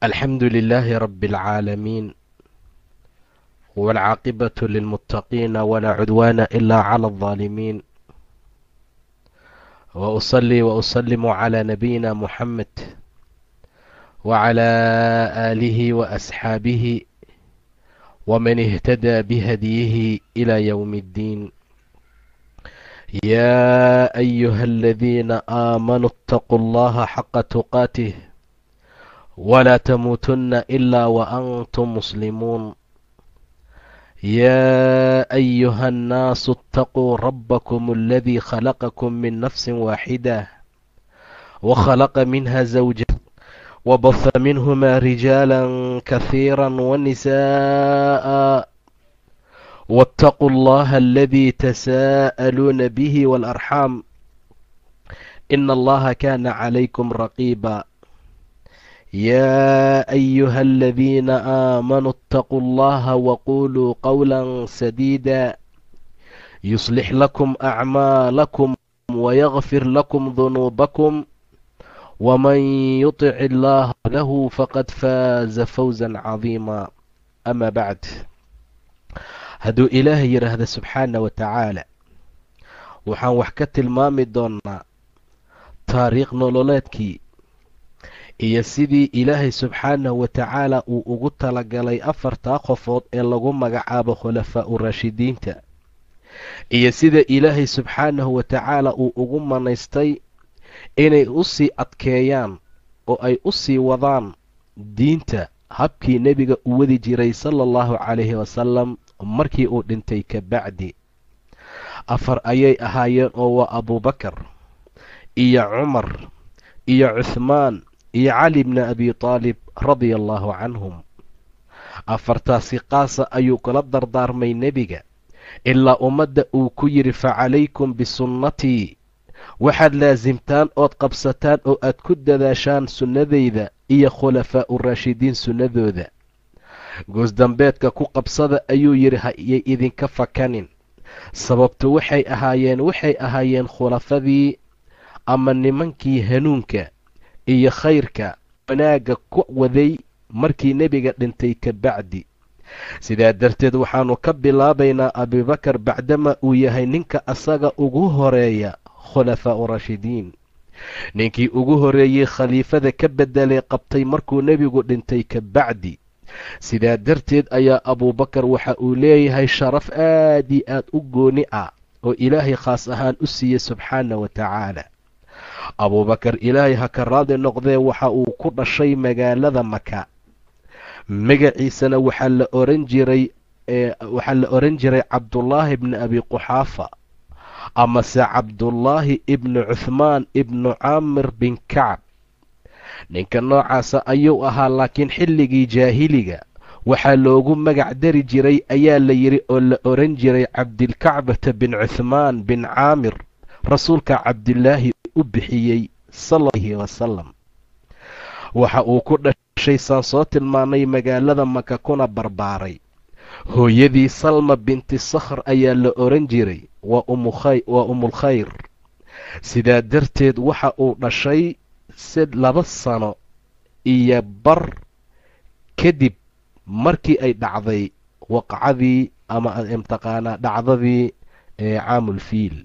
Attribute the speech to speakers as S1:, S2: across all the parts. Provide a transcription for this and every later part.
S1: الحمد لله رب العالمين والعاقبة للمتقين ولا عدوان إلا على الظالمين وأصلي وأسلم على نبينا محمد وعلى آله وأصحابه ومن اهتدى بهديه إلى يوم الدين يا أيها الذين آمنوا اتقوا الله حق تقاته ولا تموتن إلا وأنتم مسلمون يا أيها الناس اتقوا ربكم الذي خلقكم من نفس واحدة وخلق منها زوجة وبث منهما رجالا كثيرا ونساء واتقوا الله الذي تساءلون به والأرحام إن الله كان عليكم رقيبا يا أيها الذين آمنوا اتقوا الله وقولوا قولا سديدا يصلح لكم أعمالكم ويغفر لكم ذنوبكم ومن يطع الله له فقد فاز فوزا عظيما أما بعد هدو إلهي يرهد سبحانه وتعالى وحان وحكت المامي دونا تاريخ نولولاتكي iyo sidii ilaahay subxaanahu wa tacaala uu ugu talagalay afartaa qofood ee lagu magacaabo khulafaau raashidiinta iyo sida ilaahay subxaanahu watacaala uu ugu manaystay inay u sii adkeeyaan oo ay u sii wadaan diinta habkii nebiga uu wadi jiray sala allahu calayhi wasalam markii uu dhintay ka bacdi afar ayay ahaayeen oo waa abuubakar iyo cumar iyo cuhmaan iyo cali bna abi taalib radia allaahu canhum afartaasi qaasa ayuu kula dardaarmay nebiga ilaa ummadda uu ku yidhi facalaykum bisunnatii waxaad laasimtaan ood qabsataan oo aad ku dadaashaan sunnadayda iyo khulafaa'u raashidiin sunnadooda goosdambeedka ku qabsada ayuu yidhi ha iyo idinka fakanin sababtu waxay ahaayeen waxay ahaayeen khulafadii ama nimankii hanuunka iyo khayrka wanaagga ku waday markii nebiga dhintay ka bacdi sidaa darteed waxaannu ka bilaabaynaa abibakar bacdama uu yahay ninka asaga ugu horeeya khulafaa'u rashidiin ninkii ugu horeeyey khaliifada ka bedelay qabtay markuu nebigu dhintay ka bacdi sidaa darteed ayaa abuubakar waxa uu leeyahay sharaf aad io aad u gooni ah oo ilaahay khaas ahaan u siiyey subxaana wa tacaala abuubakar ilaahay ha ka raadi noqdee waxa uu ku dhashay magaalada maka magaciisana waxaa la oran jiray waxaa la oran jiray cabdullaahi bni abi quxaafa amase cabdullaahi ibnu cuthmaan ibnu caamir bin kacab ninka noocaasa ayuu ahaa laakiin xilligii jaahiliga waxaa loogu magac dari jiray ayaa la yidhi oo la oran jiray cabdilkacbata bin cuthmaan bin caamir rasuulka cabdilaahi u bixiyey salhi wasalam waxa uu ku dhashay saan soo tilmaanay magaalada maka kuna barbaaray hooyadii salma binti sakhr ayaa la oran jiray waa umulkhayr sidaa darteed waxa uu dhashay sid laba sano iyo bar kadib markii ay dhacday waqcadii ama mtaqaanaa dhacdadii ee caamulfiil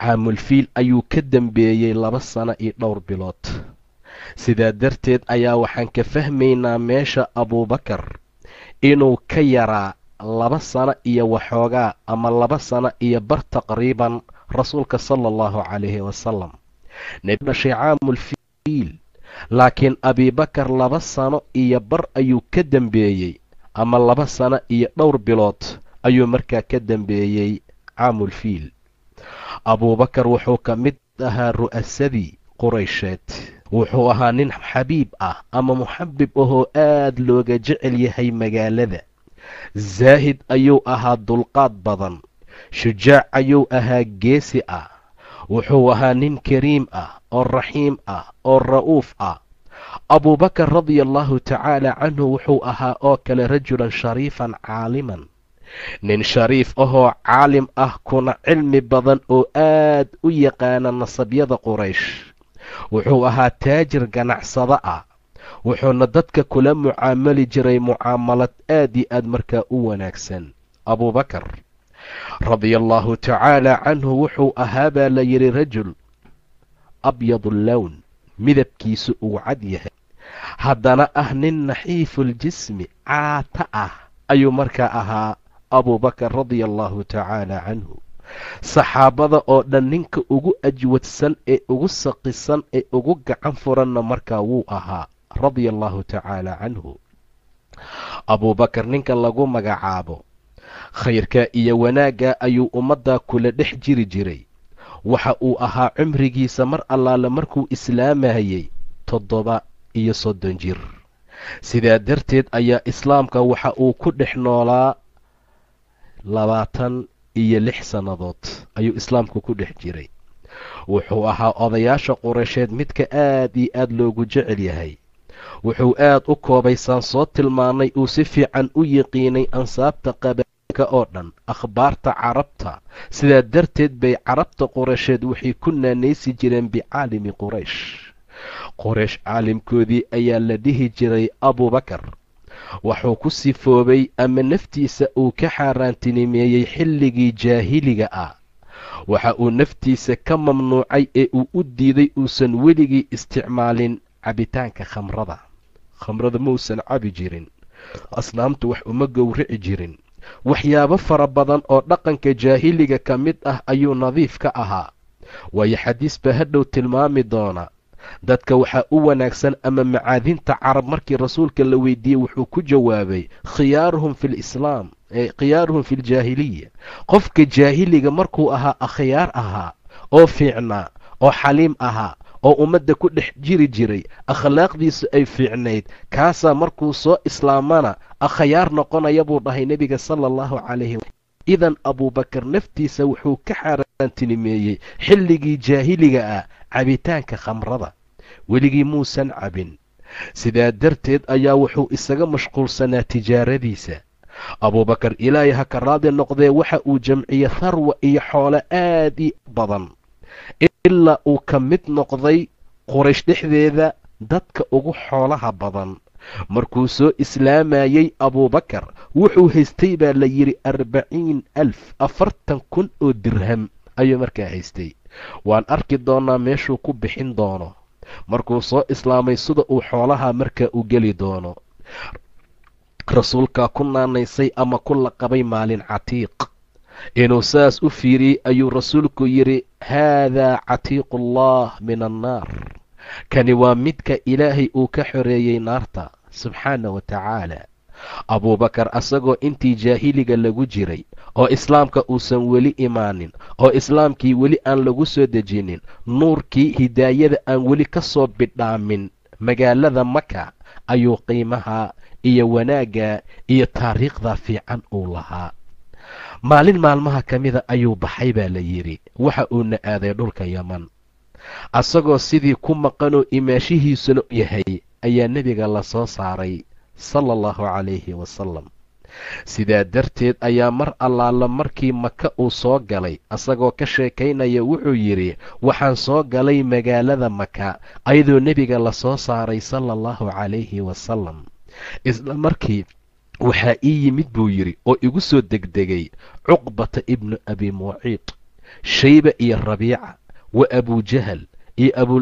S1: caamulfiil ayuu ka dambeeyey laba sano iyo dhowr bilood sidaa darteed ayaa waxaan ka fahmaynaa meesha abuubakar inuu ka yaraa laba sano iyo waxoogaa ama laba sano iyo bar taqriiban rasuulka sala allahu calayhi wasalam nebidhashay caamulfiil laakiin abibakar laba sano iyo bar ayuu ka dambeeyey ama laba sano iyo dhowr bilood ayuu markaa ka dambeeyey caamulfiil abuubakar wuxuu ka mid ahaa ru'asadii quraysheed wuxuu ahaa nin xabiib ah ama muxabib ahoo aad looga jecel yahay magaalada zaahid ayuu ahaa dulqaad badan shujaac ayuu ahaa geesi ah wuxuu ahaa nin kariim ah oo raxiim ah oo ra'uuf ah abuubakar radiallaahu tacaala canhu wuxuu ahaa oo kale rajulan shariifan caaliman nin shariif ahoo caalim ah kuna cilmi badan oo aad u yaqaana nasabyada quraysh wuxuu ahaa taajir ganacsada ah wuxuuna dadka kula mucaamali jiray mucaamalad aad iyo aad markaa u wanaagsan abubakar radiallaahu tacaala canhu wuxuu ahaa baa la yidhi rajul abyadu lown midabkiisu uu cad yahay haddana ah nin naxiifuljismi caata ah ayuu markaa ahaa abubakar radia allahu tacaala canhu saxaabada oo dhan ninka ugu ajwadsan ee ugu saqisan ee ugu gacan furanna markaa wuu ahaa radia tacaala canhu abuubakar ninka lagu magacaabo khayrka iyo wanaagga ayuu ummaddaa kula dhex jiri jiray waxa uu ahaa cumrigiisa mar allaale markuu islaamayay toddoba iyo soddon jir sidaa darteed ayaa islaamka waxa uu ku dhex noolaa labaatan iyo lix sannadood ayuu islaamku ku dhex jiray wuxuu ahaa odayaasha quraysheed midka aad iyo aada loogu jecel yahay wuxuu aad u koobaysaan soo tilmaanay uu si fiican u yiqiinay ansaabta qabailka oo dhan akhbaarta carabta sidaa darteed bay carabta qureysheed waxay ku naanaysi jireen bicaalimi quraysh qoreysh caalimkoodii ayaa la dhihi jiray abuubakar wuxuu ku sifoobay ama naftiisa uu ka xaaraantinimeeyey xilligii jaahiliga ah waxa uu naftiisa ka mamnuucay ee uu u diiday uusan weligii isticmaalin cabitaanka khamrada khamrada mausan cabi jirin asnaamta wax uma gowrici jirin waxyaabo fara badan oo dhaqanka jaahiliga ka mid ah ayuu nadiif ka ahaa waayo xadiis baa hadhow tilmaami doona dadka waxaa u wanaagsan ama macaadinta carab markii rasuulka la weydiiyey wuxuu ku jawaabay khiyaaruhum fi lislaam khiyaaruhum fi ljaahiliya qofka jaahiliga markuu ahaa akhyaar ahaa oo fiicnaa oo xaliim ahaa oo ummadda ku dhex jiri jiray akhlaaqdiisu ay fiicnayd kaasaa markuu soo islaamana akhyaar noqonaya buu dhahay nebiga sala allahu calayhi idan abuubakar naftiisa wuxuu ka xaaraantinimeeyey xilligii jaahiliga ah cabitaanka khamrada weligii muusan cabin sidaa darteed ayaa wuxuu isaga mashquulsanaa tijaaradiisa abuubakar ilaahay ha ka raadi noqdee waxa uu jamciye harwa iyo xoolo aad i badan ilaa uu ka mid noqday quraysh dhexdeeda dadka ugu xoolaha badan markuu soo islaamayey abuubakar wuxuu haystay baa la yidhi arbaciin alf afartan kun oo dirham ayuu markaa haystay waan arki doonaa meeshuu ku bixin doono markuu soo islaamay sida uu xoolaha markaa u geli doono rasuulkaa ku naanaysay ama ku laqabay maalin catiiq inuu saas u fiiriyey ayuu rasuulku yidhi haadaa catiiqullah min annaar kani waa midka ilaahay uu ka xoreeyey naarta subxaana wa tacaala abuubakar asagoo intii jaahiliga lagu jiray oo islaamka uusan weli imaanin oo islaamkii weli aan lagu soo dejinin nuurkii hidaayada aan weli ka soo bidhaamin magaalada maka ayuu qiimaha iyo wanaagga iyo taariikhda fiican uu lahaa maalin maalmaha ka mida ayuu baxay baa la yidhi waxa uuna aaday dhulka yaman asagoo sidii ku maqanoo imaashihiisuna yahay ayaa nebiga la soo saaray sala allahu calayhi wasalam sidaa darteed ayaa mar allaala markii maka uu soo galay isagoo ka sheekaynaya wuxuu yidhi waxaan soo galay magaalada maka ayadoo nebiga lasoo saaray sala allahu calayhi wasalam isla markii waxaa ii yimid buu yidhi oo igu soo degdegay cuqbata ibnu abi muciid shayba iyo rabiica wa abujahal iyo abu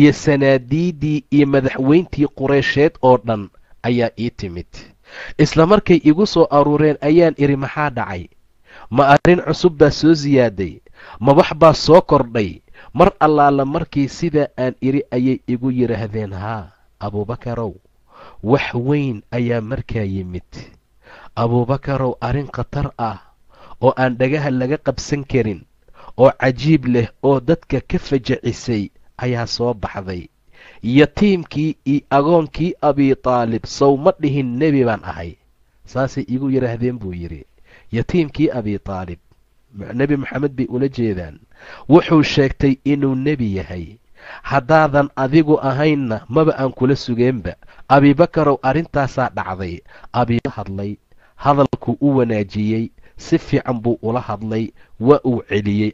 S1: iyo sanaadiidii iyo madaxweyntii qureysheed oo dhan ayaa ii timid isla markay igu soo aruureen ayaan idhi maxaa dhacay ma arrin cusub baa soo siyaaday ma wax baa soo kordhay mar allaala markii sidaa aan idhi ayay igu yidhaahdeen haa abuubakarow wax weyn ayaa markaa yimid abuubakarow arrin khatar ah oo aan dhagaha laga qabsan karin oo cajiib leh oo dadka ka fajacisay ayaa soo baxday yatiimkii iyo agoonkii abitaalib sow ma dhihin nebi baan ahay saasay igu yidhaahdeen buu yidhi yatiimkii abitaalib nebi moxamed bay ula jeedaan wuxuu sheegtay inuu nebi yahay haddaadan adigu ahaynna maba aan kula sugeenba abibakarow arrintaasaa dhacday abii hadlay hadalkuu u wanaajiyey si fiican buu ula hadlay waa uu celiyey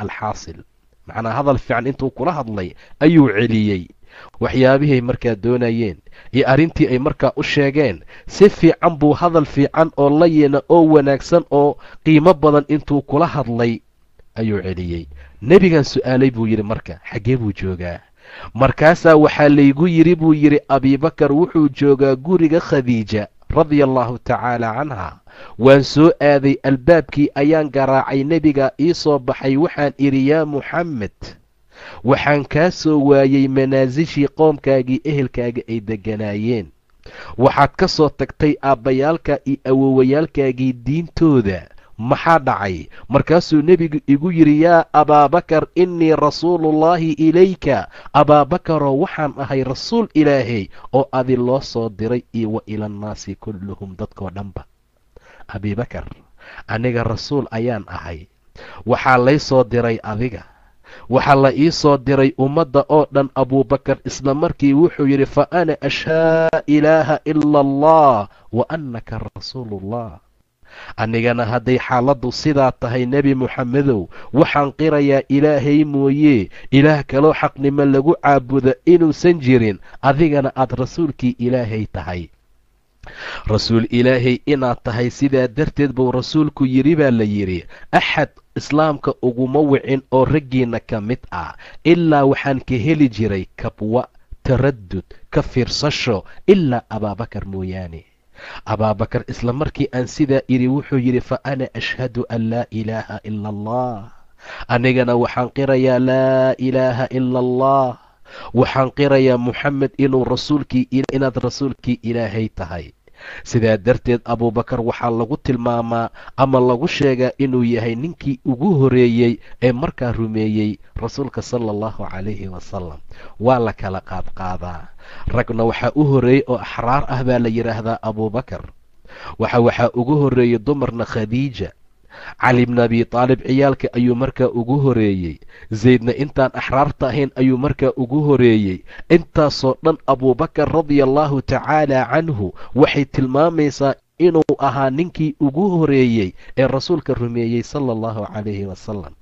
S1: alxaasil macnaa hadal fiican intuu kula hadlay ayuu celiyey waxyaabihiay markaa doonayeen iyo arrintii ay markaa u sheegeen si fiican buu hadal fiican oo la yina oo wanaagsan oo qiimo badan intuu kula hadlay ayuu celiyey nebigan su-aalay buu yidhi marka xaggee buu joogaa markaasaa waxaa laygu yidhi buu yidhi abiibakar wuxuu joogaa guriga khadiija radia allahu tacaala canha waan soo aaday albaabkii ayaan garaacay nebiga ii soo baxay waxaan idhi yaa muxammed waxaan kaa soo waayey manaasishii qoomkaagii ehelkaaga ay degganaayeen waxaad ka soo tagtay aabbayaalka iyo awowayaalkaagii diintooda maxaa dhacay markaasuu nebigu igu yidhi yaa abaabakar innii rasuuluullaahi ilayka abaabakaroo waxaan ahay rasuul ilaahay oo adi loo soo diray iyo wa ilannaasi kulluhum dadkoo dhanba abiibakar aniga rasuul ayaan ahay waxaa laysoo diray adiga waxaa la ii soo diray ummadda oo dhan abuubakar isla markii wuxuu yidhi fa ana ashhaa ilaaha ila allah wa annaka rasuuluullah annigana hadday xaaladdu sidaa tahay nebi moxamedow waxaan qirayaa ilaahay mooyee ilaah kaloo xaqnimo lagu caabudo inuusan jirin adigana aad rasuulkii ilaahay tahay rasuul ilaahay inaad tahay sidaa darteed buu rasuulku yidhi baa la yidhi axad islaamka uguma wicin oo raggiinna ka mid ah ilaa waxaan ka heli jiray kabwa taraddud ka fiirsasho ilaa abaabakar mooyaane abaabakar isla markii aan sidaa idhi wuxuu yidhi fa ana ashhadu an laa ilaaha ila allah anigana waxaan qirayaa laa ilaaha ila allah waxaan qirayaa muxamed inuu rasuulkii inaad rasuulkii ilaahay tahay sidaa darteed abuubakar waxaa lagu tilmaamaa ama lagu sheegaa inuu yahay ninkii ugu horreeyey ee markaa rumeeyey rasuulka sala allahu calayhi wasalam waa la kala qaadqaadaa ragna waxaa u horreeyey oo axraar ah baa la yidhaahdaa abuubakar waxa waxaa ugu horreeyey dumarna khadiija cali bn abi taalib ciyaalka ayuu markaa ugu horeeyey zaydna intaan axraarta ahayn ayuu markaa ugu horeeyey intaasoo dhan abuubakar radia tacaala canhu waxay tilmaamaysaa inuu ahaa ninkii ugu horeeyey ee rasuulka rumeeyey sala allahu calayhi wasalam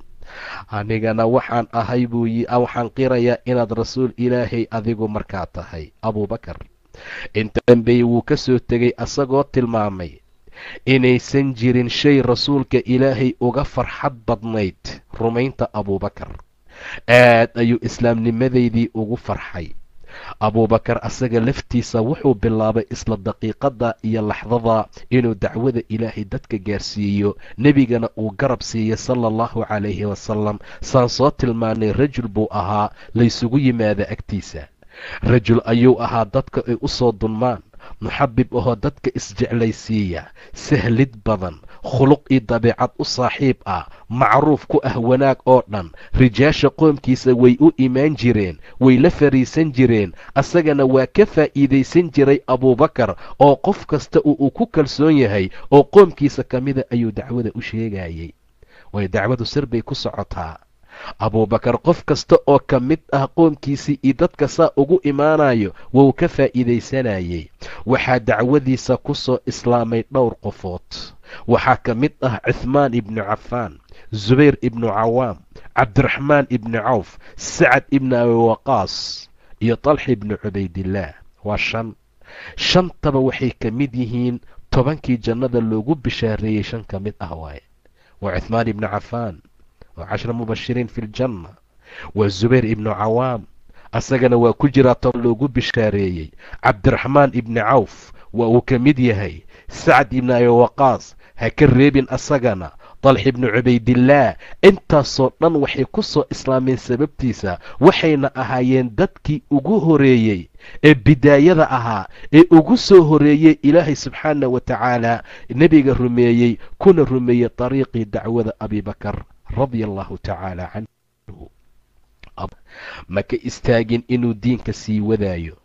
S1: anigana waxaan ahay buu ah waxaan qirayaa inaad rasuul ilaahay adigu markaa tahay abuubakar inta dambey wuu ka soo tegay asagoo tilmaamay inaysan jirin shay rasuulka ilaahay uga farxad badnayd rumaynta abuubakar aad ayuu islaamnimadeydii ugu farxay abuubakar asaga laftiisa wuxuu bilaabay isla daqiiqada iyo laxdada inuu dacwada ilaahay dadka gaarsiiyo nebigana uu garab siiyo sala allahu calayhi wasalam saan soo tilmaanay rajul buu ahaa laysugu yimaada agtiisa rajul ayuu ahaa dadka ay u soo dunmaan muxabib ahoo dadka isjeclaysiiya sahlid badan khuluq iyo dabeecad u saaxiib ah macruuf ku ah wanaag oo dhan rijaasha qoomkiisa way u imaan jireen way la fariisan jireen asagana waa ka faa'iidaysan jiray abuubakar oo qof kasta oo uu ku kalsoon yahay oo qoomkiisa ka mida ayuu dacwada u sheegayey way dacwadu sir bay ku socotaa abuubakar qof kasta oo ka mid ah qoomkiisii iyo dadka saa ugu imaanayo wou ka faa'iidaysanayey waxaa dacwadiisa ku soo islaamay dhowr qofood waxaa ka mid ah cuhmaan ibnu cafaan zubayr ibnu cawaam cabdiraxmaan ibni cawf sacad ibni abi waqaas iyo talx ibni cubaydillaah waa shan shantaba waxay ka mid yihiin tobankii jannada loogu bishaareeyey shan ka mid ah waaye waa cuhmaan ibnu cafaan oo cashra mubashiriin fi ljanna waa zubayr ibnu cawaam asagana waa ku jiraa toban loogu bishaareeyey cabdiraxmaan ibni cawf waa uu ka mid yahay sacd ibni abiwaqaas ha ka reebin asagana dalx ibnu cubaydillaah intaasoo dhan waxay ku soo islaameen sababtiisa waxayna ahaayeen dadkii ugu horeeyey ee bidaayada ahaa ee ugu soo horeeyey ilaahay subxaana wa tacaalaa nebiga rumeeyey kuna rumeeyey dariiqii dacwada abibakar radia allahu tacaala canhu ma ka istaagin inuu diinka sii wadaayo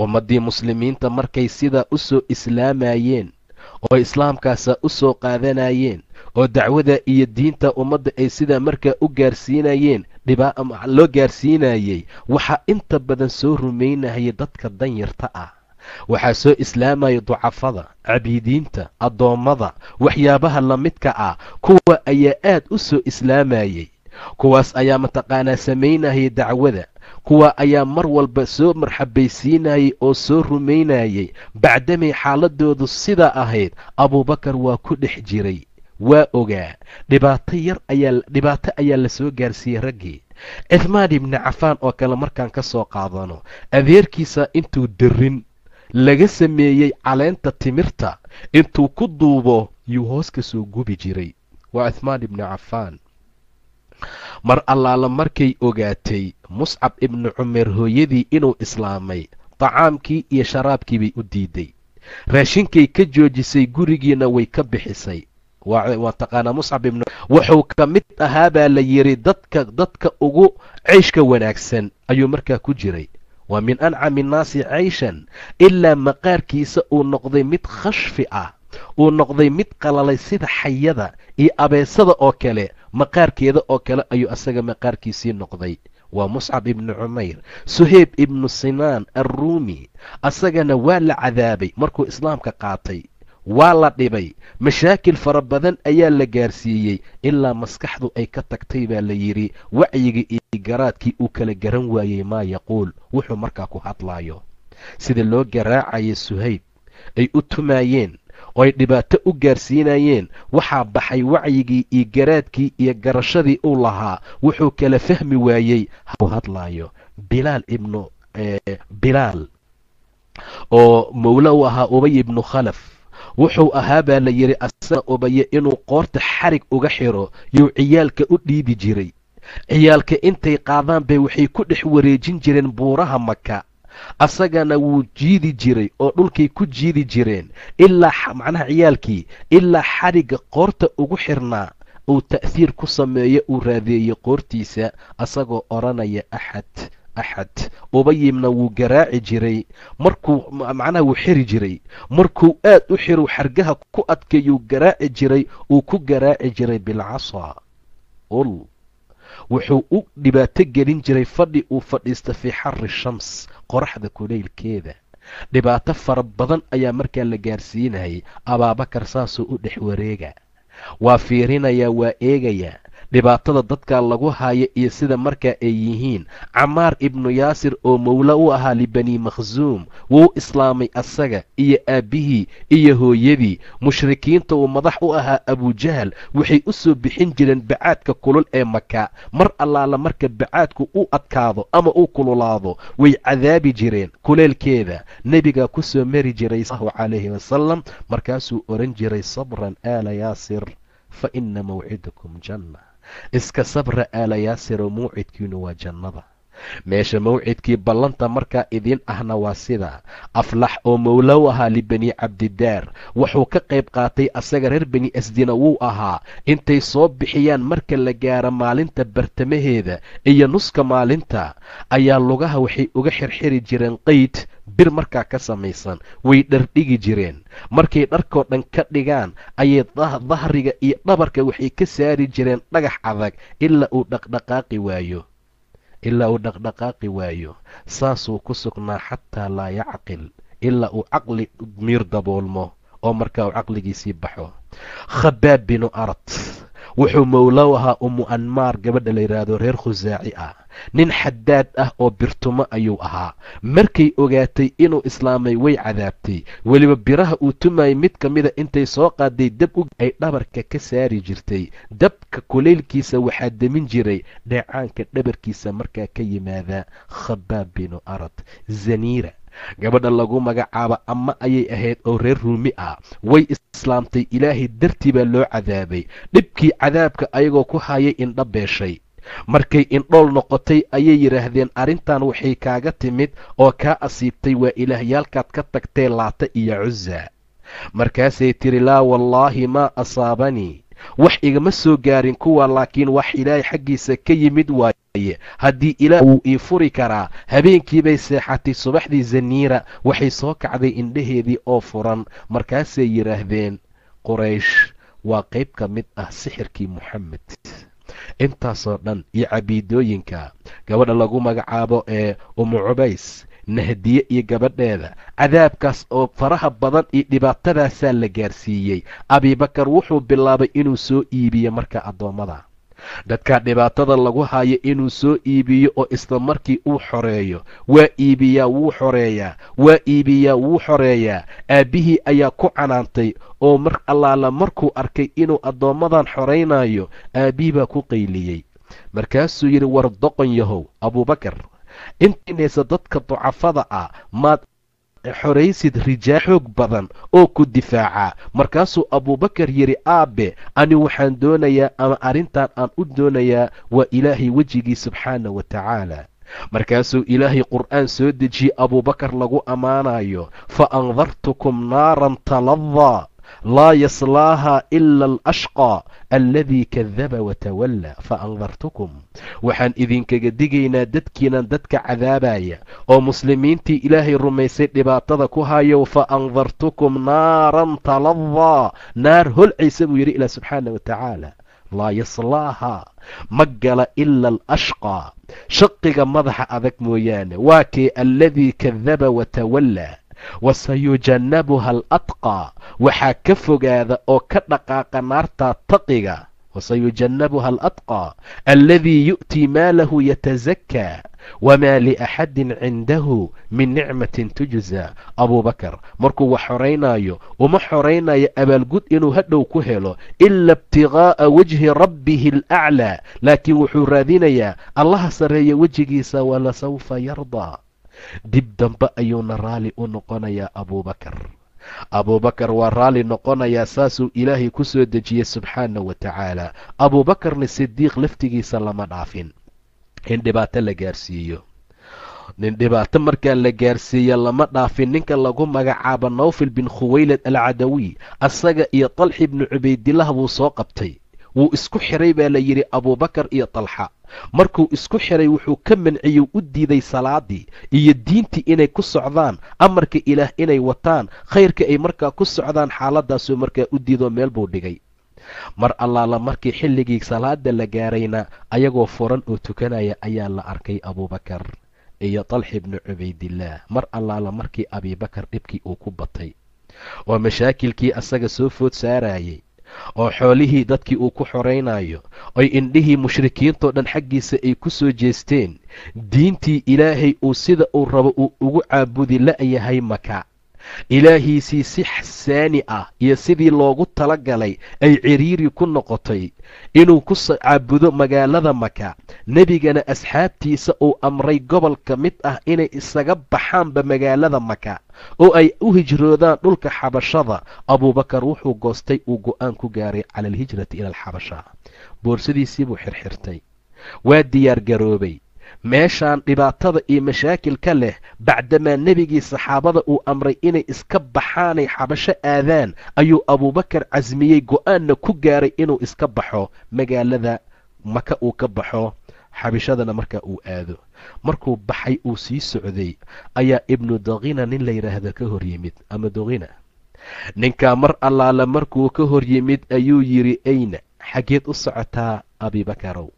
S1: ummaddii muslimiinta markay sidaa u soo islaamayeen oo islaamkaasa u soo qaadanayeen oo dacwada iyo diinta ummadda ay sidaa markaa u gaarsiinayeen dhibaa loo gaarsiinayey waxaa inta badan soo rumaynaya dadka danyarta ah waxaa soo islaamaya ducafada cabiidiinta addoommada waxyaabaha lamidka ah kuwa ayaa aad u soo islaamayay kuwaas ayaa mataqaanaa samaynayay dacwada kuwa ayaa mar walba soo marxabaysiinayay oo soo rumaynayay bacdamay xaaladoodu sidaa ahayd abuubakar waa ku dhex jiray waa ogaa dhibaato yar ayaa dhibaato ayaa la soo gaarsiiyey raggii cifmaan ibni cafaan oo kale markaan ka soo qaadano adeerkiisa intuu darin laga sameeyey caleenta timirta intuu ku duubo yuu hoos ka soo gubi jiray waa cuhmaan ibni cafaan mar allaala markay ogaatay muscab ibni cumer hooyadii inuu islaamay tacaamkii iyo sharaabkii bay u diiday raashinkay ka joojisay gurigiina way ka bixisay waa taqaanaa muscab ibn wuxuu ka mid ahaa baa la yidhi dadka dadka ugu ceyshka wanaagsan ayuu markaa ku jiray waa min ancami nnaasi cayshan ilaa maqaarkiisa uu noqday mid khashfi ah uu noqday mid qalalay sida xayada iyo abeesada oo kale maqaarkeeda oo kale ayuu asaga maqaarkiisii noqday waa muscab ibnu cumayr suheyb ibnu sinaan arruumi asagana waa la cadaabay markuu islaamka qaatay waa la dhibay mashaakil fara badan ayaa la gaarsiiyey ilaa maskaxdu ay ka tagtay baa la yidhi wacyiga iyo garaadkii uu kala garan waayey maa yaquul wuxuu markaa ku hadlaayo sida loo garaacaya suhayb ay u tumaayeen oo ay dhibaato u gaarsiinayeen waxaa baxay wacyigii iyo garaadkii iyo garashadii uu lahaa wuxuu kala fahmi waayey hau hadlaayo bilaal ibnu bilaal oo mawla u ahaa ubay ibnu khalaf wuxuu ahaa baa la yidhi asaga ubaye inuu qoorta xarig uga xiro yuu ciyaalka u dhiibi jiray ciyaalka intay qaadaan qaadaanbay waxay ku dhex wareejin jireen buuraha maka asagana wuu jiidi jiray oo dhulkay ku jiidi jireen ilaa macnaha ciyaalkii ilaa xarigga qoorta ugu xirnaa uu ta'hiir ku sameeyo uu raadeeyey qoortiisa asagoo odhanaya axad axad ubayibna wuu garaaci jiray markuu macnaha wuu xiri jiray markuu aad u xiru xargaha ku adkeeyuu garaaci jiray uu ku garaaci jiray bilcasaa ul wuxuu u dhibaato gelin jiray fadhi uu fadhiista fii xari shams qoraxda kulaylkeeda dhibaato fara badan ayaa markaa la gaarsiinayay abaabakar saasuu u dhex wareega waa fiirinayaa waa eegayaa dhibaatada dadka lagu haayo iyo sida markaa ay yihiin camaar ibnu yaasir oo mowla u ahaa libani makhsuum wuu islaamay asaga iyo aabbihii iyo hooyadii mushrikiinta uu madax u ahaa abujahal waxay u soo bixin jireen bacaadka kulul ee maka mar allaala marka bacaadku u adkaado ama uu kululaado way cadaabi jireen kuleelkeeda nebigaa ku soo mari jiray salahu calayhi wasalam markaasuu oran jiray sabran aala yaasir fa ina mawcidakum janna iska sabra aalayaasiro mawcidkiinu waa jannada meesha mawcidkii ballanta markaa idiin ahna waa sida aflax oo mawlow ahaa libani cabdidaar wuxuu ka qayb qaatay asaga reer beni asdina wuu ahaa intay soo bixiyaan marka la gaaro maalinta bartamaheeda iyo nuska maalinta ayaa lugaha waxay uga xirxiri jireen qayd bir markaa ka samaysan way dhardhigi jireen markay dharkoo dhan ka dhigaan ayay dahriga iyo dhabarka waxay ka saari jireen dhagax adag ilaa uu dhaqdhaqaaqi waayo ilaa uu dhaqdhaqaaqi waayo saasuu ku sugnaa xataa laa yacqil ilaa uu caqli miir daboolmo oo markaa uu caqligiisii baxo khabaab binu arad wuxuu mowlow ahaa umu anmaar gabadha la yidhaahdo reer khusaaci ah nin xadaad ah oo birtumo ayuu ahaa markay ogaatay inuu islaamay way cadaabtay weliba biraha uu tumayay mid ka mida intay soo qaaday dab u ay dhabarka ka saari jirtay dabka kulaylkiisa waxaa demin jiray dheecaanka dhabarkiisa markaa ka yimaada khabaab binu arad zaniira gabadha lagu magacaaba ama ayay ahayd oo reer ruumi ah way islaamtay ilaahay dartii baa loo cadaabay dhibkii cadaabka ayagoo ku hayay indha beeshay markay indhool noqotay ayay yidhaahdeen arrintan waxay kaaga timid oo kaa asiibtay waa ilaahyaalkaad ka tagtee laata iyo cusa markaasay tiri laa wallaahi maa asaabanii wax igama soo gaarin kuwa laakiin wax ilaahay xaggiisa ka yimid waay baaqiye haddii ilaah wuu ii furi karaa habeenkiibay seexatay subaxdii zaniira waxay soo kacday indhaheedii oo furan markaasay yidhaahdeen quraysh waa qayb ka mid ah sixirkii moxamed intaasoo dhan iyo cabiidooyinka gabadha lagu magacaabo ee umu cubays nahdiye iyo gabadheeda cadaabkaas oo faraha badan iyo dhibaatadaasaa la gaarsiiyey abibakar wuxuu bilaabay inuu soo iibiyo marka addoommada dadkaa dhibaatada lagu hayo inuu soo iibiyo oo isla markii uu xoreeyo waa iibiyaa wuu xoreeyaa waa iibiyaa wuu xoreeyaa aabbihii ayaa ku canaantay oo mar allaala markuu arkay inuu addoommadan xoraynayo aabbihii baa ku qayliyey markaasuu yidhi war doqon yahow abuubakar intiinaysa dadka ducafada ah maad xoraysid rijaa xoog badan oo ku difaaca markaasuu abuubakar yidhi aabbe ani waxaan doonayaa ama arrintan aan u doonayaa waa ilaahay wejigii subxaana wa tacaala markaasuu ilaahay qur'aan soo dejiyey abuubakar lagu ammaanaayo fa andartukum naaran taladaa laa yaslaaha ila alashqa alladii kadaba watawalla fa andartukum waxaan idinkaga digaynaa dadkiinan dadka cadaabaya oo muslimiintii ilaahay rumaysay dhibaatada ku hayow fa andartukum naaran taladaa naar holcaysa buu yidhi ilaah subxaana wa tacaala laa yaslaaha ma gala ila alashqaa shaqiga madaxa adag mooyaane waa kee alladii kadaba watawallaa وسيجنبها الأتقى وحاكف هذا أو كدقا قنارتا تقيقا وسيجنبها الأتقى الذي يؤتي ماله يتزكى وما لأحد عنده من نعمة تجزى أبو بكر مركو وحرينا يو وما حرينا يا أبا القد إنو هدو كهلو إلا ابتغاء وجه ربه الأعلى لكن وحرادين يا الله سري وجهي سولا سوف يرضى dib dambe ayuuna raalli u noqonayaa abuubakar abuubakar waa raalli noqonayaa saasuu ilaahay ku soo dejiyey subxaana wa tacaala abuubakarna sidiiq laftigiisa lama dhaafin in dhibaato la gaarsiiyo nin dhibaato markaa la gaarsiiya lama dhaafin ninka lagu magacaabo nawfil bin khuwaylad alcadawi asaga iyo talxi ibnu cubaydilah buu soo qabtay wuu isku xiray baa la yidhi abuubakar iyo talxa markuu isku xiray wuxuu ka manciyo u diiday salaadii iyo diintii inay ku socdaan amarka ilaah inay wataan khayrka ay markaa ku socdaan xaaladaasuu markaa u diidoo meel buu dhigay mar allaala markii xilligii salaada la gaarayna ayagoo furan oo tukanaya ayaa la arkay abuubakar iyo talxi bnu cubaydillaah mar allaala markii abiibakar dhibkii uu ku batay oo mashaakilkii asaga soo food saaraayey oo xoolihii dadkii uu ku xoraynayo oy indhihii mushrikiintoo dhan xaggiisa ay ku soo jeesteen diintii ilaahay uu sida uu rabo uu ugu caabudi la'yahay maka ilaahiisii si xsaani ah iyo sidii loogu talagalay ay ciriiri ku noqotay inuu ku caabudo magaalada maka nebigana asxaabtiisa uu amray gobolka mid ah inay isaga baxaanba magaalada maka oo ay u hijroodaan dhulka xabashada abuubakar wuxuu goostay uu go-aan ku gaaray cala alhijrati ila alxabasha buu xirxirtay waa diyaar garoobay meeshaan dhibaatada iyo mashaakilka leh bacdamaa nebigii saxaabada uu amray inay iska baxaanay xabasho aadaan ayuu abuubakar casmiyey go-aanna ku gaaray inuu iska baxo magaalada maka uu ka baxo xabishadana markaa uu aado markuu baxay uu sii socday ayaa ibnu doqina nin la yidhaahdo ka hor yimid ama doqina ninkaa mar allaale markuu ka hor yimid ayuu yidhi ayna xaggeed u socotaa abibakarow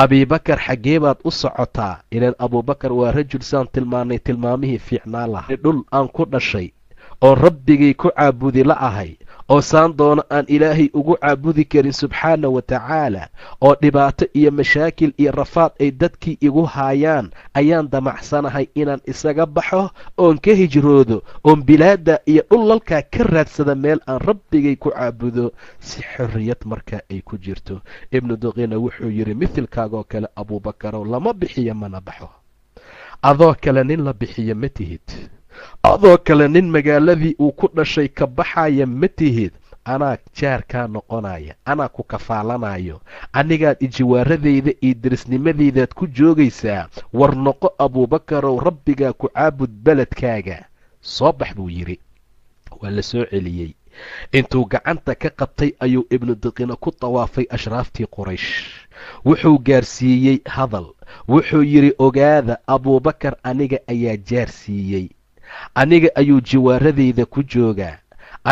S1: abibakar xaggee baad u socotaa ileen abubakar waa rajul saan tilmaanay tilmaamihii fiicnaa laha dhul aan ku dhashay oon rabbigii ku caabudi la ahay oo saan doono aan ilaahay ugu caabudi karin subxaana wa tacaala oo dhibaato iyo mashaakil iyo rafaad ay dadkii igu haayaan ayaan damacsanahay inaan isaga baxo oon ka hijroodo oon bilaadda iyo dhulalkaa ka raadsada meel aan rabbigay ku caabudo si xorriyad markaa ay ku jirto ibnu duqina wuxuu yidhi mithilkaagoo kale abuubakarow lama bixiyo mana baxo adoo kale nin la bixiyo ma tihid adoo kale nin magaaladii uu ku dhashay ka baxaya ma tihid anaa jaarkaa noqonaya anaa ku kafaalanaayo anigaad ijiwaaradayda iyo derisnimadaydaad ku joogaysaa war noqo abuubakarow rabbigaa ku caabud beledkaaga soo bax buu yidhi waa la soo celiyey intuu gacanta ka qabtay ayuu ibnu diqina ku tawaafay ashraaftii quraysh wuxuu gaarsiiyey hadal wuxuu yidhi ogaada abuubakar aniga ayaa jaarsiiyey aniga ayuu jawaaradayda ku joogaa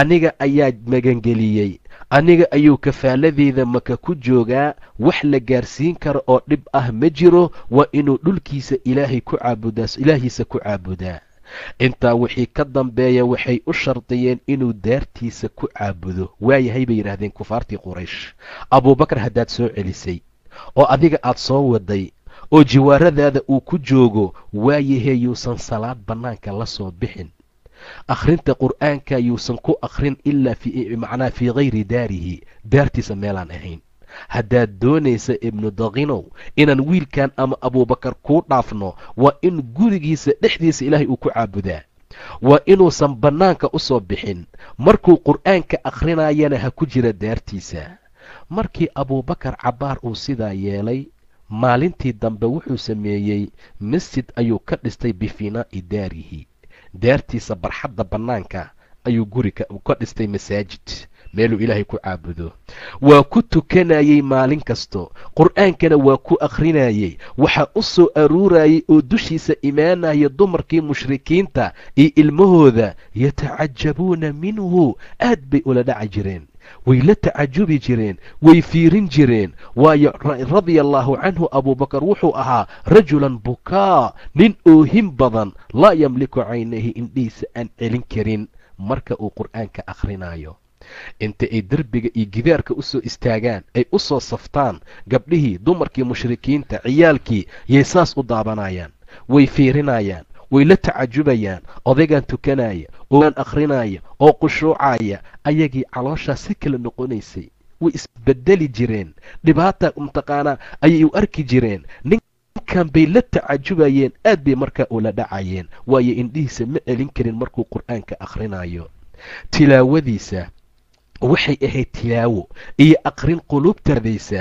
S1: aniga ayaa magangeliyey aniga ayuu kafaaladeyda maka ku joogaa wax la gaarsiin kara oo dhib ah ma jiro waa inuu dhulkiisa ilaahay ku caabudaa ilaahiisa ku caabudaa intaa wixii ka dambeeya waxay u shardiyeen inuu daartiisa ku caabudo waayahay bay yidhaahdeen kufaartii quraysh abuubakar haddaad soo celisay oo adiga aad soo waday oo jiwaaradaada uu ku joogo waayahee yuusan salaad bannaanka la soo bixin akhrinta qur'aanka yuusan ku akhrin ilaa macnaa fii hayri daarihi daartiisa meelaan ahayn haddaad doonaysa ibnu daqinow inaan wiilkan ama abuubakar kuu dhaafno waa in gurigiisa dhexdiisa ilaahay uu ku caabudaa waa inuusan bannaanka u soo bixin markuu qur-aanka akhrinaayana ha ku jira daartiisa markii abuubakar cabbaar uu sidaa yeelay maalintii dambe wuxuu sameeyey masjid ayuu ka dhistay bifinaa'i daarihi daartiisa barxadda bannaanka ayuu guri ka dhistay masaajid meeluu ilaahay ku caabudo waa ku tukanayey maalin kasto qur-aankana waa ku akhrinayey waxaa u soo aruurayay oo dushiisa imaanaya dumarkii mushrikiinta iyo ilmahooda yatacajabuuna minhu aad bay ula dhaci jireen way la tacajubi jireen way fiirin jireen waayo radia allaahu canhu abuubakar wuxuu ahaa rajulan bukaa nin oohin badan laa yamliku caynahi indhihiisa aan celin karin marka uu qur-aanka akhrinayo inta ay derbiga iyo gidaarka usoo istaagaan ay usoo saftaan gabdhihii dumarkii mushrikiinta ciyaalkii yay saas u daabanayaan way fiirinayaan way la tacajubayaan odaygan tukanaya ooan akhrinaya oo qushuucaya ayagii calooshaa si kala noqonaysay way isbedeli jireen dhibaata mtaqaana ayay u arki jireen ninkan bay la tacajubayeen aad bay markaa ula dhacayeen waayo indhihiisa ma celin karin markuu qur-aanka akhrinayo tilaawadiisa waxay ahayd tilaawo iyo akhrin quluubtaadaysa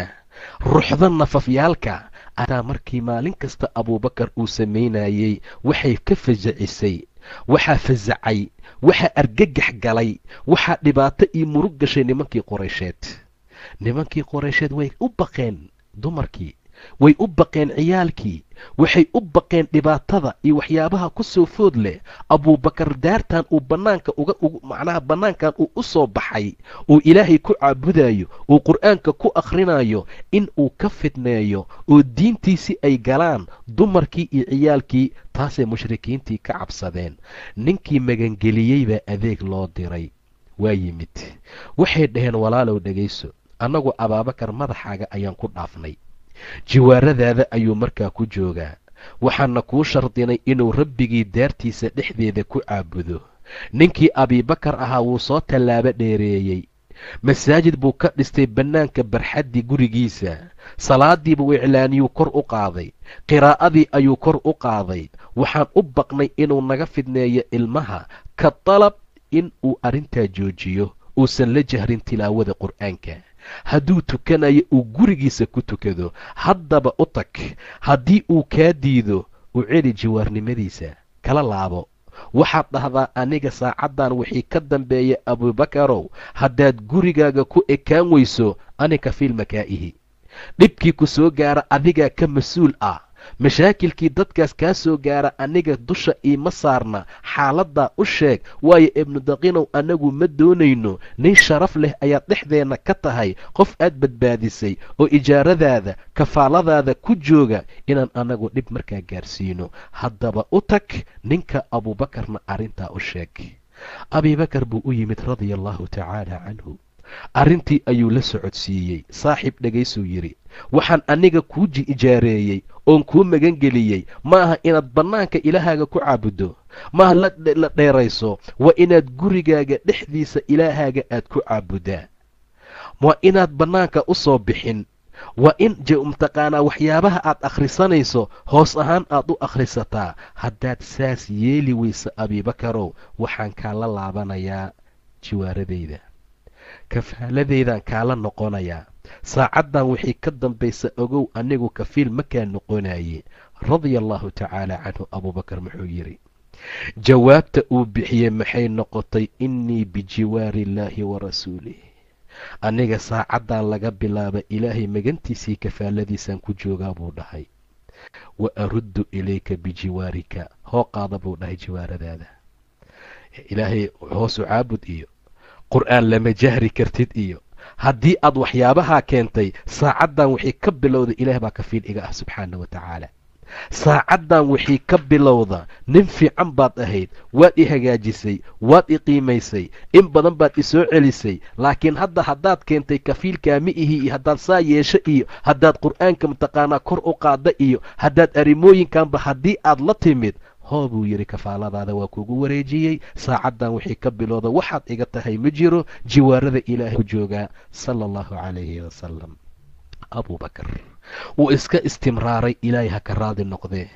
S1: ruxda nafafyaalka ataa markii maalin kasta abuubakar uu samaynayey waxay ka fajacisay waxaa fasacay waxaa argagax galay waxaa dhibaato iyo murug gashay nimankii qoraysheed nimankii qoraysheed way u baqeen dumarkii way u baqeen ciyaalkii waxay u baqeen dhibaatada iyo waxyaabaha ku soo food leh abuubakar daartan uu bannaanka uga macnaha bannaankan uu u soo baxay uu ilaahay ku caabudayo uu qur-aanka ku akhrinayo in uu ka fidneeyo oo diintiisii ay galaan dumarkii iyo ciyaalkii taasay mushrikiintii ka cabsadeen ninkii magangeliyey baa adeeg loo diray waa yimid waxay dhaheen walaalow dhegayso annagu abaabakar madaxaaga ayaan ku dhaafnay jiwaaradaada ayuu markaa ku joogaa waxaana kuu shardinay inuu rabbigii daartiisa dhexdeeda ku caabudo ninkii abiibakar ahaa wuu soo tallaabo dheereeyey masaajid buu ka dhistay bannaanka barxaddii gurigiisa salaadiibuu iclaaniyuu kor u qaaday qiraa'adii ayuu kor u qaaday waxaan u baqnay inuu naga fidneeyo ilmaha ka dalab in uu arrintaa joojiyo uusan la jahrin tilaawada qur'aanka hadduu tukanayo uu gurigiisa ku tukado haddaba u tag haddii uu kaa diido u celi jiwaarnimadiisa kala laabo waxaad dhahdaa aniga saacaddan wixii ka dambeeya abuubakarow haddaad gurigaaga ku ekaan weyso ani kafiil makaa'ihi dhibkii ku soo gaara adigaa ka mas-uul ah mashaakilkii dadkaas kaa soo gaara aniga dusha iima saarna xaaladdaa u sheeg waayo ibnu daqinow anagu ma doonayno nin sharaf leh ayaad dhexdeenna ka tahay qof aad badbaadisay oo ijaaradaada kafaaladaada ku jooga inaan anagu dhib markaa gaarsiino haddaba u tag ninka abuubakarna arrintaa u sheeg abiibakar buu u yimid radia allaahu tacaala canhu arrintii ayuu la socodsiiyey saaxiib dhegaysuu yidhi waxaan aniga kuu ijaareeyey oon kuu magangeliyey ma aha inaad bannaanka ilaahaaga ku caabuddo maaha la dheerayso waa inaad gurigaaga dhexdiisa ilaahaaga aad ku caabuddaa waa inaad bannaanka u soo bixin waa in mtaqaanaa waxyaabaha aad akhrisanayso hoos ahaan aad u akhrisataa haddaad saas yeeli weyse abiibakarow waxaan kaala laabanayaa jawaaradayda kafaaladeeda kaala noqonayaa saacaddan wixii ka dambaysa ogow anigu kafiil makaa noqonaye radia allahu tacaala canhu abuubakar muxuu yidhi jawaabta uu bixiyey maxay noqotay innii bijiwaari illaahi wa rasuulih aniga saacaddan laga bilaaba ilaahay magantiisii kafaaladiisaan ku joogaa buu dhahay wa aruddu ilayka bijiwaarika hoo qaada buu dhahay jiwaaradaada ilaahay hoosu caabud iyo qur-aan lama jahri kartid iyo haddii aad waxyaabahaa keentay saacaddan wixii ka bilowda ilaah baa kafiil iga ah subxaana wa tacaala saacaddan wixii ka bilowda nin fiican baad ahayd waad i hagaajisay waad i qiimaysay in badan baad isoo celisay laakiin hadda haddaad keentay kafiilkaami ihi iyo haddaad saa yeesho iyo haddaad qur-aanka mataqaanaa kor u qaadda iyo haddaad arrimooyinkanba haddii aad la timid hoo buu yidhi kafaaladaada waa kugu wareejiyey saacaddan wixii ka bilowda waxaad iga tahay ma jiro jiwaarada ilaahay ku joogaa sala allahu calayhi wasalam abuu wuu iska istimraaray ilaahay ha ka raadi noqdee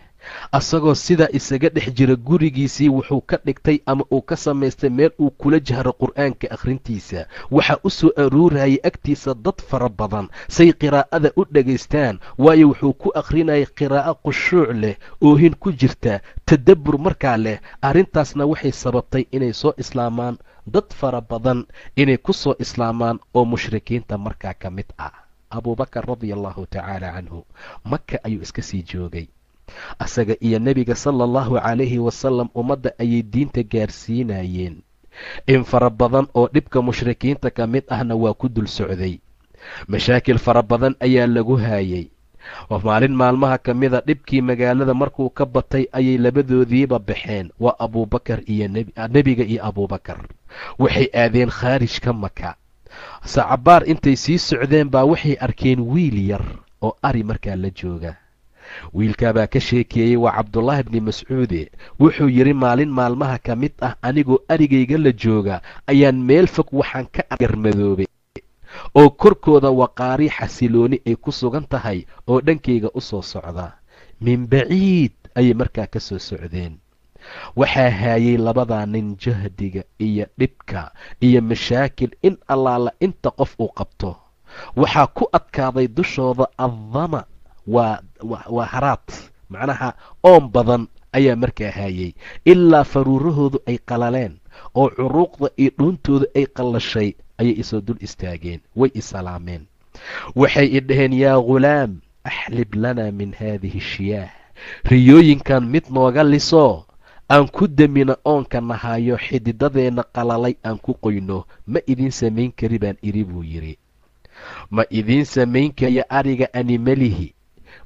S1: asagoo sidaa isaga dhex jira gurigiisii wuxuu ka dhigtay ama uu ka samaystay meel uu kula jahro qur-aanka akhrintiisa waxaa u soo aruurayay agtiisa dad fara badan say qiraa'ada u dhagaystaan waayo wuxuu ku akhrinayay qiraa'o khushuuc leh oohin ku jirta tadabbur markaa leh arrintaasna waxay sababtay inay soo islaamaan dad fara badan inay ku soo islaamaan oo mushrikiinta markaa ka mid ah abuubakar radiallaahu tacaala canhu maka ayuu iska sii joogay asaga iyo nebiga sala allahu calayhi wasalam ummadda ayay diinta gaarsiinayeen in fara badan oo dhibka mushrikiinta ka mid ahna waa ku dul socday mashaakil fara badan ayaa lagu haayay maalin maalmaha ka mida dhibkii magaalada markuu ka batay ayay labadoodiiba baxeen waa abuubakar iyo ah, nebiga iyo abuubakar waxay aadeen khaarijka maka sacabaar intay sii socdeen baa waxay arkeen wiil yar oo ari markaa la jooga wiilkaabaa ka sheekeeyey waa cabdulaahi bni mascuude wuxuu yidhi maalin maalmaha ka mid ah anigoo arigayga la jooga ayaan meel fog waxaan ka argarmadoobay oo korkooda waqaarii xasilooni ay ku sugan tahay oo dhankayga u soo socda min baciid ayay markaa ka soo socdeen waxaa haayay labadaa nin jahdiga iyo dhibka iyo mashaakil in allaala inta qof uu qabto waxaa ku adkaaday dushooda addama waa waa haraad macnaha oon badan ayaa markaa haayey ilaa faruurahoodu ay qalaleen oo curuuqda iyo dhuuntooda ay qallashay ayay isoo dul istaageen way isalaameen waxay i dhaheen yaa ghulaam axlib lanaa min haadihi shiyaah riyooyinkan mid nooga lisoo aan ku demina oonka nahaayo xididadeenna qalalay aan ku qoyno ma idiin samayn kari baan iri buu yidhi ma idiin samayn ariga animalihi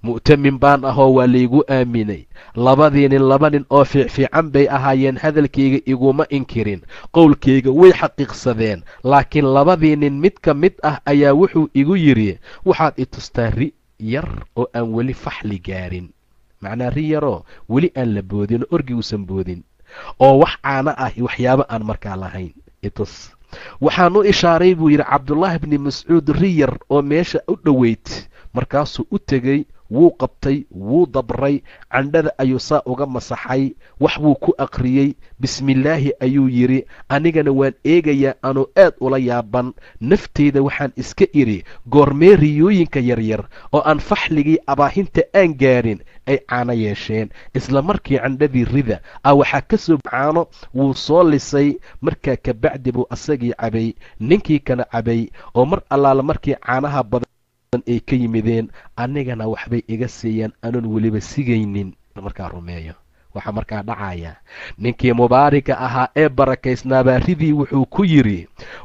S1: mu'tamin baan ahoo waa laygu aaminay labadii nin laba nin oo fiicfiican bay ahaayeen hadalkayga iguma inkirin qowlkayga way xaqiiqsadeen laakiin labadii nin mid ka mid ah ayaa wuxuu igu yidhi waxaad itustaa ri yar oo aan weli faxli gaarin macnaa ri yaroo weli aan la boodin oo orgi uusan boodin oo wax caana ah waxyaabo aan markaa lahayn itus waxaan u ishaaray buu yidhi cabdulaahi bni mascuud ri yar oo meesha u dhoweyd markaasuu u tegey wuu qabtay wuu dabray candhada ayuu saa uga masaxay wax wuu ku aqriyey bismillaahi ayuu yidhi anigana waan eegayaa anuu aad ula yaaban nafteyda waxaan iska idhi goormee riyooyinka yaryar oo aan faxligii abaahinta aan gaarin ay caano yeesheen isla markii candhadii rida ah waxaa ka soo caano wuu soo lisay markaa kabacdi buu asagii cabay ninkii kana cabay oo mar allaale markii caanaha badan ay ka yimideen anigana waxbay iga siiyeen anan weliba sigaynin markaa rumeeyo waxaa markaa dhacaya ninkii mubaarika ahaa ee barakaysnaabaaridii wuxuu ku yidhi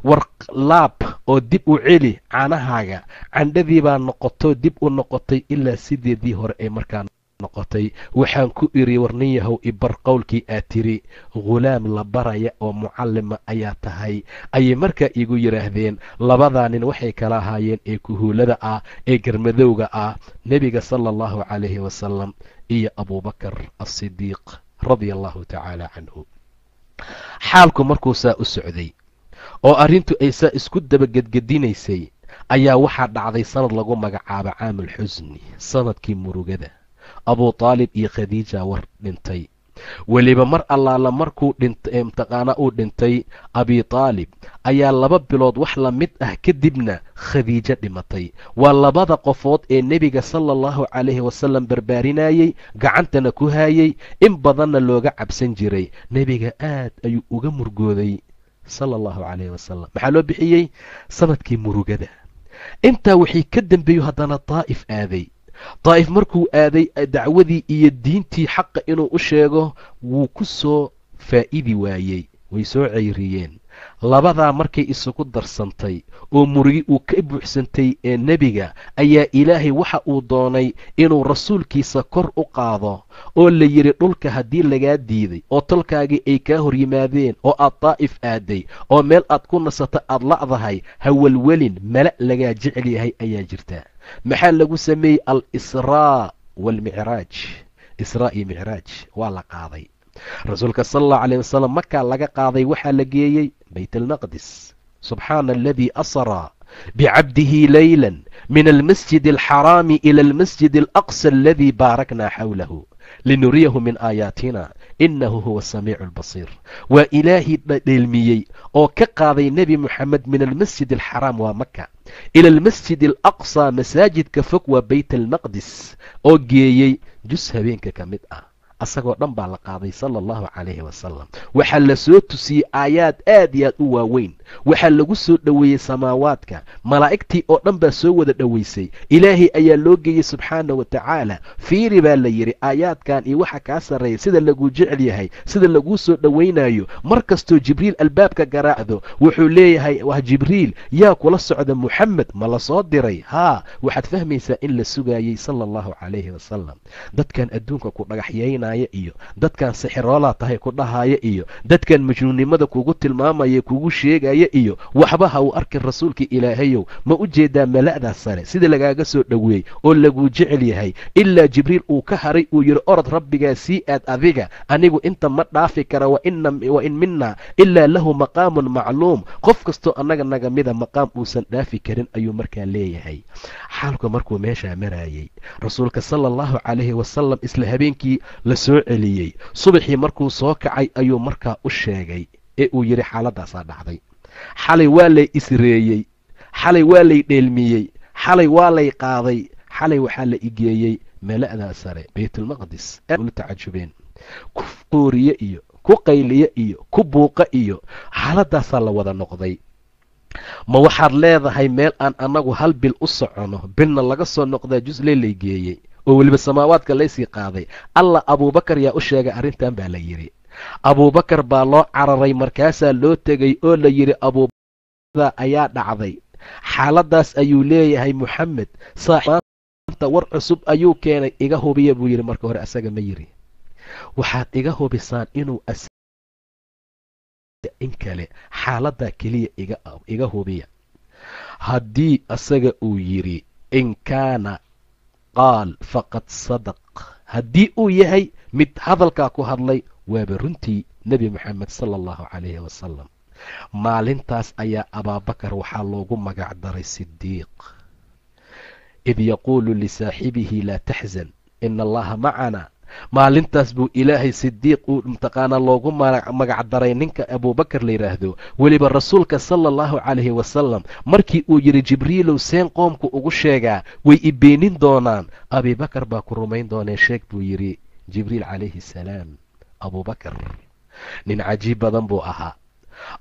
S1: war laab oo dib u celi caanahaaga candhadii baa noqotoo dib u noqotay ilaa sideedii hore ee markaa noqotay waxaan ku idhi warninyahow ibar qowlkii aad tiri khulaam la baraya oo mucallima ayaa tahay ayay markaa iigu yidhaahdeen labadaa nin waxay kala ahaayeen ee kuhuulada ah ee garmadowga ah nebiga sala allahu calayhi wasalam iyo abuubakar asidiiq radia allahu tacaala canhu xaalku markuu saa u socday oo arrintu ay saa isku dabagedgedinaysay ayaa waxaa dhacday sanad lagu magacaabo caamulxusni sanadkii murugada abuu taalib iyo khadiija war dhintay weliba mar allaala markuu mtaqaana uu dhintay abi taalib ayaa laba bilood wax la mid ah kadibna khadiijo dhimatay waa labada qofood ee nebiga sala allahu calayhi wasalam barbaarinayey gacantana ku haayey in badanna looga cabsan jiray nebiga aad ayuu uga murgooday sala allahu calayhi wasalam maxaa loo bixiyey sanadkii murugada intaa wixii ka dembeeyu haddana daa'if aaday daa'if markuu aaday eh, dacwadii iyo diintii xaqa inuu u sheego wuu ku soo faa'idi waayey way soo ceyriyeen labadaa markay isugu darsantay oo murigi uu ka buuxsantay ee nebiga ayaa ilaahay waxa uu doonay inuu rasuulkiisa kor u qaado oo la yidhi dhulka haddii lagaa diiday oo tolkaagii ay kaa hor yimaadeen oo aad daa'if aaday oo meel aad ku nasato aad la'dahay hawalwelin mala lagaa jecel yahay ayaa jirta محل لغو سمي الإسراء والمعراج إسراء معراج والله قاضي رسولك صلى الله عليه وسلم مكة لغا قاضي وحا لقيي بيت المقدس سبحان الذي اسرى بعبده ليلا من المسجد الحرام إلى المسجد الأقصى الذي باركنا حوله لنريه من آياتنا إنه هو السميع البصير وإلهي دلمي أو كقاضي نبي محمد من المسجد الحرام ومكة ila almasjid alaqsaa masaajidka fog waa bayt almaqdis oo geeyey jus habeenka ka mid ah asagoo dhan baa la qaaday sala allahu calayhi wasalam waxaa lasoo tusiyey aayaad aad iyo aad u waaweyn waxaa lagu soo dhoweeyey samaawaadka malaa'igtii oo dhan baa soo wada dhoweysay ilaahay ayaa loo geeyey subxaana wa tacaala fiiri baa la yidhi aayaadkan iyo waxa kaa sarreeya sida laguu jecel yahay sida laguu soo dhowaynayo mar kastoo jibriil albaabka garaacdo wuxuu leeyahay wah jibriil yaa kula socda muxamed ma la soo diray haa waxaad fahmaysaa in la sugayey sala allahu calayhi wasalam dadkan adduunka ku dhagaxyayna tilmaamaaya iyo dadkan sixiroolaa tahay ku dhahaaya iyo dadkan majnuunnimada kugu tilmaamaya kugu sheegaya iyo waxba ha uu arkin rasuulka ilaahayow ma u jeedaa mala'daa sare sida lagaaga soo dhoweeyey oo laguu jecel yahay ilaa jibriil uu ka haray uu yidhi orod rabbigaa sii aad adiga anigu inta ma dhaafi kara wa in minna ilaa lahu maqaamun macluum qof kastoo annaga naga mida maqaam uusan dhaafi karin ayuu markaa leeyahay xaalku markuu meeshaa maraayey rasuulka sala allahu calayhi wasalam isla habeenkii soo celiyey subaxii markuu soo kacay ayuu markaa u sheegay ee uu yidhi xaaladaasaa dhacday xalay waa lay isreeyey xalay waa lay dheelmiyey xalay waa lay qaaday xalay waxaa la igeeyey mala'daa sare baytulmaqdis aad ula tacajubeen ku qooriye iyo ku qayliyo iyo ku buuqa iyo xaaladaasaa la wada noqday ma waxaad leedahay meel aan annagu hal bil u socono bilna laga soo noqdaa juslee lay geeyey oo weliba samaawaadka laysii qaaday alla abuubakar yaa u sheegay arrintan baa la yidhi abuubakar baa loo cararay markaasaa loo tegay oo la yidhi abuubakar ayaa dhacday xaaladaas ayuu leeyahay moxamed saata war cusub ayuu keenay iga hubiya buu yidhi marka hore asaga ma yidhi waxaad iga hubisaan inuu in kale xaaladaa keliya iga iga hubiya haddii asaga uu yidhi in kaana qaal faqad sadaq haddii uu yahay mid hadalkaa ku hadlay waaba runtii nebi maxamed sala allahu calayhi wasalam maalintaas ayaa abaabakar waxaa loogu magac daray sidiiq id yaquulu lisaaxibihi laa taxzan ina allaha macanaa maalintaas buu ilaahay sidiiq uu mataqaanaa loogu magacdaray ninka abuubakar la yidhaahdo weliba rasuulka sala allahu calayhi wasalam markii uu yidhi jibriilow seen qoomku ugu sheegaa way ibeenin doonaan abiibakar baa ku rumayn doonee sheeg buu yidhi jibriil calayhi salaam abuubakar nin cajiib badan buu ahaa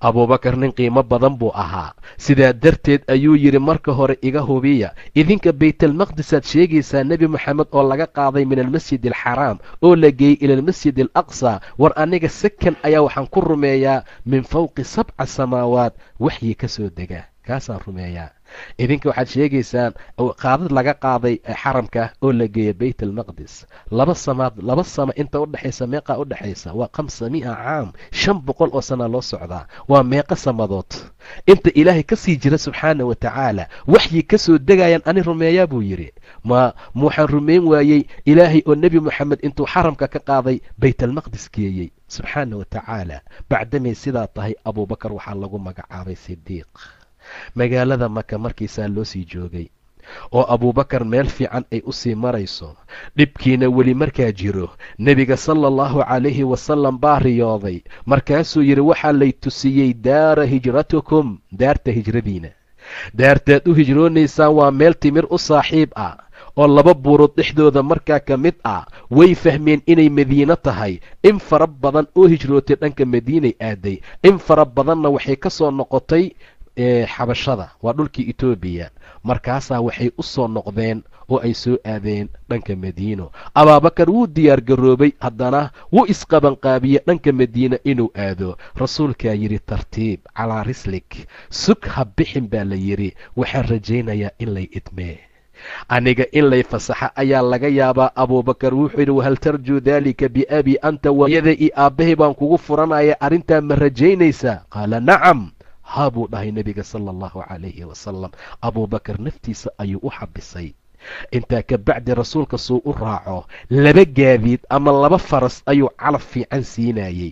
S1: abuubakar nin qiimo badan buu ahaa sidaa darteed ayuu yidhi marka hore iga hubiya idinka baytalmaqdisaad sheegaysaa nebi moxamed oo laga qaaday min almasjid alxaraam oo la geeyey ila almasjid alaqsa war aniga sakan ayaa waxaan ku rumeeyaa min fowqi sabca samaawaad waxyi ka soo dega kaasaan rumeeyaa idinka waxaad sheegaysaan qaadad laga qaaday eh, xaramka oo la geeyay bayt almaqdis laba samaad laba sama inta udhexaysa meeqaa u dhexaysa waa kamsa mia caam shan boqol oo sanaa loo socdaa waa meeqo samadood inta ilaahay ka sii jira subxaana wa tacaala waxyi kasoo degayaan ani rumeeyaa buu yidhi ma waxaan rumeyn waayey ilaahay oo nebi moxamed intuu xaramka ka qaaday bayt almaqdis geeyey subxaana wa tacaala bacdamay sidaa tahay abuubakar waxaa lagu magacaabay sidiiq magaalada maka markiisaa loosii joogay oo abuubakar meel fiican ay u sii marayso dhibkiina weli markaa jiro nebiga sala allahu calayhi wasalam baa riyooday markaasuu yidhi waxaa lay tusiyey daara hijratukum daarta hijradiina daartaad u hijroonaysaan waa meel timir u saaxiib ah oo laba buurood dhexdooda markaa ka mid ah way fahmeen inay madiine tahay in fara badan oo hijrootay dhanka madiinay aaday in fara badanna waxay ka soo noqotay ee xabashada waa dhulkii etoobiya markaasaa waxay u soo noqdeen oo ay soo aadeen dhanka madiino abaabakar wuu diyaar garoobay haddana wuu isqabanqaabiyey dhanka madiina inuu aado rasuulkaa yidhi tartiib calaa rislik sug ha bixin baa la yidhi waxaan rajaynayaa in lay idmee aniga in lay fasaxa ayaa laga yaabaa abuubakar wuxuu yidhi wahal tarjuu daalika biabi anta wayada iyo aabbahay baan kugu furanaya arrintaa ma rajaynaysaa qaala nacam haa buu dhahay nebiga sala allahu calayhi wasalam abuubakar naftiisa ayuu u xabisay intaa kabacdi rasuulka suu u raaco laba gaadiid ama laba faras ayuu calaf fiican siinayey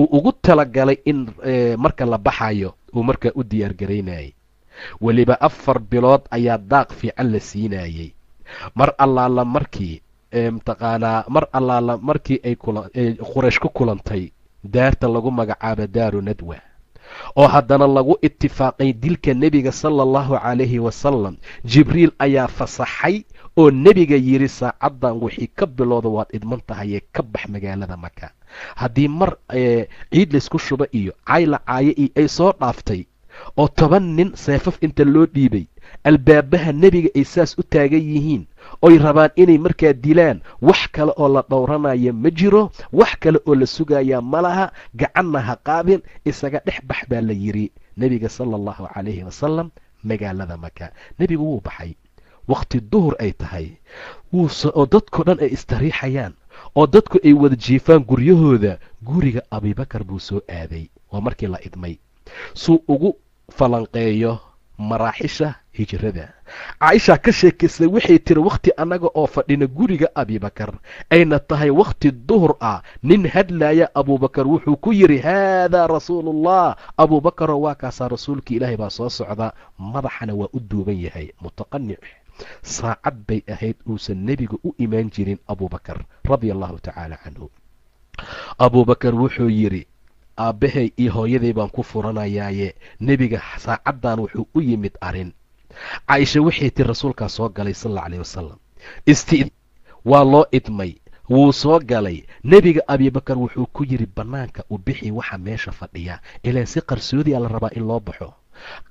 S1: uu ugu talagalay in eh, marka la baxayo uu markaa u diyaar diyaargaraynayey weliba afar bilood ayaa daaq fiican la siinayey mar allaalla markii mataqaanaa mar allaala markii ay eh, quraysh ku kulantay daarta lagu magacaabo daaru nadwa oo haddana lagu itifaaqay dilka nebiga sala allahu calayhi wasalam jibriil ayaa fasaxay oo nebiga yidhi saacaddan wixii ka bilowda waad idman tahay ee ka bax magaalada maka haddii mar ciid laysku shuba iyo cayla caayo iyo ay soo dhaaftay oo toban nin seefaf inta loo dhiibay albaabaha nebiga ay saas u taagan yihiin oy rabaan inay markaa dilaan wax kale oo la dhowranaya ma jiro wax kale oo la sugayaa ma laha gacanna ha qaabin isaga dhex bax baa la yidhi nebiga sala allahu calayhi wasalam magaalada maka nebigu wuu baxay wakhti duhur ay tahay oo dadkoo dhan ay istariixayaan oo dadku ay wada jiifaan guryahooda guriga abibakar buu soo aaday waa markii la idmay suu ugu falanqeeyo maraaxisha hijrada caaisha ka sheekaysay waxay tiri wakhti annaga oo fadhina guriga abibakar ayna tahay wakhti duhur ah nin hadlaya abuubakar wuxuu ku yidhi haadaa rasuuluullah abuubakaroo waa kaasaa rasuulka ilaahay baa soo socda madaxana waa u duuban yahay mutaqanic saacad bay ahayd uusan nebiga u imaan jirin abuubakar radia allahu tacaala canhu abuubakar wuxuu yidhi aabbahay iyo hooyaday baan ku furanayaaye nebiga saacaddan wuxuu u yimid arin caaisha wixii tii rasuulkaa soo galay salalla caleyh wasalam isti waa loo idmay wuu soo galay nebiga abibakar wuxuu ku yidhi bannaanka u bixi waxa meesha fadhiya ilaa si qarsoodi a ah la rabaa in loo baxo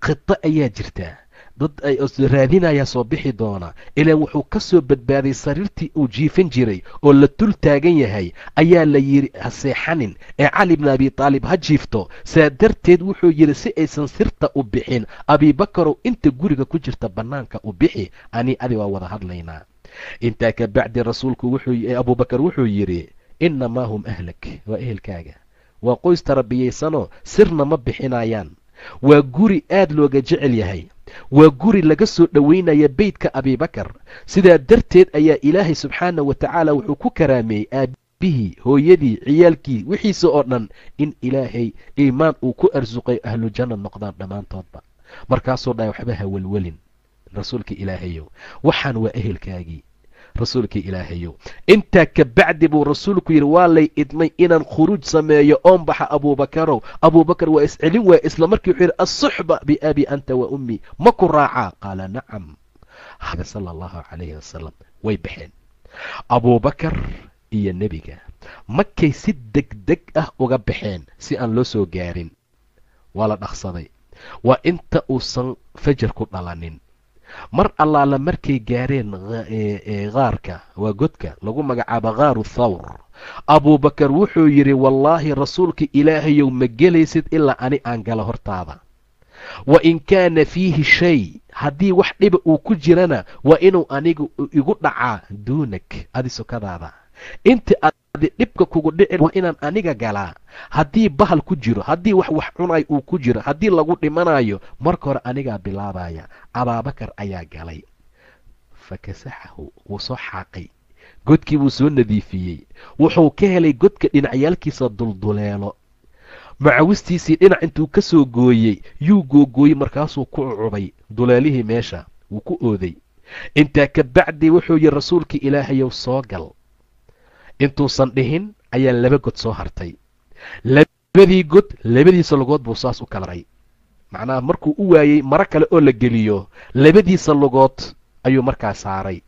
S1: khito ayaa jirtaa dad ay raadinaya soo bixi doona ilaan wuxuu ka soo badbaaday sariirtii uu jiifan jiray oo la tul taagan yahay ayaa la yidhi ha seexanin ee cali bna abi taalib ha jiifto saa darteed wuxuu yidhi si aysan sirta u bixin abiibakarow inta guriga ku jirta bannaanka u bixi ani adi waa wada hadlaynaa intaa ka bacdi rasuulku abuubakar wuxuu yidhi innamaa hum ahlak waa ehelkaaga waa qoys tarbiyaysanoo sirna ma bixinayaan waa guri aad looga jecel yahay waa guri laga soo dhowaynaya beytka abibakar sidaa darteed ayaa ilaahay subxaana wa tacaala wuxuu ku karaameeyey aabbihii hooyadii ciyaalkii wixiisa oo dhan in ilaahay iimaan uu ku arsuqay ahlujanna noqdaan dhammaantoodba markaasoo dha waxba ha welwelin rasuulka ilaahayow waxaan waa ehelkaagii rasuulkii ilaahayow intaa kabacdi buu rasuulku yidhi waa lay idmay inaan khuruuj sameeyo oon baxa abuubakarow abuubakar waa iscelin waaya isla markii wuxuu yidhi assuxba biabi anta wa ummi ma ku raacaa qaala nacam sala allahu calayhi wasalam way baxeen abuubakar iyo nebiga markay si degdeg ah uga baxeen si aan loo soo gaarin waa la dhaqsaday waa inta uusan fajar ku dhalanin mar allaala markay gaareen kaarka eh, eh, waa godka lagu magacaabo khaaru thawr abuubakar wuxuu yidhi wallaahi rasuulka ilaahayow ma gelaysid ilaa ani aan galo hortaada wa in kaana fiihi shay haddii wax dhiba uu ku jirana waa inuu anigu igu dhacaa duunak adi inta aadi dhibka kugu dhici waa inaan aniga galaa haddii bahal ku jiro haddii wax wax cunay uu ku jiro haddii lagu dhimanayo marka hore anigaa bilaabaya abaabakar ayaa galay fa kasaxahu wuu soo xaaqay godkii buu soo nadiifiyey wuxuu ka helay godka dhinacyaalkiisa dulduleelo macawistiisii dhinac intuu ka soo gooyey yuu googooyey markaasuu ku cubay duleelihii meesha wuu ku ooday intaa ka bacdi wuxuu yihi rasuulkii ilaahayow soo gal intuusan dhihin ayaa laba god soo hartay labadii god labadiisa lugood buu saas u kalaray macnaha markuu u waayey maro kale oo la geliyo labadiisa lugood ayuu markaa saaray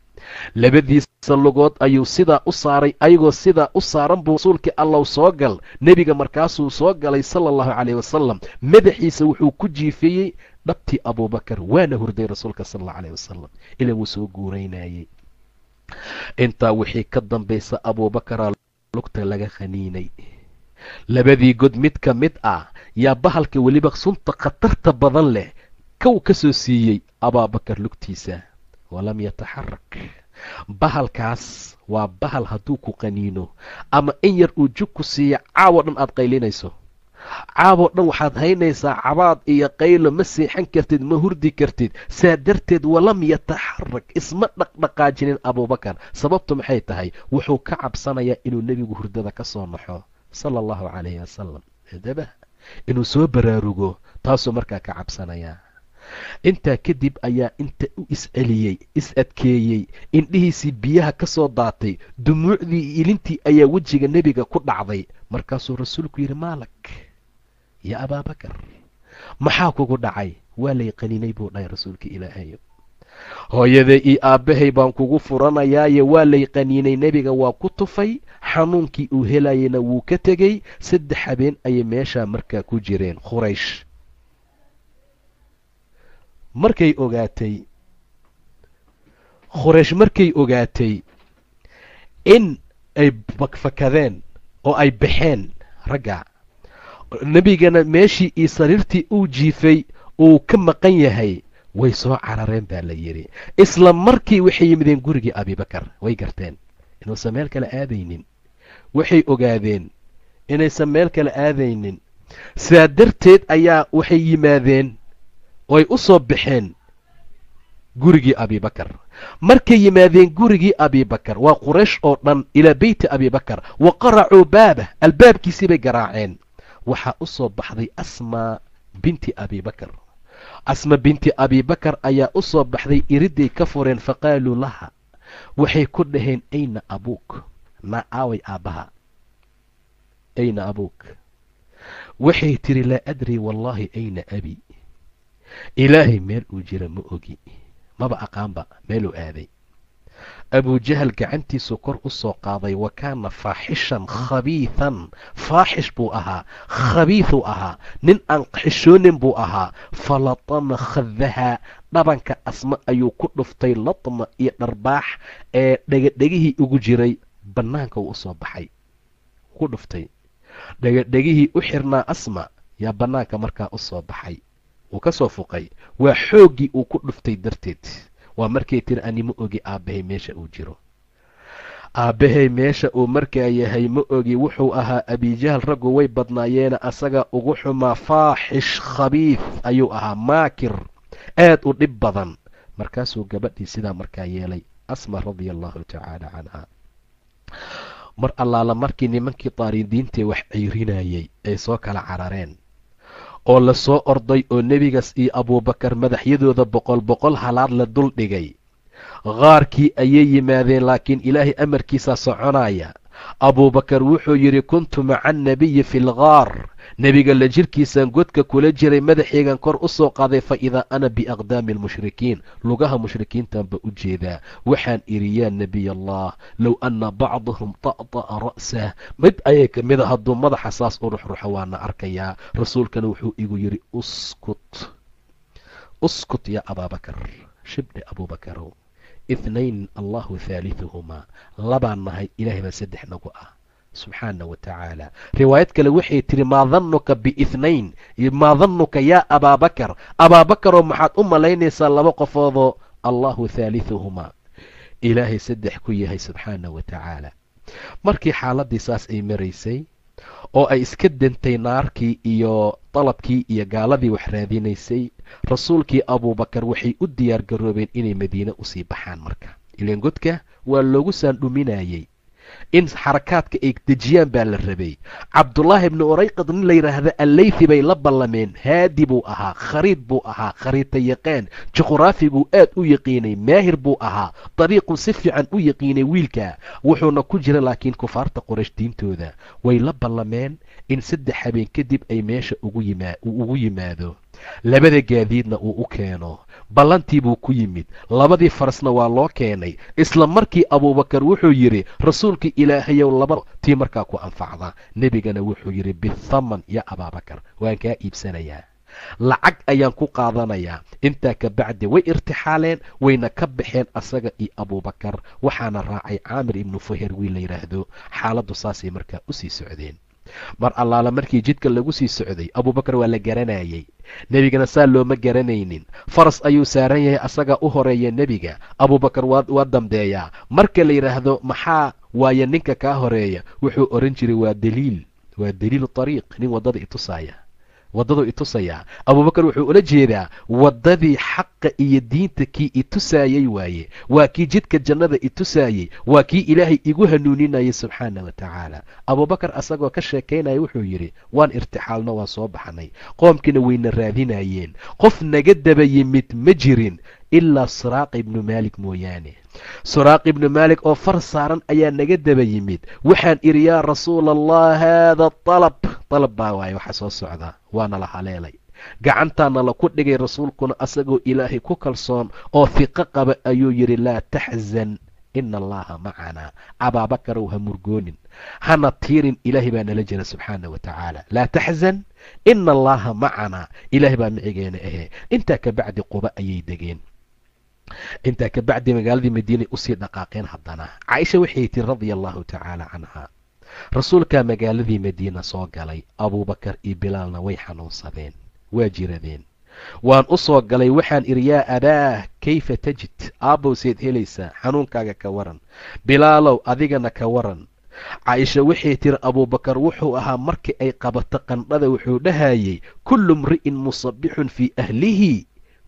S1: labadiisa lugood ayuu sidaa u saaray ayagoo sidaa u saaran buu rasuulkii allow soo gal nebiga markaasuu soo galay sala allahu calayh wasalam madaxiisa wuxuu ku jiifiyey dhabtii abuubakar waana hurday rasuulka sala allahu calayh wasalam ilaa wuu soo guuraynayey intaa wixii ka dambaysa abuubakara lugta laga khaniinay labadii god mid ka mid ah yaa bahalka weliba sunta khatarta badan leh kow ka soo siiyey abaabakar lugtiisa walam yataxarak bahalkaas waa bahal hadduu ku qaniino ama in yar uu jug ku siiya caawa dhan aad qaylinayso caaboo dhan waxaad haynaysaa cabaad iyo qaylo ma seexan kartid ma hurdi kartid saa darteed walam yataxarag isma dhaqdhaqaajinin abuubakar sababtu maxay tahay wuxuu ka cabsanayaa inuu nebigu hurdada ka soo naxo sala allahu calayhi wasalam adaba inuu soo baraarugo taasuu markaa ka cabsanayaa intaa kadib ayaa inta u is-celiyey is adkeeyey indhihiisii biyaha ka soo daatay dumuucdii ilintii ayaa wejiga nebiga ku dhacday markaasuu rasuulku yidhi maalag yaa abaabakar maxaa kugu dhacay waa lay qaniinay buu dhahay rasuulka ilaahayo hooyaday io aabbahay baan kugu furanayaaye waa lay qaniinay nebiga waa ku tufay xanuunkii uu helayeyna wuu ka tegey saddex habeen ayay meeshaa markaa ku jireen khuraysh markay ogaatay khuraysh markay ogaatay in ay fakadeen oo ay baxeen ragga nebigana meeshii iyo sariirtii uu jiifay uu ka maqan yahay way soo carareen baa la yidhi isla markii waxay yimideen gurigii abibakar way garteen inuusan meel kale aadaynin waxay ogaadeen inaysan meel kale aadaynin sidaa darteed ayaa waxay yimaadeen oy u soo baxeen gurigii abibakar markay yimaadeen gurigii abibakar waa quraysh oo dhan ilaa beyti abibakar wa qaracuu baabah albaabkiisii bay garaaceen waxaa u soo baxday asmaa binti abibakar asma binti abibakar ayaa u soo baxday iriday ka fureen faqaaluu laha waxay ku dhaheen ayna abuuk naa aaway aabbaha ayna abuuk waxay tiri laa adrii wallaahi ayna abi ilaahay meel uu jira ma ogi maba aqaanba meeluu aaday abujahal gacantiisu kor u soo qaaday wa kaana faaxishan khabiihan faaxish buu ahaa khabiidu ahaa nin aan xishoonin buu ahaa falatama khadaha dhabanka asma ayuu ku dhuftay latma iyo dharbaax ee dhegadhegihii ugu jiray bannaanka uu usoo baxay ku dhuftay dhegadhegihii u xirnaa asma yaa bannaanka markaa usoo baxay wuu kasoo fuqay waa xooggii uu ku dhuftay darteed waa markay tiri ani ma ogi aabbahay meesha uu jiro aabbahay meesha uu markaa yahay ma ogi wuxuu ahaa abijahl raggu way badnaayeena asaga ugu xumaa faaxish khabiif ayuu ahaa maakir aad u dhib badan markaasuu gabadhii sidaa markaa yeelay asma radia allahu tacaala canha mar allaala markii nimankii taariidiintee wax ceyrinayay ay soo kala carareen oo la soo orday oo nebigaas iyo abuubakar madaxyadooda boqol boqol halaad la dul dhigay qaarkii ayay yimaadeen laakiin ilaahay amarkiisaa soconaya abuubakar wuxuu yidhi kuntu maca annabiyi fi lgaar nebiga la jirkiisaan godka kula jiray madaxaygan kor u soo qaaday fa idaa ana biaqdaami almushrikiin lugaha mushrikiintanba u jeedaa waxaan iri yaa nebiy allah low anna bacdahum ta'ta'a ra'sah mid ayay kamid a ah, hadduu madaxa saas u ruxruxo waana arkayaa rasuulkana wuxuu igu yidhi uskut uskut yaa abaabakar shibdhe abuubakarow itnayn allahu thaalihuma labaan nahay ilaahay baa saddex nagu ah subxaana wa tacaala riwaayad kale waxay tidhi maa dannuka biithnayn iyo maa dannuka yaa abaabakar abaabakaroo maxaad u malaynaysaa laba qofoodoo allahu haalihuhumaa ilaahay saddex ku yahay subxaana wa tacaala markii xaaladdii saas ay maraysay oo ay iska dentay naarkii iyo dalabkii iyo gaaladii wax raadinaysay rasuulkii abuubakar waxay u diyaar garoobeen inay madiine usii baxaan marka ileen waa loogu saandhuminayey in xarakaadka ay dejiyaan baa la rabay cabdullaahi ibni urayqad nin la yidhaahda alleythi bay la ballameen haadi buu ahaa khariid buu ahaa khariita yaqaan juqhuraafiguu aad u yaqiinay maahir buu ahaa dariiquu si fiican u yaqiinay wiilka wuxuuna ku jira laakiin kufaarta qoraysh diintooda way la ballameen in saddex habeen kadib ay meesha ugu yimaado labada gaadiidna uu u keeno ballantii buu ku yimid labadii farasna waa loo keenay isla markii abuubakar wuxuu yidhi rasuulka ilaahayow laba tii markaa ku anfacda nebigana wuxuu yidhi bithaman yaa abaabakar waan kaa iibsanayaa lacag ayaan ku qaadanayaa intaa kabacdi way irtixaaleen wayna ka baxeen asaga iyo abuubakar waxaana raacay caamir ibnu fuher wiil la yidhaahdo xaaladdu saasay markaa usii socdeen mar allaale markii jidka lagu sii socday abubakar waa la garanayey nebigana saa looma garanaynin faras ayuu saaran yahay asaga u horeeya nebiga abubakar waa dambeeyaa marka la yidhaahdo maxaa waaye ninka kaa horeeya wuxuu oran jiray waa daliil waa daliilu tariiq nin waddada itusaaya waddadu itusayaa abubakar wuxuu ula jeedaa waddadii xaqa iyo diinta kii itusaayey waaye waa kii jidka jannada itusaayey waa kii ilaahay igu hanuuninayay subxaana wa tacaala abubakar asagoo ka sheekaynaya wuxuu yidhi waan irtixaalno waan soo baxnay qoomkina wayna raadinayeen qof naga daba yimid ma jirin ilaa suraaq ibnu maalik mooyaane suraaq ibnu maalik oo far saaran ayaa naga daba yimid waxaan idhi yaa rasuul allah haada alab alab baa waaye waxa soo socda waana la haleelay gacantaana ku dhigay rasuulkuna asagoo ilaahay ku kalsoon oo fiqo qaba ayuu yidhi laa taxzan ina allaha macanaa abaabakarow ha murgoonin hana tiirin ilaahay baa nala jira subxaana wa tacaala laa taxzan in allaha macanaa ilaahay baa micigeena ahee intaa kabacdi quba ayay degeen intaa kabacdi magaaladii madiina usii dhaqaaqeen haddana caaisha waxay tiri radia allahu tacaala canha rasuulkaa magaaladii madiina soo galay abuubakar iyo bilaalna way xanuunsadeen waa jiradeen waan u soo galay waxaan idhi yaa abaah kayfa tajid aabbow seed helaysaa xanuunkaaga ka waran bilaalow adigana ka waran caaisha waxay tiri abuubakar wuxuu ahaa markii ay qabato qandhada wuxuu dhahayay kullu mri'in musabbixun fii ahlihi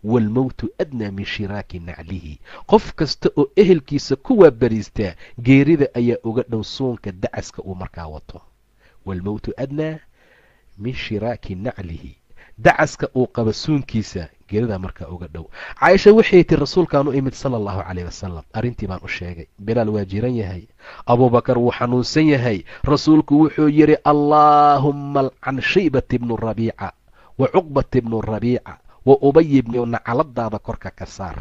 S1: walmowtu adnaa min shiraaki naclihi qof kasta oo ehelkiisa kuwaa bariistaa geerida ayaa uga dhow suunka dacaska uu markaa wato waalmowtu adnaa min shiraaki naclihi dacaska uu qaba suunkiisa geeridaa markaa uga dhow caaisha waxay ti rasuulkaan u imid sala allahu caleyh wasalam arrintii baan u sheegay bilaal waa jiran yahay abuubakar wuu xanuunsan yahay rasuulku wuxuu yidhi allaahumma alcan shaybat ibnu rabiica wa cuqbat ibnu rabiica wa ubay ibnuna nacaladaada korka ka saar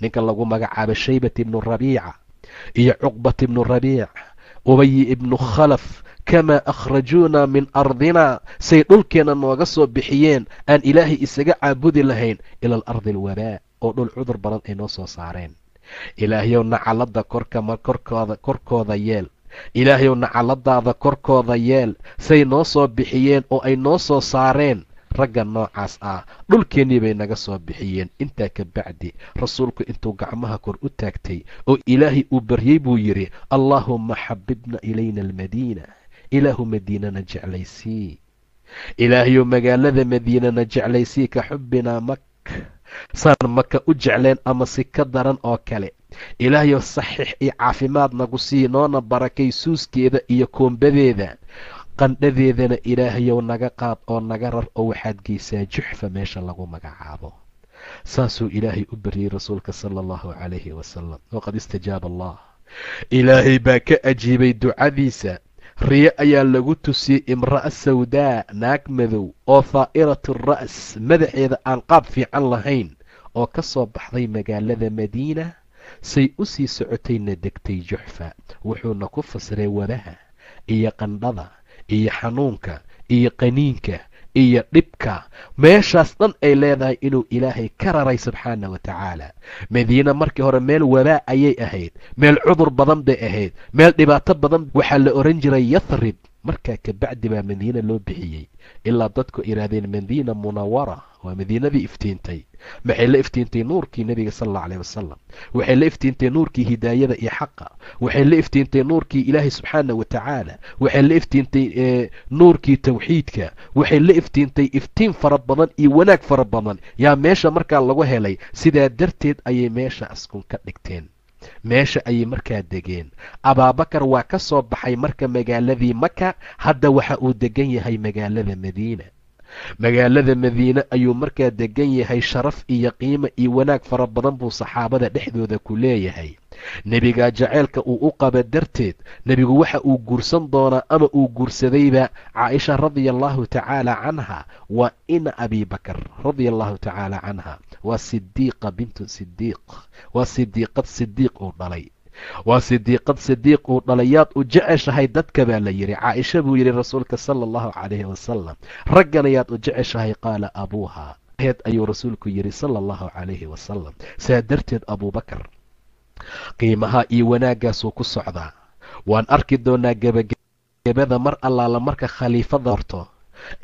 S1: ninka lagu magacaabo shaybat ibnu rabiica iyo cuqbat ibnu rabiic ubayi ibnu khalaf kamaa akhrajuuna min ardinaa say dhulkeenna nooga soo bixiyeen aan ilaahay isaga caabudi lahayn ila alardi alwabaa oo dhul cudur badan ay noo soo saareen ilaahyow nacaladda korkooda korkooda yeel ilaahyow nacaladaada korkooda yeel say noo soo bixiyeen oo ay noo soo saareen ragga noocaas ah dhulkeennii bay naga soo bixiyeen intaa ka bacdi rasuulku intuu gacmaha kor u taagtay oo ilaahay uu baryey buu yidhi allaahumma xabibna ilayna almadiina ilaahu madiinana jeclaysii ilaahayou magaalada madiinana jeclaysii ka xubbinaa maka saan maka u jecleen ama si ka daran oo kale ilaahayo saxiix iyo caafimaad nagu sii noona barakay suuskeeda iyo koombadeeda qandhadeedana ilaahayow naga qaad oo naga rar oo waxaad geysaa juxfa meesha lagu magacaabo saasuu ilaahay u beriyey rasuulka sala allahu calayhi wasalam waqad istajaaba allah ilaahay baa ka ajiibay ducadiisa riyo ayaa lagu tusiyey imra'a sawdaa naag madow oo haa'iratu ra'as madaxeeda aan qaab fiican lahayn oo ka soo baxday magaalada madiina say u sii socotayna degtay juxfa wuxuuna ku fasiray wadaha iyo qandhada iyo xanuunka iyo qaniinka iyo dhibka meeshaas dhan ay leedahay inuu ilaahay ka raray subxaana wa tacaala madiine markii hore meel wabaa ayay ahayd meel cudur badan bay ahayd meel dhibaato badan waxaa la ohan jiray yathrib markaa kabacdi baa madiina loo bixiyey ilaa dadku yidhaahdeen madiina munawara waa madiinadii iftiintay maxay la iftiintay nuurkii nebiga sal alla aleh wasalam waxay la iftiintay nuurkii hidaayada iyo xaqa waxay la iftiintay nuurkii ilaahay subxaana wa tacaala waxay la iftiintay eh, nuurkii tawxiidka waxay la iftiintay iftiin fara badan iyo wanaag fara badan yaa meesha markaa lagu helay sidaa darteed ayay meesha askun ka dhigteen meesha ayay markaa degeen abaabakar waa ka soo baxay marka magaaladii maka hadda waxa uu degan yahay magaalada madiina magaalada madiine ayuu markaa degan yahay sharaf iyo qiimo iyo wanaag fara badan buu saxaabada dhexdooda ku leeyahay nebigaa jaceylka uu u qaba darteed nebigu waxa uu guursan doonaa ama uu guursadayba caaisha radia allahu tacaala canha waa ina abibakr radia allahu tacaala canha waa sidiiqa bintu sidiiq waa sidiiqad sidiiq uu dhalay waa sidiiqad sidiiq uu dhalayaad u jeceshahay dadka baa la yidhi caaisha buu yidhi rasuulka sala allahu calayhi wasalam raggana yaad u jeceshahay qaala abuuha ayuu rasuulku yidhi sala allahu calayhi wasalam saa darteed abubakar qiimaha iyo wanaaggaasuu ku socdaa waan arki doonaa gebagebada mar allaala marka khaliifada horto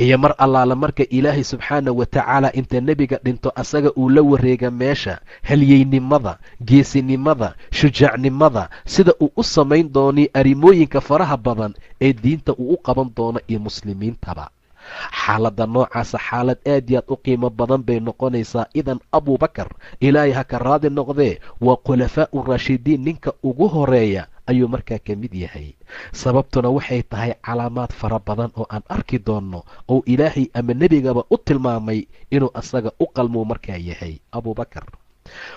S1: iyo mar allaala marka ilaahay subxaana wa tacaala inta nebiga dhinto asaga uu la wareega meesha halyeynimada geesinimada shujaacnimada sida uu u samayn doonay arrimooyinka faraha badan ee diinta uu u qaban doono iyo muslimiintaba xaaladda noocaasa xaalad aad iyaad u qiimo badan bay noqonaysaa idan abuubakar ilaahay ha ka raadi noqdee waa khulafaa'u raashidiin ninka ugu horeeya ayuu markaa ka mid yahay sababtuna waxay tahay calaamaad fara badan oo aan arki doonno oo ilaahay ama nebigaba u tilmaamay inuu asaga u qalmuu markaa yahay abuubakar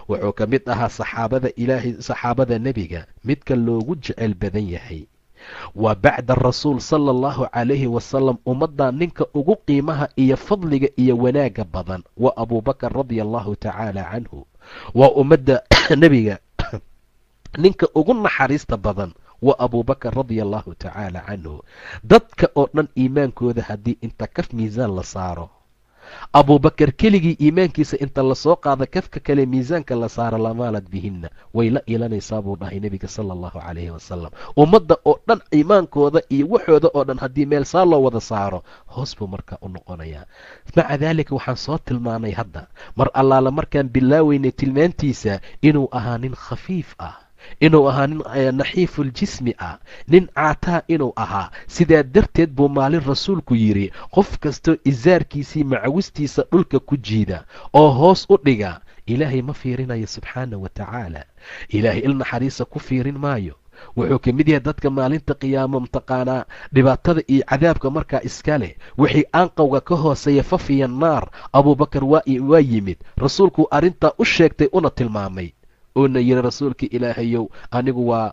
S1: wuxuu ka mid ahaa saxaabada ilaahay saxaabada nebiga midka loogu jecel badan yahay waa bacda rasuul sala allahu calayhi wasalam ummaddaa ninka ugu qiimaha iyo fadliga iyo wanaagga badan waa abuubakar radia allahu tacaala canhu waa ummadda nebiga ninka ugu naxariista badan waa abuubakar radia allahu tacaala canhu dadka oo dhan iimaankooda haddii inta kaf miisaan la saaro abuubakar keligii iimaankiisa inta lasoo qaada kafka kale miisaanka la saara lamaalad bihinna way la ilanaysaa buu dhahay nebiga sala allahu calayhi wasalam ummadda oo dhan iimaankooda iyo waxooda oo dhan haddii meel saa loo wada saaro hoos buu markaa u noqonayaa maca daalika waxaan soo tilmaanay hadda mar allaala markaan bilaaweynay tilmaantiisa inuu ahaa nin khafiif ah inuu ahaa nin eh, naxiiful jismi ah nin caataa inuu ahaa sidaa darteed buu maalin rasuulku yidhi qof kastoo isaarkiisii macawistiisa dhulka ku jiida oo hoos u dhiga ilaahay ma fiirinayo subxaana wa tacaala ilaahay il naxariisa ku fiirin maayo wuxuu ka mid yahay dadka maalinta qiyaamo mataqaanaa dhibaatada iyo cadaabka markaa iska leh wixii aanqowga ka hooseeya fafiya naar abuubakar waa yimid rasuulku arrintaa u sheegtay una tilmaamay na yidhi rasuulka ilaahayow anigu waa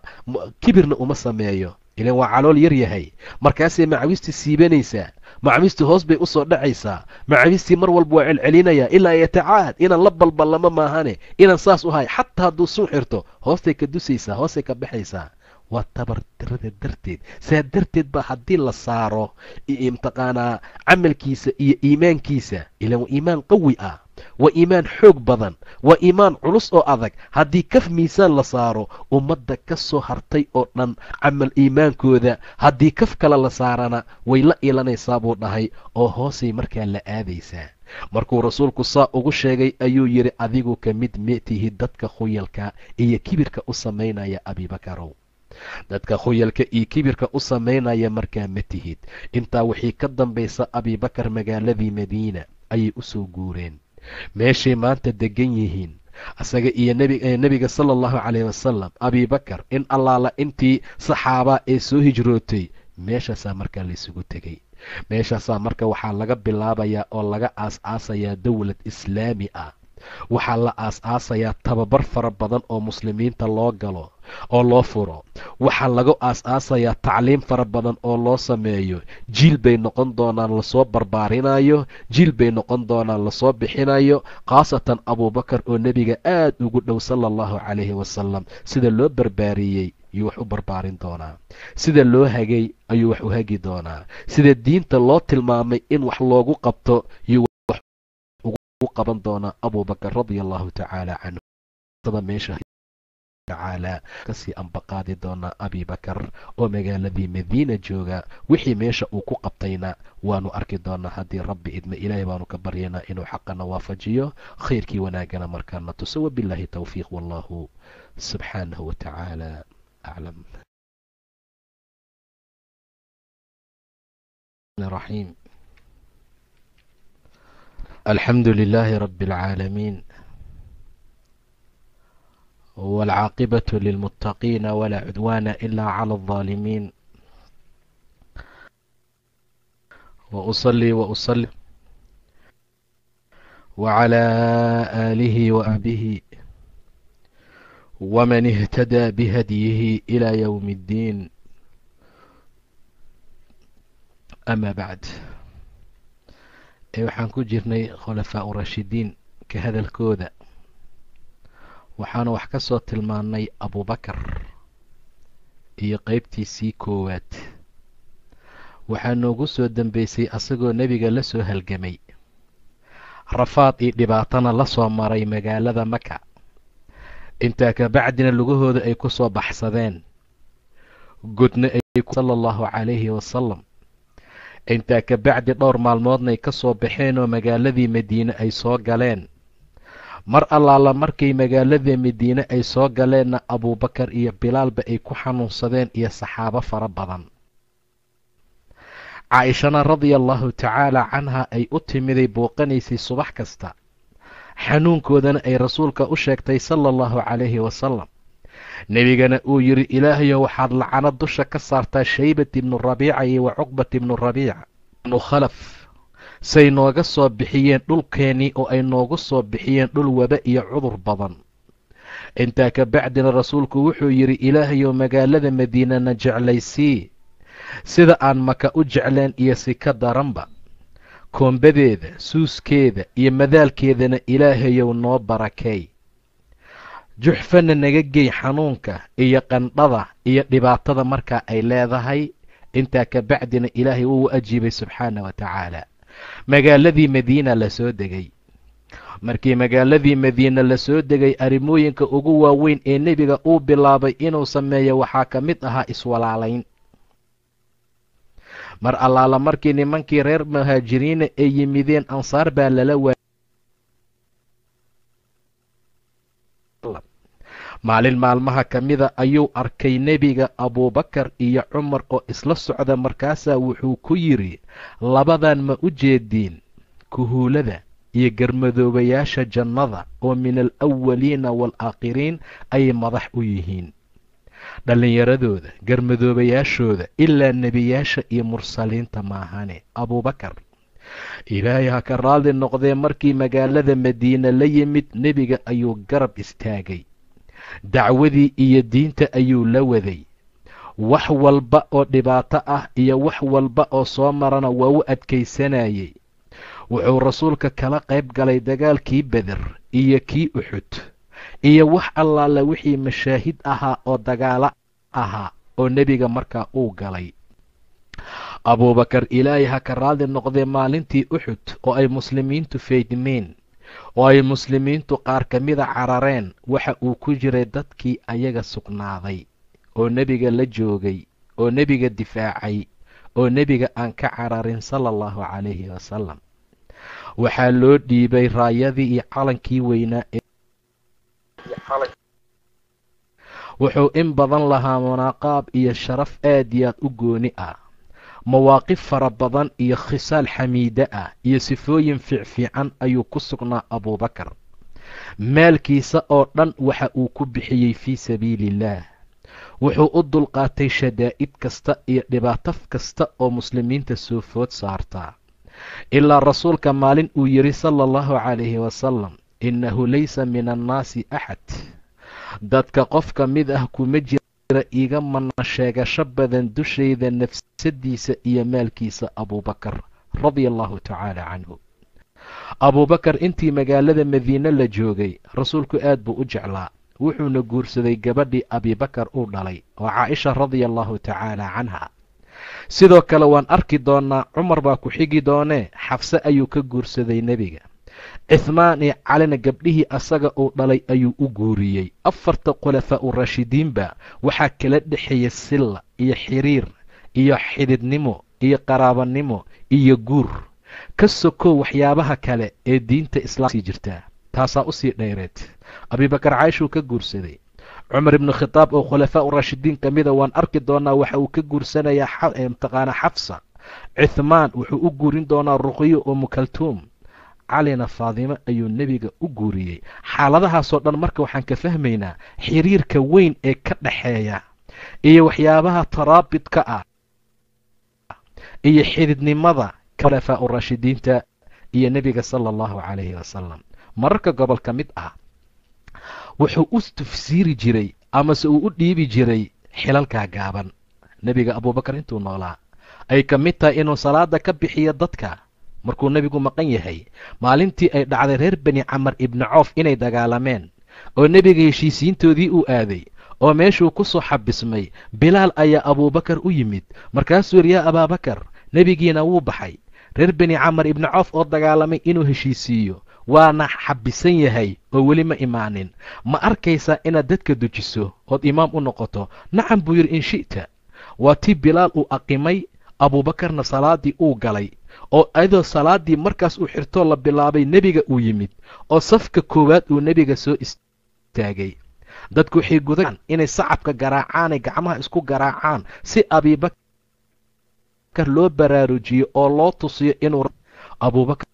S1: kibirna uma sameeyo ilan waa calool yar yahay markaasay macawistii siibanaysaa macawistii hoos bay u soo dhacaysaa macawistii mar walba waa celcelinayaa ilaa yatacaad inaan la balballamo maahane inaan saas u hay xataa hadduu suu xirto hoostay ka dusaysaa hoostay ka baxaysaa waa tabardarada darteed saa darteed baa haddii la saaro mtaqaanaa camalkiisa iyo iimaankiisa ilaan waa iimaan qawi ah waa iimaan xoog badan waa iimaan culus oo adag haddii kaf miisaan la saaro ummadda ka soo hartay oo dhan camal iimaankooda haddii kaf kale la saarana way la ilanaysaa buu dhahay oo hoosay markaa la aadaysaa markuu rasuulku saa ugu sheegay ayuu yidhi adigu ka mid metihi dadka khuyalka iyo kibirka u samaynaya abibakarow dadka khuyalka iyo kibirka u samaynaya markaa ma tihid intaa waxay ka dambaysa abibakar magaaladii madiina ayay u soo guureen meeshay maanta degan yihiin isaga iyo nebiga sala allahu calayh wasalam abibakar in allaala intii saxaabaa ee soo hijrootay meeshaasaa markaa laysugu tegay meeshaasaa marka waxaa laga bilaabayaa oo laga aas-aasayaa dowlad islaami ah waxaa la aas-aasayaa tababar fara badan oo muslimiinta loo galo oo loo furo waxaa lagu aas-aasayaa tacliim fara badan oo loo sameeyo jiil bay noqon doonaan lasoo barbaarinayo jiil bay noqon doonaan lasoo bixinayo khaasatan abuubakar oo nebiga aad ugu dhow sala allahu calayhi wasalam sida loo barbaariyey yuu wax u barbaarin doonaa sida loo hagay ayuu wax u hagi doonaa sida diinta loo tilmaamay in wax loogu qabto yuu wax ugu qaban doonaa abuubakar radia allahu tacaala canhu tacaala kasii anbaqaadi doonaa abibakar oo magaaladii madiina jooga wixii meesha uu ku qabtayna waanu arki doonaa haddii rabbi idma ilaahay baanu ka baryaynaa inuu xaqana waafajiyo khayrkii wanaagana markaana tuso wabilaahi towfiiq wallahu subxaanahu wa tacaala aclam alxamdu lilaahi rabbi alcaalamiin والعاقبة للمتقين ولا عدوان إلا على الظالمين وأصلي وأصلي وعلى آله وأبيه ومن اهتدى بهديه إلى يوم الدين أما بعد أيوة وحنكو جرني خلفاء راشدين كهذا الكوذا waxaanu wax ka soo tilmaanay abuubakar iyo qeybtiisii koowaad waxaa noogu soo dambeysay asagoo nebiga la soo halgamay rafaad iyo dhibaatana la soo maray magaalada maka intaa kabacdina bacdina lugahooda ay ku soo baxsadeen gudna ay sala allahu calayhi wasalam intaa kabacdi dhowr maalmoodnaay ka soo baxeen oo magaaladii madiine ay soo galeen mar allaala markay magaalada madiine ay soo galeenna abuubakar iyo bilaalba ay ku xanuunsadeen iyo saxaabo fara badan caaishana radia allahu tacaala canha ay u timiday buuqanaysay subax kasta xanuunkoodana ay rasuulka u sheegtay sala allahu calayhi wasalam nebigana uu yidhi ilaahayo waxaad lacana dusha ka saartaa shaybati ibnu rabiica iyo wa cuqbati ibnu rabiica ibnu khalaf say nooga soo bixiyeen dhulkeenii oo ay noogu soo bixiyeen dhul waba iyo cudur badan intaa ka bacdina rasuulku wuxuu yidhi ilaahayow magaalada madiinana jeclaysii sida aan maka u jecleen iyo si ka daranba koombadeeda suuskeeda iyo madaalkeedana ilaahayow noo barakay juxfana naga gey xanuunka iyo qandhada iyo dhibaatada markaa ay leedahay intaa ka bacdina ilaahay wuu u ajiibay subxaana wa tacaala magaaladii madiina lasoo degay markii magaaladii madiina lasoo degay arrimooyinka ugu waaweyn ee nebiga uu bilaabay inuu sameeyo waxaa ka mid ahaa iswalaalayn mar allaala markii nimankii reer muhaajiriina ay yimideen ansaar baa lala waa maalin maalmaha ka mida ayuu arkay nebiga abuubakar iyo cumar oo isla socda markaasaa wuxuu ku yidhi labadan ma u jeediin kuhuulada iyo garmadoobayaasha jannada oo min alawaliina waalaakhiriin ay madax u yihiin dhallinyaradooda garmadoobayaashooda ilaa nebiyaasha iyo mursaliinta maahane abuubakar ilaahay ha ka raalli noqdee markii magaalada madiine la yimid nebiga ayuu garab istaagay dacwadii iyo diinta ayuu la waday wax walba oo dhibaato ah iyo wax walba oo soo marana waa u adkaysanayay wuxuu rasuulka kala qayb galay dagaalkii beder iyo kii uxud iyo wax allaala wixii mashaahid ahaa oo dagaalo ahaa oo nebiga markaa uu galay abuubakar ilaahay ha ka raali noqdee maalintii uxud oo ay muslimiintu faydmeen oo ay muslimiintu qaar ka mida carareen waxa uu ku jiray dadkii ayaga sugnaaday oo nebiga la joogay oo nebiga difaacay oo nebiga aan ka cararin sala allahu calayhi wasalam waxaa loo dhiibay raayadii iyo calankii weynaa wuxuu in badan lahaa munaaqaab iyo sharaf aad iyaad u gooni ah mawaaqif fara badan iyo khisaal xamiide ah iyo sifooyin fiicfiican ayuu ku sugnaa abuubakar maalkiisa oo dhan waxa uu ku bixiyey fii sabiiliillaah wuxuu u dulqaatay shadaa'id kasta iyo dhibaato kasta oo muslimiinta soo food saartaa ilaa rasuulka maalin uu yidhi sala allahu calayhi wasalam innahu laysa min annaasi axad dadka qof ka mid ah kuma jira iga mana sheegasho badan dushayda nafsadiisa iyo maalkiisa abuubakar radi allahu tacaala canhu abuubakar intii magaalada madiine la joogay rasuulku aad buu u jeclaa wuxuuna guursaday gabadhii abibakar uu dhalay oo caaisha radia allahu tacaala canha sidoo kale waan arki doonaa cumar baa ku xigi doonee xafse ayuu ka guursaday nebiga ee calina gabdhihii asaga uu dhalay ayuu u guuriyey afarta khulafaa u waxaa kala dhexeeya silla iyo xiriir iyo xididnimo iyo qaraabanimo iyo guur ka sokow waxyaabaha kale ee diinta islaamsii jirtaa taasaa usii dhayreed abibakar caaishuu ka guursaday cumar ibnu khitaab oo khulafaa u raashidiin ka mida waan arki doonaa waxa uu ka guursanayaa mtaqaana xafsa cihmaan wuxuu u guurin doonaa ruqyo oo mukaltuum calina faadime ayuu nebiga u guuriyey xaaladahaasoo dhan marka waxaan ka fahmaynaa xiriirka weyn ee ka dhaxeeya iyo waxyaabaha taraabidka ah iyo xididnimada khulafaa urashidiinta iyo nebiga sala allahu calayhi wasalam mararka gobol ka mid ah wuxuu u tafsiiri jiray amase uu u dhiibi jiray xilalkaa gaaban nebiga abuubakar intuu noolaa ay ka mid tahay inuu salaada ka bixiyo dadka markuu nebigu maqan yahay maalintii ay dhacday reer beni camar ibni coof inay dagaalameen oo nebiga heshiisiintoodii uu aaday oo meeshuu ku soo xabismay bilaal ayaa abuubakar u yimid markaasuu yidhi yaa abaabakar nebigiina wuu baxay reer beni camar ibni coof oo dagaalamay inuu heshiisiiyo waana xabisan yahay oo weli ma imaanin ma arkaysaa inaad dadka dujiso ood imaam u noqoto nacam buu yidhi in shi'ta waa tii bilaal uu aqimay abuubakarna salaaddii uu galay oo ayadoo salaadii markaas uu xirtoo la bilaabay nebiga uu yimid oo safka koowaad uu nebiga soo istaagay dadku waxay gudan inay sacabka garaacaanay gacmaha isku garaacaan si abiibakar loo baraarujiyo oo loo tusiyo inuu abuubakar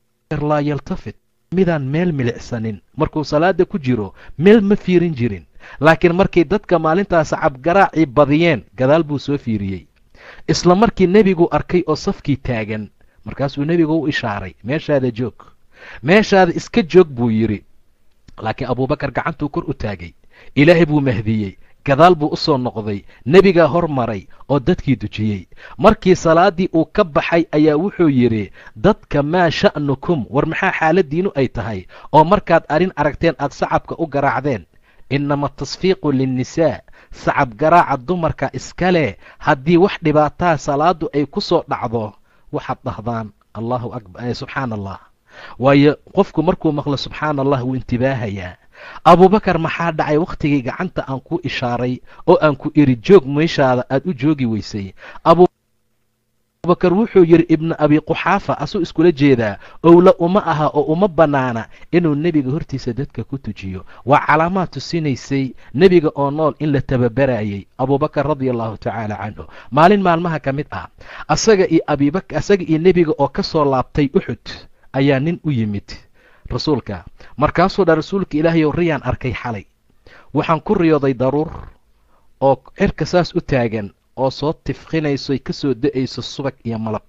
S1: laa yaltafit midaan meel milicsanin markuu salaada ku jiro meel ma fiirin jirin laakiin markay dadka maalintaas sacabgaraacii badiyeen gadaal buu soo fiiriyey isla markii nebigu arkay oo safkii taagan markaasuu nebigu u ishaaray meeshaada joog meeshaada iska joog buu yidhi laakiin abuubakar gacantuu kor u taagay ilaahay buu mahdiyey gadaal buu u soo noqday nebigaa hor maray oo dadkii dujiyey markii salaadii uu ka baxay ayaa wuxuu yidhi dadka maa sha'nukum war maxaa xaaladiinnu ay tahay oo markaad arrin aragteen aad sacabka u garaacdeen innama tasfiiqu linnisaa sacab garaaca dumarka iska leh haddii wax dhibaataa salaaddu ay ku soo dhacdo waxaad dhahdaan allahu subxaan allah waayo qofku markuu maqlo subxaan allah wuu intibaahayaa abuubakar maxaa dhacay wakhtigii gacanta aan ku ishaaray oo aan ku iri joog meeshaada aada u joogi weysay abubakar wuxuu yidhi ibnu abi quxaafa asuu iskula jeedaa owla uma aha oo uma bannaana inuu nebiga hortiisa dadka ku tujiyo waa calaamaad tusinaysay nebiga oo nool in la tababarayay abubakar radia allahu tacaala canhu maalin maalmaha ka mid ah asaga iyo abibak asaga iyo nebiga oo ka soo laabtay uxud ayaa nin u yimid rasuulka markaasuu dha rasuulka ilaahayow riyaan arkay xalay waxaan ku riyooday daruur oo cirka saas u taagan oo soo tifqinayso ay kasoo da-ayso subag iyo malab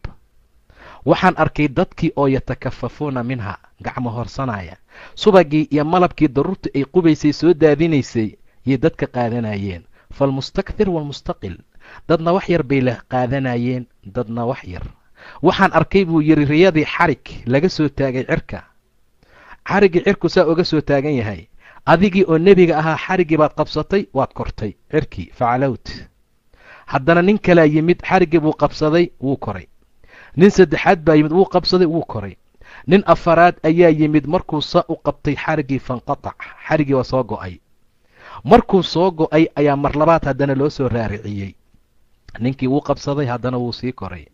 S1: waxaan arkay dadkii oo yatakafafuuna minha gacmo horsanaya subagii iyo malabkii daruurta ay qubaysay soo daadinaysay yay dadka qaadanayeen faalmustakthir walmustaqil dadna wax yar bay la qaadanayeen dadna wax yar waxaan arkay buu yidhi riyadii xarig laga soo taagay cirka xariggii cirku saa uga soo taagan yahay adigii oo nebiga ahaa xariggii baad qabsatay waad kortay cirkii facalowt haddana nin kalaa yimid xarigii buu qabsaday wuu koray nin saddexaad baa yimid wuu qabsaday wuu koray nin afaraad ayaa yimid markuu sa u qabtay xarigii fanqatac xarigii waa soo go'ay markuu soo go'ay ayaa mar labaad haddana loo soo raariciyey ninkii wuu qabsaday haddana wuu sii koray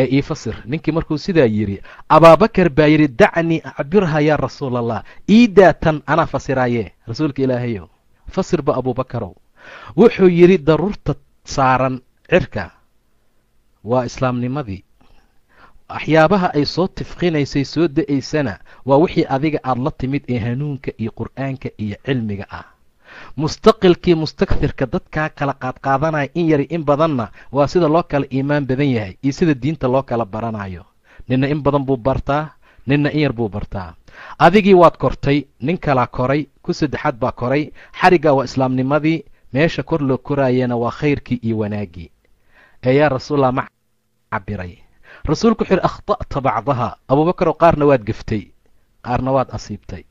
S1: ee ii fasir ninkii markuu sidaa yidhi abaabakar baa yidhi dacnii acbirha yaa rasuul allah iidaatan anaa fasiraaye rasuulka ilaahayow fasirba abuubakarow wuxuu yidhi daruurta saaran cirka waa islaamnimadii waxyaabaha ay soo tifqinaysay soo da-aysana waa wixii adiga aad la timid ee hanuunka iyo qur-aanka iyo cilmiga ah mustaqilkii mustakfirka dadkaa kala qaadqaadanaya in yari in badanna waa sida loo kala iimaan badan yahay iyo sida diinta loo kala baranayo ninna in badan buu bartaa ninna in yar buu bartaa adigii waad kortay nin kalaa koray ku saddexaad baa koray xariggaa waa islaamnimadii meesha kor loo koraayana waa khayrkii iyo wanaaggii ee yaa rasuullaa ma cabiray rasuulku wuxu akhta'ta bacdaha abuubakarow qaarna waad geftay qaarna waad asiibtay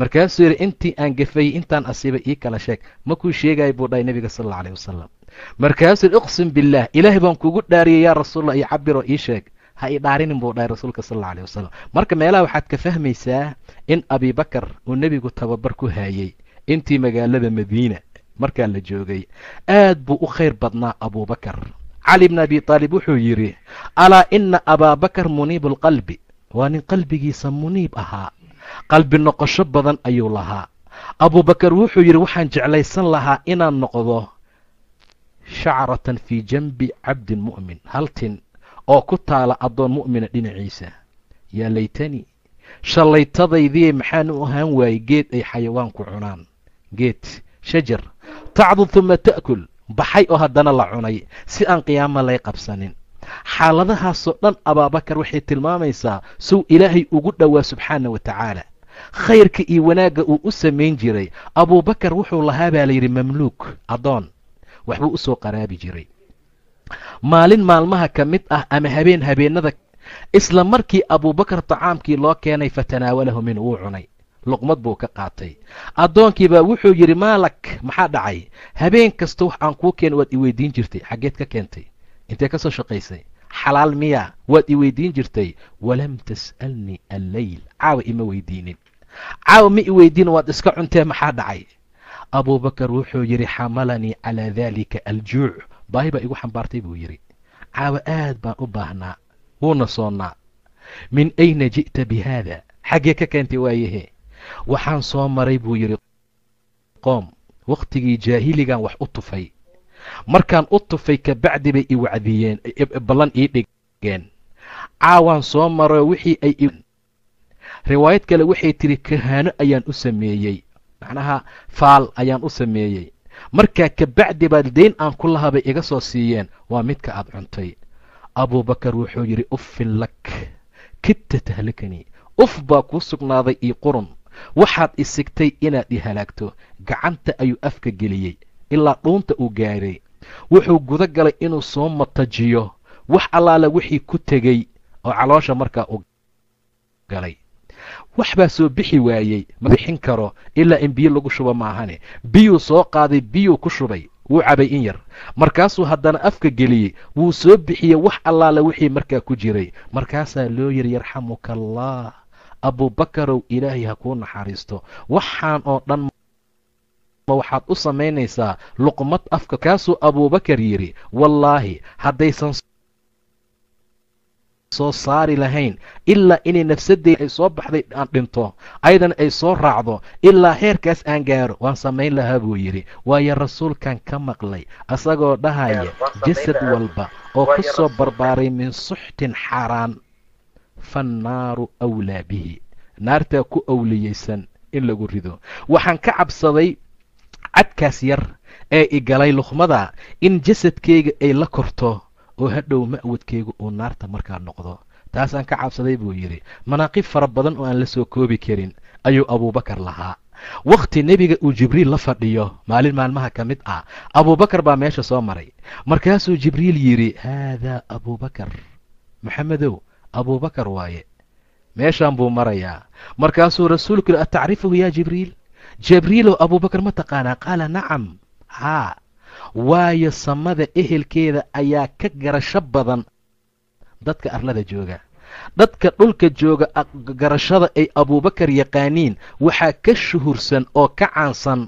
S1: markaasuu yidhi intii aan gafay intaan asiibay ii kala sheeg ma kuu sheegaya buu dhahay nebiga sal alla aleyh wasalam markaasuu yidhi iqsim billaah ilaahay baan kuugu dhaariyay yaa rasuulla iyo cabiroo ii sheeg ha i dhaarinin buu dhahay rasuulka sal alla aleyh wasalam marka meelaha waxaad ka fahmaysaa in abibakar uu nebigu tababar ku haayey intii magaalada madiina markaan la joogay aad buu u khayr badnaa abuubakar cali bn abi aalib wuxuu yidhi alaa ina abaabakar muniibu lqalbi waa nin qalbigiisa muniib ahaa qalbi noqosho badan ayuu lahaa abuubakar wuxuu yidhi waxaan jeclaysan lahaa inaan noqdo shacratan fii janbi cabdin mu'min hal tin oo ku taala addoon mu'mina dhinaciisa yaa laytani shallaytadaydii maxaan u ahaan waayey geed ay xayawaanku cunaan geed shajar tacdud uma ta'kul baxay oo haddana la cunay si aan qiyaamo lay qabsanin xaaladahaasoo dhan abaabakar waxay tilmaamaysaa sow ilaahay ugu dhowaa subxaana wa tacaala khayrka iyo wanaagga uu u samayn jiray abuubakar wuxuu lahaa baa yidhi mamluuk addoon waxbuu usoo qaraabi jiray maalin maalmaha ka mid ah ama habeen habeennada isla markii abuubakar tacaamkii loo keenay fatanaawalahu min wuu cunay luqmad buu ka qaatay addoonkiibaa wuxuu yidhi maalak maxaa dhacay habeen kasta wax aan kuu keen waad i weydiin jirtay xaggeed ka keentay intee ka soo shaqaysay xalaal miya waad i weydiin jirtay walam tas'alnii alleyl caawa ima weydiinin caawa ma i weydiin waad iska cuntee maxaa dhacay abuubakar wuxuu yidhi xamalanii calaa dalika aljuuc baahi baa igu xambaartay buu yidhi caawa aad baan u baahnaa wuuna soonnaa min ayna ji'ta bi haada xaggee ka keentay waayahe waxaan soo maray buu yidhi qoom wakhtigii jaahiligan wax u tufay markaan u tufay kabacdi bay i wacdiyeen ballan ii dhigeen caawaan soo maro wixii ay riwaayad kale waxay tidhi kahaano ayaan u sameeyey macnaha faal ayaan u sameeyey markaa kabacdi baad deyn aan ku lahaa bay iga soo siiyeen waa midka aad cuntay abuubakar wuxuu yidhi uffin lak kitta tahlikanii uf baa kuu sugnaaday io qurun waxaad isigtay inaad i halaagto gacanta ayuu afka geliyey ilaa dhuunta uu gaadhay wuxuu guda galay inuu soo matajiyo wax allaala wixii ku tegey oo caloosha markaa u galay wax baa soo bixi waayey ma karo ilaa in biyo lagu shubo maahane biyuu soo qaaday biyuu ku shubay wuu cabay in yar markaasuu haddana afka geliyey wuu soo bixiyey wax allaala wixii markaa ku jiray markaasaa loo yiri yarxamuka allah abubakarow ilaahay ha kuu naxariisto waxaan oo dhan ma waxaad u samaynaysaa luqmad afka kaasuu abubakar yidhi wallaahi haddaysan soo saari lahayn ilaa inay nafsadeyda ay soo baxday aan dhinto aydan ay soo raacdo ilaa heerkaas aan gaaro waan samayn lahaa buu yidhi waayo rasuulkan ka maqlay asagoo dhahaya jasad walba oo ka soo barbaaray min suxtin xaaraan fannaaru awlaa bihi naartaa ku awliyeysan in lagu rido waxaan ka cabsaday cadkaas yar ee igalay luqmada in jasadkeyga ay la korto oo hadhow ma'wadkayga uu naarta markaa noqdo taasaan ka cabsaday buu yidhi manaaqib fara badan oo aan la soo koobi karin ayuu abuubakar lahaa wakhti nebiga uu jibriil la fadhiyo maalin maalmaha ka mid ah abuubakar baa meesha soo maray markaasuu jibriil yidhi haadaa abuubakar maxamedow abuubakar waaye meeshaan buu marayaa markaasuu rasuulku atacrifuhu yaa jibriil jibriilow abuubakar ma taqaanaa qaala nacam haa waayo samada ehelkeeda ayaa ka garasho badan dadka arlada jooga dadka dhulka jooga garashada ay abuubakar yaqaaniin waxaa ka shuhursan oo ka caansan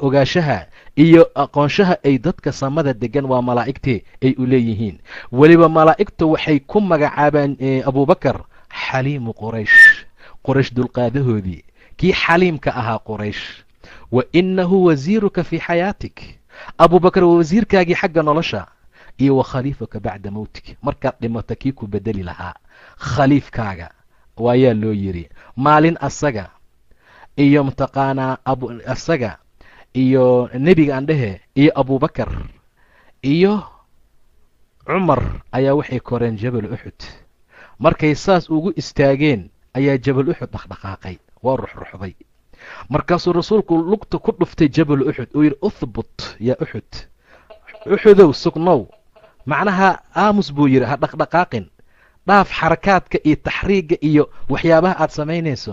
S1: ogaanshaha iyo aqoonshaha ay dadka samada degan waa malaa'igtii ay u leeyihiin weliba malaa'igtu waxay ku magacaabaan abuubakar xaliimu qoraysh qoraysh dulqaadahoodii kii xaliimka ahaa qoraysh wa innahu wasiiruka fii xayaatik abuubakar waa wasiirkaagii xagga nolosha iyo wa khaliifuka bacda mowtik markaad dhimato kii ku bedeli lahaa khaliifkaaga waayaa loo yidhi maalin asaga iyo mataqaanaa asaga iyo nebiga aan dhehe iyo abuubakar iyo cumar ayaa waxay koreen jabal uxud markay saas ugu istaageen ayaa jabal uxud dhaqdhaqaaqay waa ruxruxday markaasuu rasuulku lugta ku dhuftay jabal uxud uu yidhi uthbut yaa uxud uxudow sugnow macnaha aamus buu yidhi ha dhaqdhaqaaqin dhaaf xarakaadka iyo taxriigga iyo waxyaabaha aad samaynayso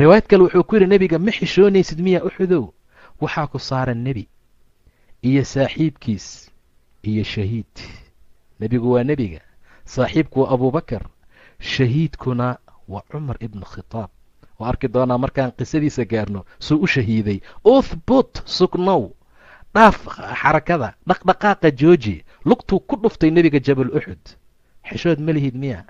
S1: riwaayad kale wuxuu ku yidhi nebiga ma xishoonaysid miya uxudow waxaa ku saaran nebi iyo saaxiibkiis iyo shahiid nebigu waa nebiga saaxiibku waa abuubakar shahiidkuna waa cumar ibnu khitaab waa arki doonaa markaan qisadiisa gaarno suu u shahiiday uthbut sugnow dhaaf xarakada dhaqdhaqaaqa jooji lugtuu ku dhuftay nebiga jabal uxud xishood ma lihid miya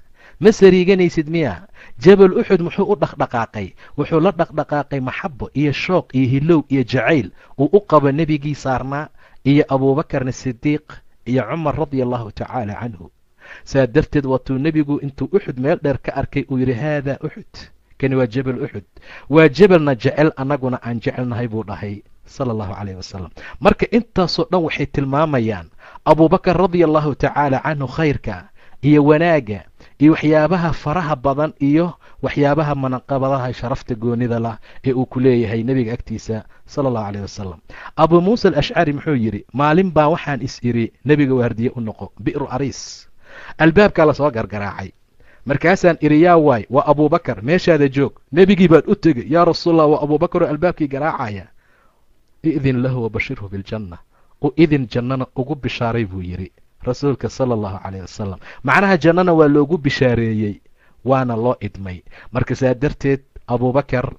S1: مسريجاني مياه جبل أحد محو ضخ دقاقي وحول ضخ دقاقي محبة هي شوق هي هلو هي جعيل وأقب النبي جي صارنا هي أبو بكر الصديق هي عمر رضي الله تعالى عنه سادرت دوتو النبي جو أنت أحد ما يقدر كأركي ويري هذا أحد كان هو جبل أحد وجبلنا جعل أنا جونا أن جعلنا هاي بورهاي صلى الله عليه وسلم مرك أنت صوت نوحي تلمام أبو بكر رضي الله تعالى عنه خيرك هي وناقة iyo waxyaabaha faraha badan iyo waxyaabaha manaqabadaha sharafta goonida lah ee uu ku leeyahay nebiga agtiisa sala allahu caleyh wasalam abuu muusa alashcari muxuu yidhi maalin baa waxaan is idhi nebiga waardiye u noqo bi'ru ariis albaabkaa lasoo gargaraacay markaasaan idhi yaa waay waa abuubakar meeshaada joog nebigii baad u tegey yaa rasuulallah waa abuubakaroo albaabkii garaacaya i'din lahu wabashirhu biljanna u idin jannana ugu bishaaray buu yidhi rasuulka sala allahu caleyh wasalam macnaha jannana waa loogu bishaareeyey waana loo idmay marka saa darteed abuubakar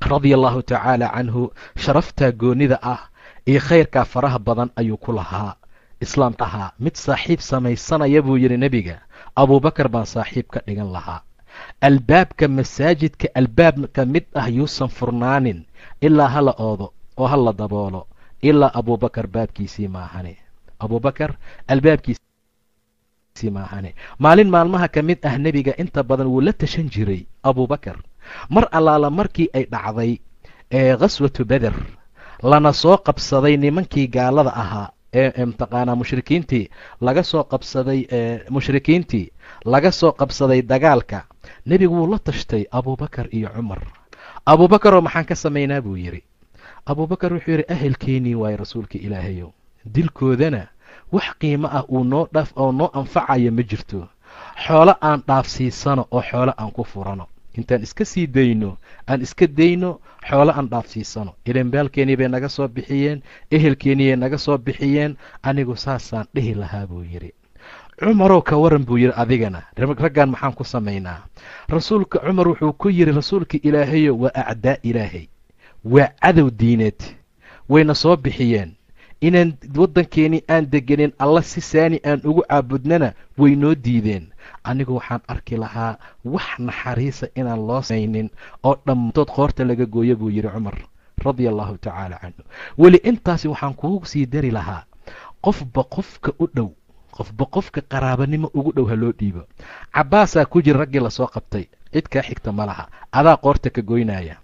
S1: radia allahu tacaala canhu sharafta goonida ah iyo khayrkaa faraha badan ayuu ku lahaa islaamka ahaa mid saaxiib samaysanaya buu yidhi nebiga abuubakar baan saaxiib ka dhigan lahaa albaabka masaajidka albaabka mid ah yuusan furnaanin ilaa hala oodo oo ha la daboolo ilaa abuubakar baabkiisii maahane abubakar albaabkiisi maahane maalin maalmaha ka mid ah nebiga inta badan wuu la tashan jiray abubakar mar allaala markii ay dhacday ee khaswatu beder lana soo qabsaday nimankii gaalada ahaa ee mataqaanaa mushrikiintii laga soo qabsaday mushrikiintii laga soo qabsaday dagaalka nebigu wuu la tashtay abubakar iyo cumar abuubakaroo maxaan ka samaynaa buu yidhi abuubakar wuxuu yidhi ahelkeenii waayo rasuulka ilaahayow dilkoodana wax qiimo ah uu noo dhaaf oo noo anfacaya ma jirto xoolo aan dhaafsiisano oo xoolo aan ku furano intaan iska sii dayno aan iska dayno xoolo aan dhaafsiisano ilan bay naga soo bixiyeen ehelkeeniibay naga soo bixiyeen anigu saasaan dhihi lahaa buu yidhi cumarow ka waran buu yidhi adigana raggan maxaan ku samaynaa rasuulka cumar wuxuu ku yidhi rasuulka ilaahayo waa acdaa ilaahay waa cadow diineed wayna soo bixiyeen inaan waddankeeni aan degenin alla si saani aan ugu caabudnana way noo diideen anigu waxaan arki lahaa wax naxariisa inaan loo samaynin oo dhammaantood qoorta laga gooya buu yidhi cumar radia allahu tacaala canhu weli intaasi waxaan kugu sii dari lahaa qofba qofka u dhow qofba qofka qaraabanimo ugu dhow ha loo dhiibo cabbaasaa ku jir raggii lasoo qabtay cid kaa xigta ma laha adaa qoorta ka goynaya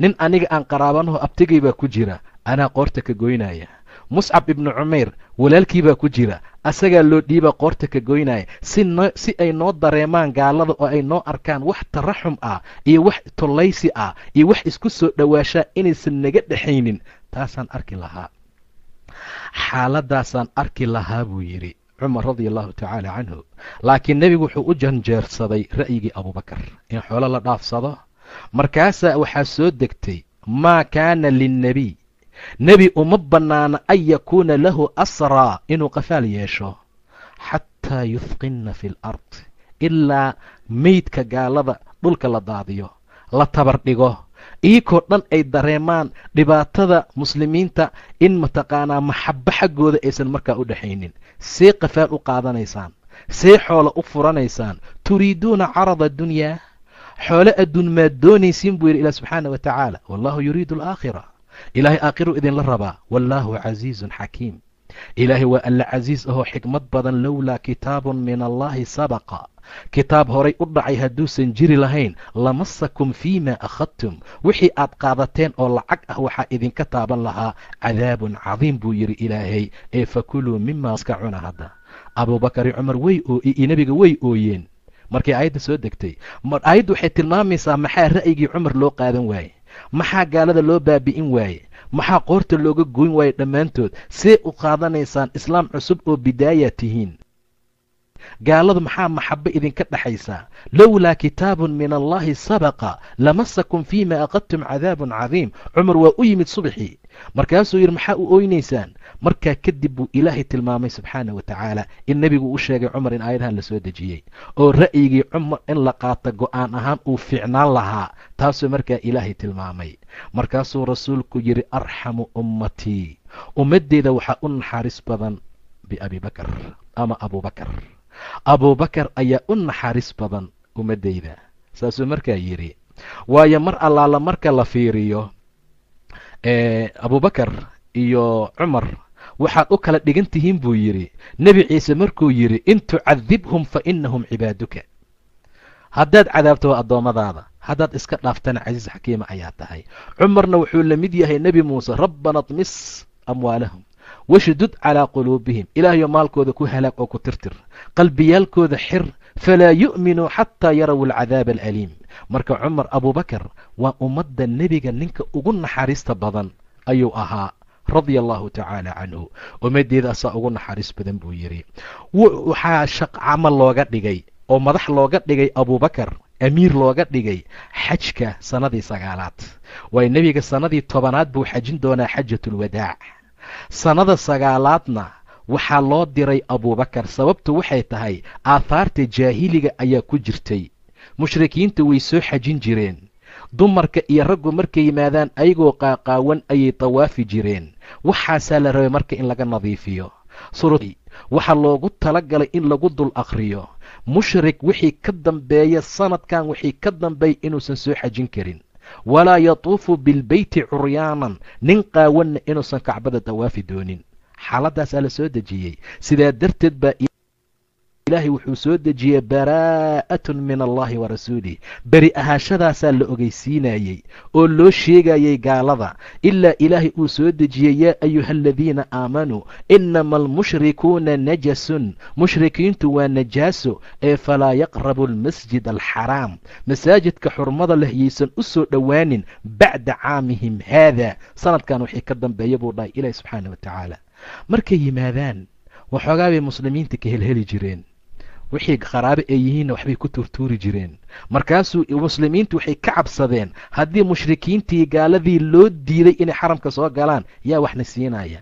S1: nin aniga aan qaraabanaho abtigay baa ku jira anaa qoorta ka goynaya muscab ibnu cumayr walaalkii baa ku jira asagaa loo dhiibaa qoorta ka goynaya si ay noo dareemaan gaalada oo ay noo arkaan wax taraxum ah iyo wax tollaysi ah iyo wax isku soo dhowaashaa inaysan naga dhexaynin taasaan arki lahaa xaaladdaasaan arki lahaa buu yidhi cumar radi allahu tacaala canhu laakiin nebigu wuxuu u janjeersaday ra'yigii abubakar in xoolo la dhaafsado markaasaa waxaa soo degtay maa kaana linnebiy nebi uma bannaana an yakuuna lahu asraa inuu qafaal yeesho xataa yufqinna fi lard ilaa meydka gaalada dhulka la daadiyo la tabar dhigo iyakoo dhan ay dareemaan dhibaatada muslimiinta in mataqaanaa maxabo xaggooda aysan markaa u dhexaynin see qafaal u qaadanaysaan see xoola u furanaysaan turiiduuna carada adunyaa xoolo adduun maad doonaysiin buu yidhi ilaa subxaana wa tacaala wallahu yuriidu alaakhira ilaahay aakhiruu idinla rabaa wallaahu casiizun xakiim ilaahay waa alla casiis ahoo xikmad badan lowlaa kitaabun min allaahi sabaqa kitaab horay u dhacay hadduusan jiri lahayn lamassakum fii ma akhadtum wixii aad qaadateen oo lacag ah waxaa idinka taaban lahaa cadaabun cadiim buu yidhi ilaahay ee fakuluu mimaa iska cuna hadda abuubakari cumar way ooiyo nebiga way ooyeen markay aayadda soo degtay aayaddu waxay tilmaamaysaa maxaa ra'yigii cumar loo qaadan waaye maxaa gaalada loo baabi'in waaye maxaa qoorta looga goyn waaye dhammaantood see u qaadanaysaan islaam cusub oo bidaaya tihiin gaaladu maxaa maxabo idinka dhexaysaa lowlaa kitaabun min allaahi sabaqa lamasakum fii ma aqadtum cadaabun cadiim cumar waa u yimid subaxii markaasuu yidhi maxaa u oynaysaan markaa kadib buu ilaahay tilmaamay subxaana wa tacaala in nebigu u sheegay cumar in aayadahan la soo dejiyey oo ra'yigii cumar in la qaata go-aan ahaan uu fiicnaan lahaa taasuu markaa ilaahay tilmaamay markaasuu rasuulku yidhi arxamu ummatii ummaddeeda waxaa u naxariis badan biabibakar ama abuubakar abuubakar ayaa u naxariis badan ummaddeyda saasuu markaa yidhi waayo mar allaala marka la fiiriyo abubakar iyo cumar waxaad u kala dhigan tihiin buu yidhi nebi ciise markuu yidhi in tucadibhum fa inahum cibaaduka haddaad cadaabto waa addoommadaada haddaad iska dhaaftana casiis xakiima ayaa tahay cumarna wuxuu la mid yahay nebi muuse rabbana tmis amwaalahum washdud calaa quluubihim ilaahayo maalkooda ku halaag oo ku tirtir qalbiyaalkooda xir falaa yu'minu xataa yaraw alcadaaba alaliim marka cumar abubakar waa ummadda nebiga ninka ugu naxariista badan ayuu ahaa radia allahu tacaala canhu ummaddeedaasaa ugu naxariis badan buu yidhi waxaa shaq camal looga dhigay oo madax looga dhigay abubakar amiir looga dhigay xajka sannadii sagaalaad waayo nebiga sannadii tobanaad buu xajin doonaa xajatulwadaac sannada sagaalaadna waxaa loo diray abuubakar sababtu waxay tahay aahaarta jaahiliga ayaa ku jirtay mushrikiinta way soo xajin jireen dumarka iyo raggu markay yimaadaan ayagoo qaaqaawan ayay tawaafi jireen waxaasaa la rabay marka in laga nadiifiyo waxaa loogu talagalay in lagu dul akhriyo mushrik wixii ka dambeeya sanadkan wixii ka dambeeya inuusan soo xajin karin walaa yatuufu bilbeyti curyaanan nin qaawanna inuusan kacbada tawaafi doonin xaaladaasaa la soo dejiyey sidaa darteed baa ilaahay wuxuu soo dejiyey baraa'atun min allaahi wa rasuulih beri ahaashadaasaa la ogeysiinayey oo loo sheegayey gaalada ilaa ilaahay uu soo dejiyey yaa ayuha aladiina aamanuu inama almushrikuuna najasun mushrikiintu waa najaaso ee falaa yaqrabu almasjid alxaraam masaajidka xurmada leh yaysan u soo dhowaanin bacda caamihim haada sanadkan wixii ka dambeeya buu dhahay ilaahi subxaana wa tacaala markay yimaadaan waxoogaa bay muslimiinta ka helheli jireen wixii qaraabo ay yihiinna waxbay ku tuurtuuri jireen markaasuu muslimiintu waxay ka cabsadeen haddii mushrikiintii gaaladii loo diiday inay xaramka soo galaan yaa wax waxna siinaya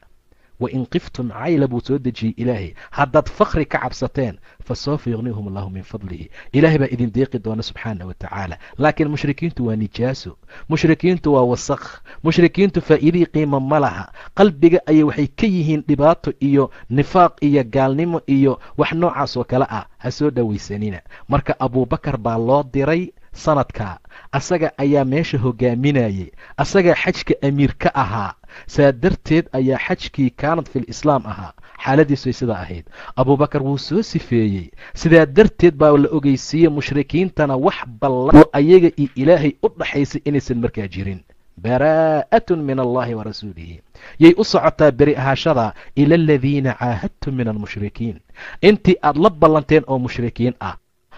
S1: wa in qiftum cayla buu soo dejiyey ilaahay haddaad fakri ka cabsateen fasawfa yughnihum allahu min fadlihi ilaahay baa idin deeqi doona subxaana wa tacaala laakiin mushrikiintu waa nijaaso mushrikiintu waa wasakh mushrikiintu faa'iidihii qiima ma laha qalbiga ayay waxay ka yihiin dhibaato iyo nifaaq iyo gaalnimo iyo wax noocaas oo kale ah ha soo dhowaysanina marka abuubakar baa loo diray sanadka asaga ayaa meesha hogaaminayay asagaa xajka amiir ka ahaa saa darteed ayaa xajkii kaanad fil islaam ahaa xaaladiisay sidaa ahayd abuubakar wuu soo sifeeyey sidaa darteed baa la ogeysiiyey mushrikiintana wax ballan oo ayaga iyo ilaahay u dhaxaysay inaysan markaa jirin baraa'atun min allahi wa rasuulihi yay u socotaa beri ahaashada ila aladiina caahadtum min almushrikiin intii aad la ballanteen oo mushrikiin ah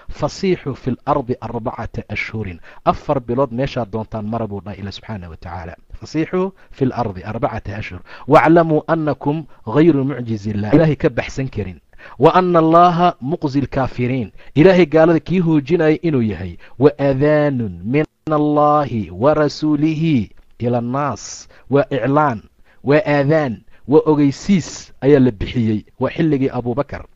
S1: فصيحوا في الأرض أربعة أشهر أفر بلود ميشا دونتان مربو الله إلى سبحانه وتعالى فصيحوا في الأرض أربعة أشهر واعلموا أنكم غير معجز الله إلهي كبح كرين وأن الله مقزي الكافرين إلهي قال يهو جناي إنو يهي وأذان من الله ورسوله إلى الناس وإعلان وآذان وأغيسيس أيا بحيي وحلقي أبو بكر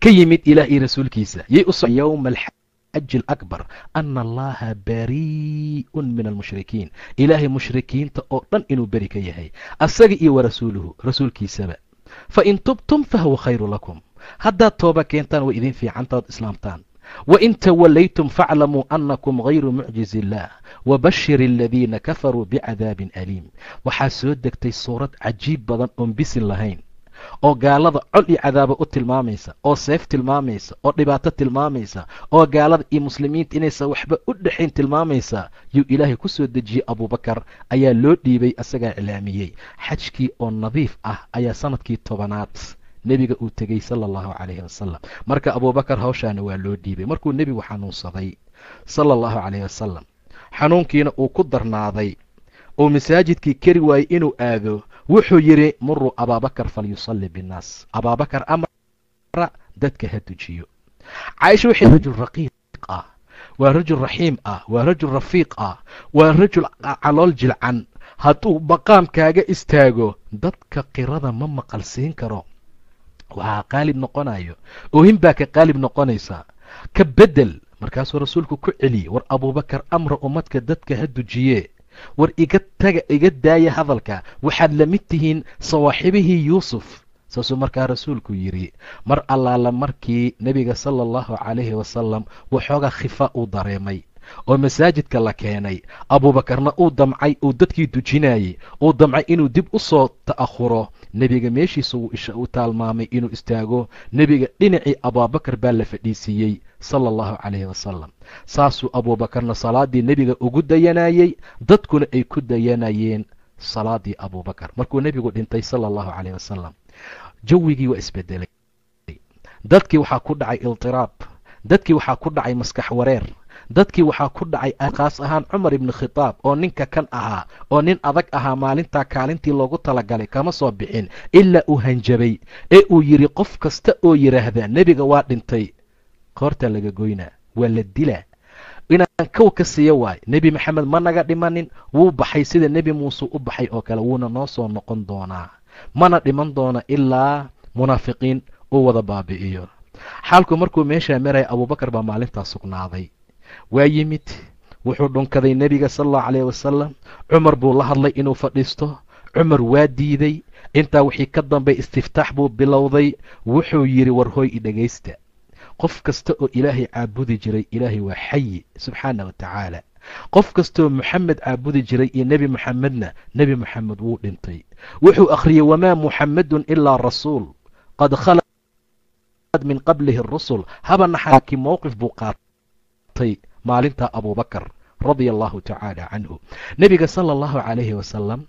S1: كي يميت إله رسول كيسا يؤص يوم الحج الأكبر أن الله بريء من المشركين إله مشركين تأطن إنو بريك يهي أسجئ ورسوله رسول كي كيسا فإن تبتم فهو خير لكم هذا توبة كينتان وإذن في عنطاد إسلامتان وإن توليتم فاعلموا أنكم غير معجز الله وبشر الذين كفروا بعذاب أليم وحاسودك تي صورة عجيب بضن أنبس اللهين oo gaalada col iyo cadaabo u tilmaamaysa oo seef tilmaamaysa oo dhibaato tilmaamaysa oo gaalada iyo muslimiinta inaysan waxba u dhexayn tilmaamaysa yuu ilaahay ku soo dejiyey abuubakar ayaa loo dhiibay asagaa iclaamiyey xajkii oo nadiif ah ayaa sanadkii tobanaad nebiga uu tegey sala allahu calayhi wasalam marka abuubakar hawshaana waa loo dhiibay markuu nebigu xanuunsaday sala allahu calayhi wasalam xanuunkiina uu ku darnaaday uu masaajidkii kari waayey inuu aado wuxuu yidhi muruu abaabakar falyusali binnaas abaabakar amra dadka ha dujiyo caaisha waxay rajul raqiiq ah waa rajul raxiim ah waa rajul rafiiq ah waa rajul calool jilcan hadduu maqaam kaaga istaago dadka qirada ma maqal siin karo waxaa qaalib noqonayo oohin baa ka qaalib noqonaysaa ka beddel markaasuu rasuulku ku celiyey war abuubakar amra ummadka dadka ha dujiye war igataga iga daaya hadalka waxaad la mid tihiin sawaaxibihii yuusuf saasuu markaa rasuulku yidhi mar allaala markii nebiga sala allahu calayhi wasalam waxoogaa khifa uu dareemay oo masaajidka la keenay abuubakarna uu damcay uu dadkii dujinayey uu damcay inuu dib u soo ta'ahuro nebiga meeshiisa uu isha u taalmaamay inuu istaago nebiga dhinacii abuubakar baa la fadhiisiiyey sala allahu calayhi wasalam saasuu abuubakarna salaadii nebiga ugu dayanayey dadkuna ay ku dayanayeen salaadii abuubakar markuu nebigu dhintay sala allahu calayhi wasalam jawigii waa isbedelay dadkii waxaa ku dhacay iltiraab dadkii waxaa ku dhacay maskax wareer dadkii waxaa ku dhacay khaas ahaan cumar ibni khitaab oo ninka kan ahaa oo nin adag ahaa maalintaa kaalintii loogu talagalay kama soo bixin ilaa uu hanjabay ee uu yidhi qof kasta oo yidhaahda nebiga waa dhintay qoortaa laga goynaa waa la dilaa inaan kow ka siiyo waayo nebi maxamed ma naga dhimanin wuu baxay sida nebi muuse u baxay oo kale wuuna noo soo noqon doonaa mana dhiman doono ilaa munaafiqiin uu wada baabi'iyo xaalku markuu meeshaa maraya abuubakar baa maalintaas sugnaaday waa yimid wuxuu dhunkaday nebiga sala allahu caleyhi wasalam cumar buu la hadlay inuu fadhiisto cumar waa diiday intaa wixii ka dambay istiftaax buu bilowday wuxuu yidhi war hooy i dhegaysta qof kasta oo ilaahay caabudi jiray ilaahay waa xayi subxaana wa tacaala qof kastaoo moxamed caabudi jiray iyo nebi moxamedna nebi moxamed wuu dhintay wuxuu akhriyey wamaa muxamedun ilaa rasuul qad khalad min qablihi rusul haba naxaakii mowqif buu qaatay maalinta abuubakar radia allahu tacaala canhu nebiga sala allahu calayhi wasalam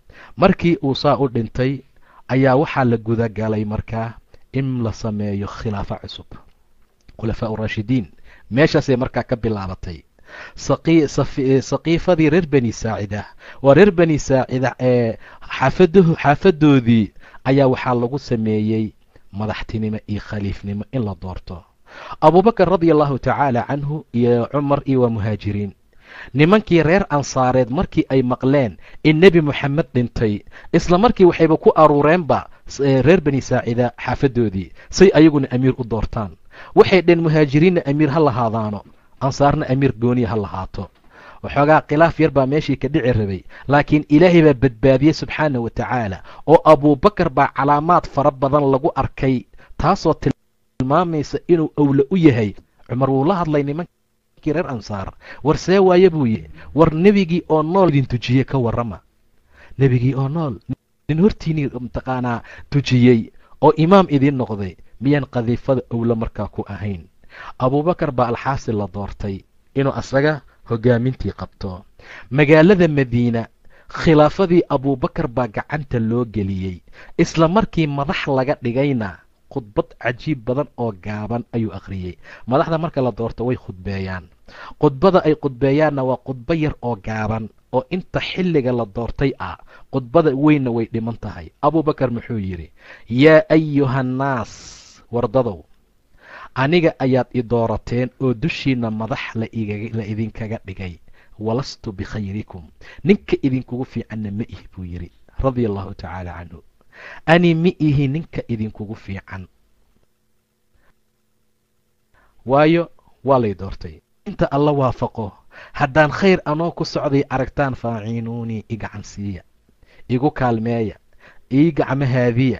S1: markii uu saa u dhintay ayaa waxaa la gudagalay markaa in la sameeyo khilaafo cusub khulafaa urashidiin meeshaasay markaa ka bilaabatay eh, saqiifadii reer beni saacida waa reer beni saacida ee eh, xaafadahu xaafadoodii ayaa waxaa lagu sameeyey madaxtinimo iyo khaliifnimo in la doorto abubakar radia allahu tacaala canhu iyo cumar iyo waa muhaajiriin nimankii reer ansaareed markii ay maqleen in nebi moxamed dhintay isla markii waxayba ku aruureenba eh, reer bani saacida xaafadoodii say ayaguna amiir u doortaan waxay dheen muhaajiriinna amiir ha lahaadaano ansaarna amiir gooniya ha lahaato waxoogaa khilaaf yar baa meeshii ka dhici rabay laakiin ilaahay baa badbaadiyey subxaana wa tacaala oo abuubakar baa calaamaad fara badan lagu arkay taasoo tilmaamaysa inuu owle u yahay cumar wuu la hadlay nimankii reer ansaar war see waaye buu yihi war nebigii oo nool idin tujiyey ka warrama nebigii oo nool nin hortiinii mtaqaanaa tujiyey oo imaam idiin noqday miyaan kadiifada owla markaa ku ahayn abuubakar baa alxaasi la doortay inuu asaga hogaamintii qabto magaalada madiina khilaafadii abuubakar baa gacanta loo geliyey isla markii madax laga dhigayna khudbad cajiib badan oo gaaban ayuu akhriyey madaxda marka la doorto way khudbeeyaan khudbada ay khudbeeyaanna waa khudbo yar oo gaaban oo inta xilliga la doortay ah khudbada weynna way dhiman tahay abuubakar muxuu yidhi yaa ayuhannaas wardadow aniga ayaad i doorateen oo dushiinna madax la idinkaga dhigay walastu bikhayrikum ninka idinkugu fiicanna ma ih buu yidhi radia allahu tacaala canhu ani ma ihi ninka idinkugu fiican waayo waa lay doortay inta alla waafaqo haddaan khayr anoo ku socday aragtaan faaciinuunii i gacansiiya igu kaalmeeya ii gacmahaadiya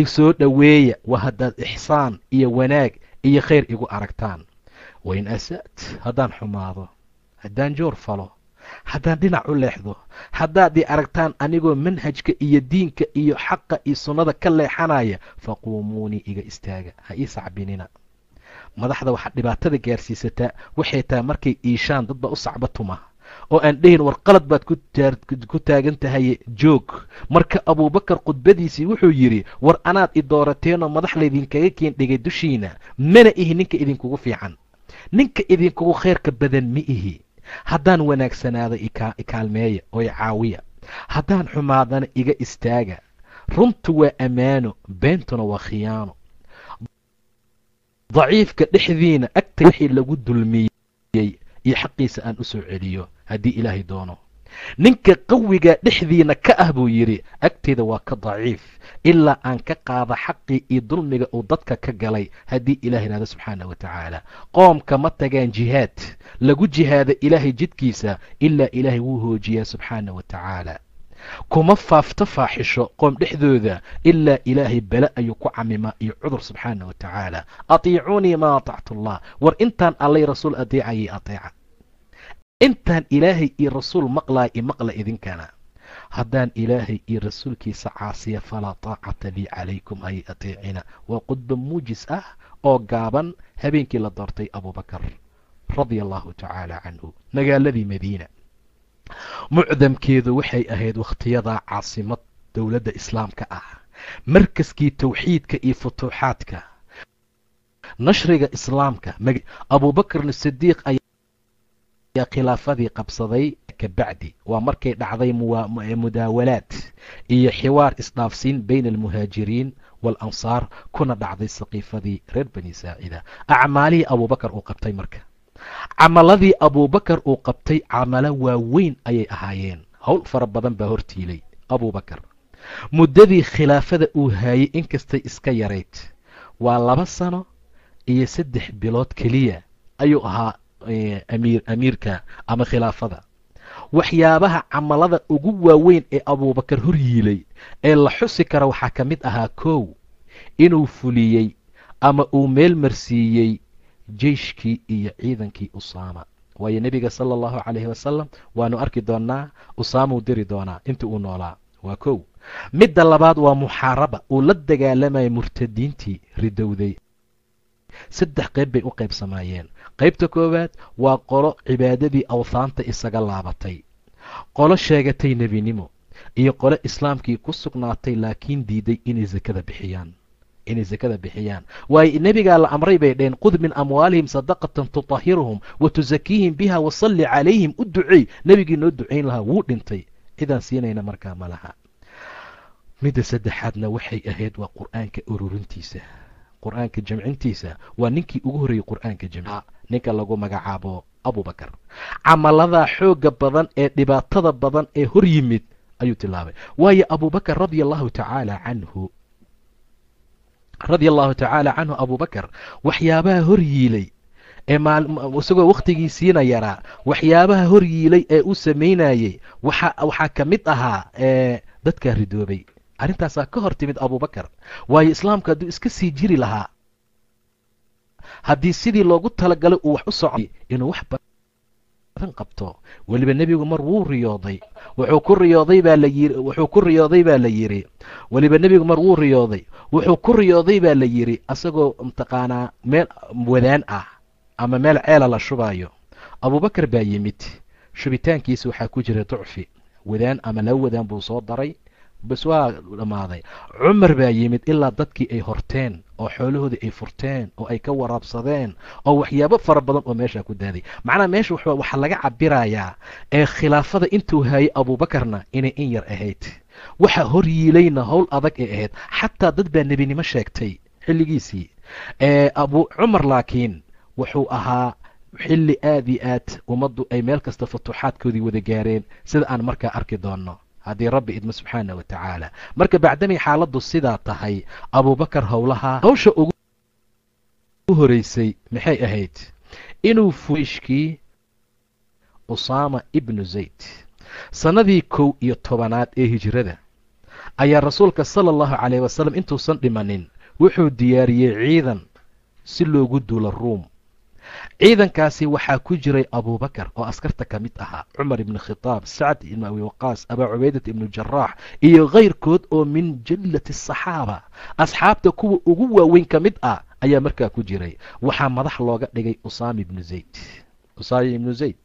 S1: isoo dhaweeya waa haddaad ixsaan iyo wanaag iyo khayr igu aragtaan wain asaat haddaan xumaado haddaan joor falo haddaan dhinac u leexdo haddaad ii aragtaan anigoo manhajka iyo diinka iyo xaqa iyo sunnada ka leexanaya faquumuunii iga istaaga ha ii sacbinina madaxda waxaa dhibaatada gaarsiisataa waxay tahay markay iishaan dadba u sacba tuma oo aan dhehin war qalad baad ku taagan tahay joog marka abuubakar khudbadiisii wuxuu yidhi war anaad idoorateenoo madax laydinkaga keen dhigay dushiina mana ihi ninka idinkugu fiican ninka idinkugu khayrka badan ma ihi haddaan wanaagsanaada ikaalmeeya oo icaawiya haddaan xumaadana iga istaaga runtu waa ammaano beentuna waa khiyaano daciifka dhexdiina agta wixii lagu dulmiyey iyo xaqiisa aan u soo celiyo haddii ilaahay doono ninka qawiga dhexdiina ka ah buu yidhi agteeda waa ka daciif ilaa aan ka qaada xaqii iyo dulmiga uu dadka ka galay haddii ilaah ihahdo subxaana wa tacaala qoomka ma tagaan jihaad lagu jihaada ilaahay jidkiisa ilaa ilaahay wuu hoojiyaa subxaana wa tacaala كما فافتفاحش قوم لحذوذا إلا إلهي بلاء يقعم ما يعذر سبحانه وتعالى أطيعوني ما أطعت الله وار إنتان الله رسول أطيعي أطيع إنتان إلهي الرسول مقلا مقلا إذن كان هدان إلهي الرسول كي سعاسية فلا طاعة لي عليكم أي أطيعنا وقد موجس أه أو قابا هبين كي لدرتي أبو بكر رضي الله تعالى عنه نقال الذي مدينة mucdamkeedu waxay ahayd wakhtiyada caasimad dowladda islaamka ah markaskii towxiidka iyo futuuxaadka nashriga islaamka abuubakarna sidiiq ayaa khilaafadii qabsaday kabacdi waa markay dhacday mudaawalaad iyo xiwaar isdhaafsiin bayna almuhaajiriin waalansaar kuna dhacday saqiifadii reer bani saacida acmaalihii abuubakar uu qabtay marka camaladii abuubakar uu qabtay camalo waaweyn ayay ahaayeen howl fara badan baa hortiilay abuubakar muddadii khilaafada uu haayey inkastay iska yarayd waa laba sano iyo saddex bilood keliya ayuu ahaa amiir amiirka ama khilaafada waxyaabaha camalada ugu waaweyn ee abuubakar hor yiilay ee la xusi kara waxaa ka mid ahaa kow inuu fuliyey ama uu meel marsiiyey jeyshkii iyo ciidankii usaama waayo nebiga sala allahu calayhi wasalam waanu arki doonaa usaamuu diri doonaa intii uu noolaa waa kow midda labaad waa muxaaraba uu la dagaalamaya murtadiintii ridowday saddex qayb bay u qaybsamaayeen qaybta koowaad waa qolo cibaadadii awthaanta isaga laabatay qolo sheegatay nebinimo iyo qolo islaamkii ku sugnaatay laakiin diiday inay sakada bixiyaan inay sakada bixiyaan waayo nebigaa la amray bay dhaheen qud min amwaalihim sadaqatan tutahhiruhum wa tusakiihim biha wasalli calayhim u duceey nebigii noo ducayn lahaa wuu dhintay cidaan siinayna markaa ma laha midda saddexaadna waxay ahayd waa qur-aanka ururintiisa qur-aanka jamcintiisa waa ninkii ugu horreeyey qur-aanka jamc ah. ninka lagu magacaabo abubakar camaladaa xooga badan ee dhibaatada badan ee hor yimid ayuu tilaabay waayo abubakar radi allahu tacaala canhu radia allahu tacaala canhu abubakar waxyaabaha hor yiilay ee isagoo wakhtigiisiina yaraa waxyaabaha hor yiilay ee u samaynayey waxaa ka mid ahaa dadka ridoobay arrintaasaa ka hor timid abubakar waayo islaamka hadduu iska sii jiri lahaa haddii sidii loogu talagalay uu wax u soco inuu wax qabto weliba nebigu mar wuu riyooday wuxuu ku riyooday baa layii wuxuu ku riyooday baa la yidhi weliba nebigu mar wuu riyooday wuxuu ku riyooday baa la yidhi asagoo mtaqaanaa meel wadaan ah ama meel ceela la shubayo abuubakar baa yimid shubitaankiisa waxaa ku jiray ducfi wadaan ama laba wadaan buu soo daray bas waa dhammaaday cumar baa yimid ilaa dadkii ay horteen oo xoolahoodii ay furteen oo ay ka waraabsadeen oo waxyaabo fara badan oo meesha ku daaday macnaha meesha waxaa laga cabirayaa ee khilaafada intuu haayay abuubakarna inay in yar ahayd waxa hor yiilayna howl adag ee ahayd xataa dad baa nebinimo sheegtay xilligiisii ee abu cumar laakiin wuxuu ahaa xilli aad i aad ummaddu ay meel kasta futuuxaadkoodii wada gaareen sida aan markaa arki doonno haddii rabbi idmo subxaana wa tacaala marka bacdamay xaaladdu sidaa tahay abuubakar howlaha hawsha ugu horreysay maxay ahayd inuu fuishkii usaama ibnu zayd sannadii kow iyo tobanaad ee hijrada ayaa rasuulka sala allahu caleyh wasalam intuusan dhimanin wuxuu diyaariyey ciidan si loogu duulo ruum ciidankaasi waxaa ku jiray abubakar oo askarta ka mid ahaa cumar ibni khitaab sacd ibn abi waqaas abaa cubaydat ibnu jaraax iyo kayrkood oo min jallati saxaaba asxaabta kuwa ugu waaweyn ka mid ah ayaa markaa ku jiray waxaa madax looga dhigay usaami ibnu zayd usaami ibnu zayd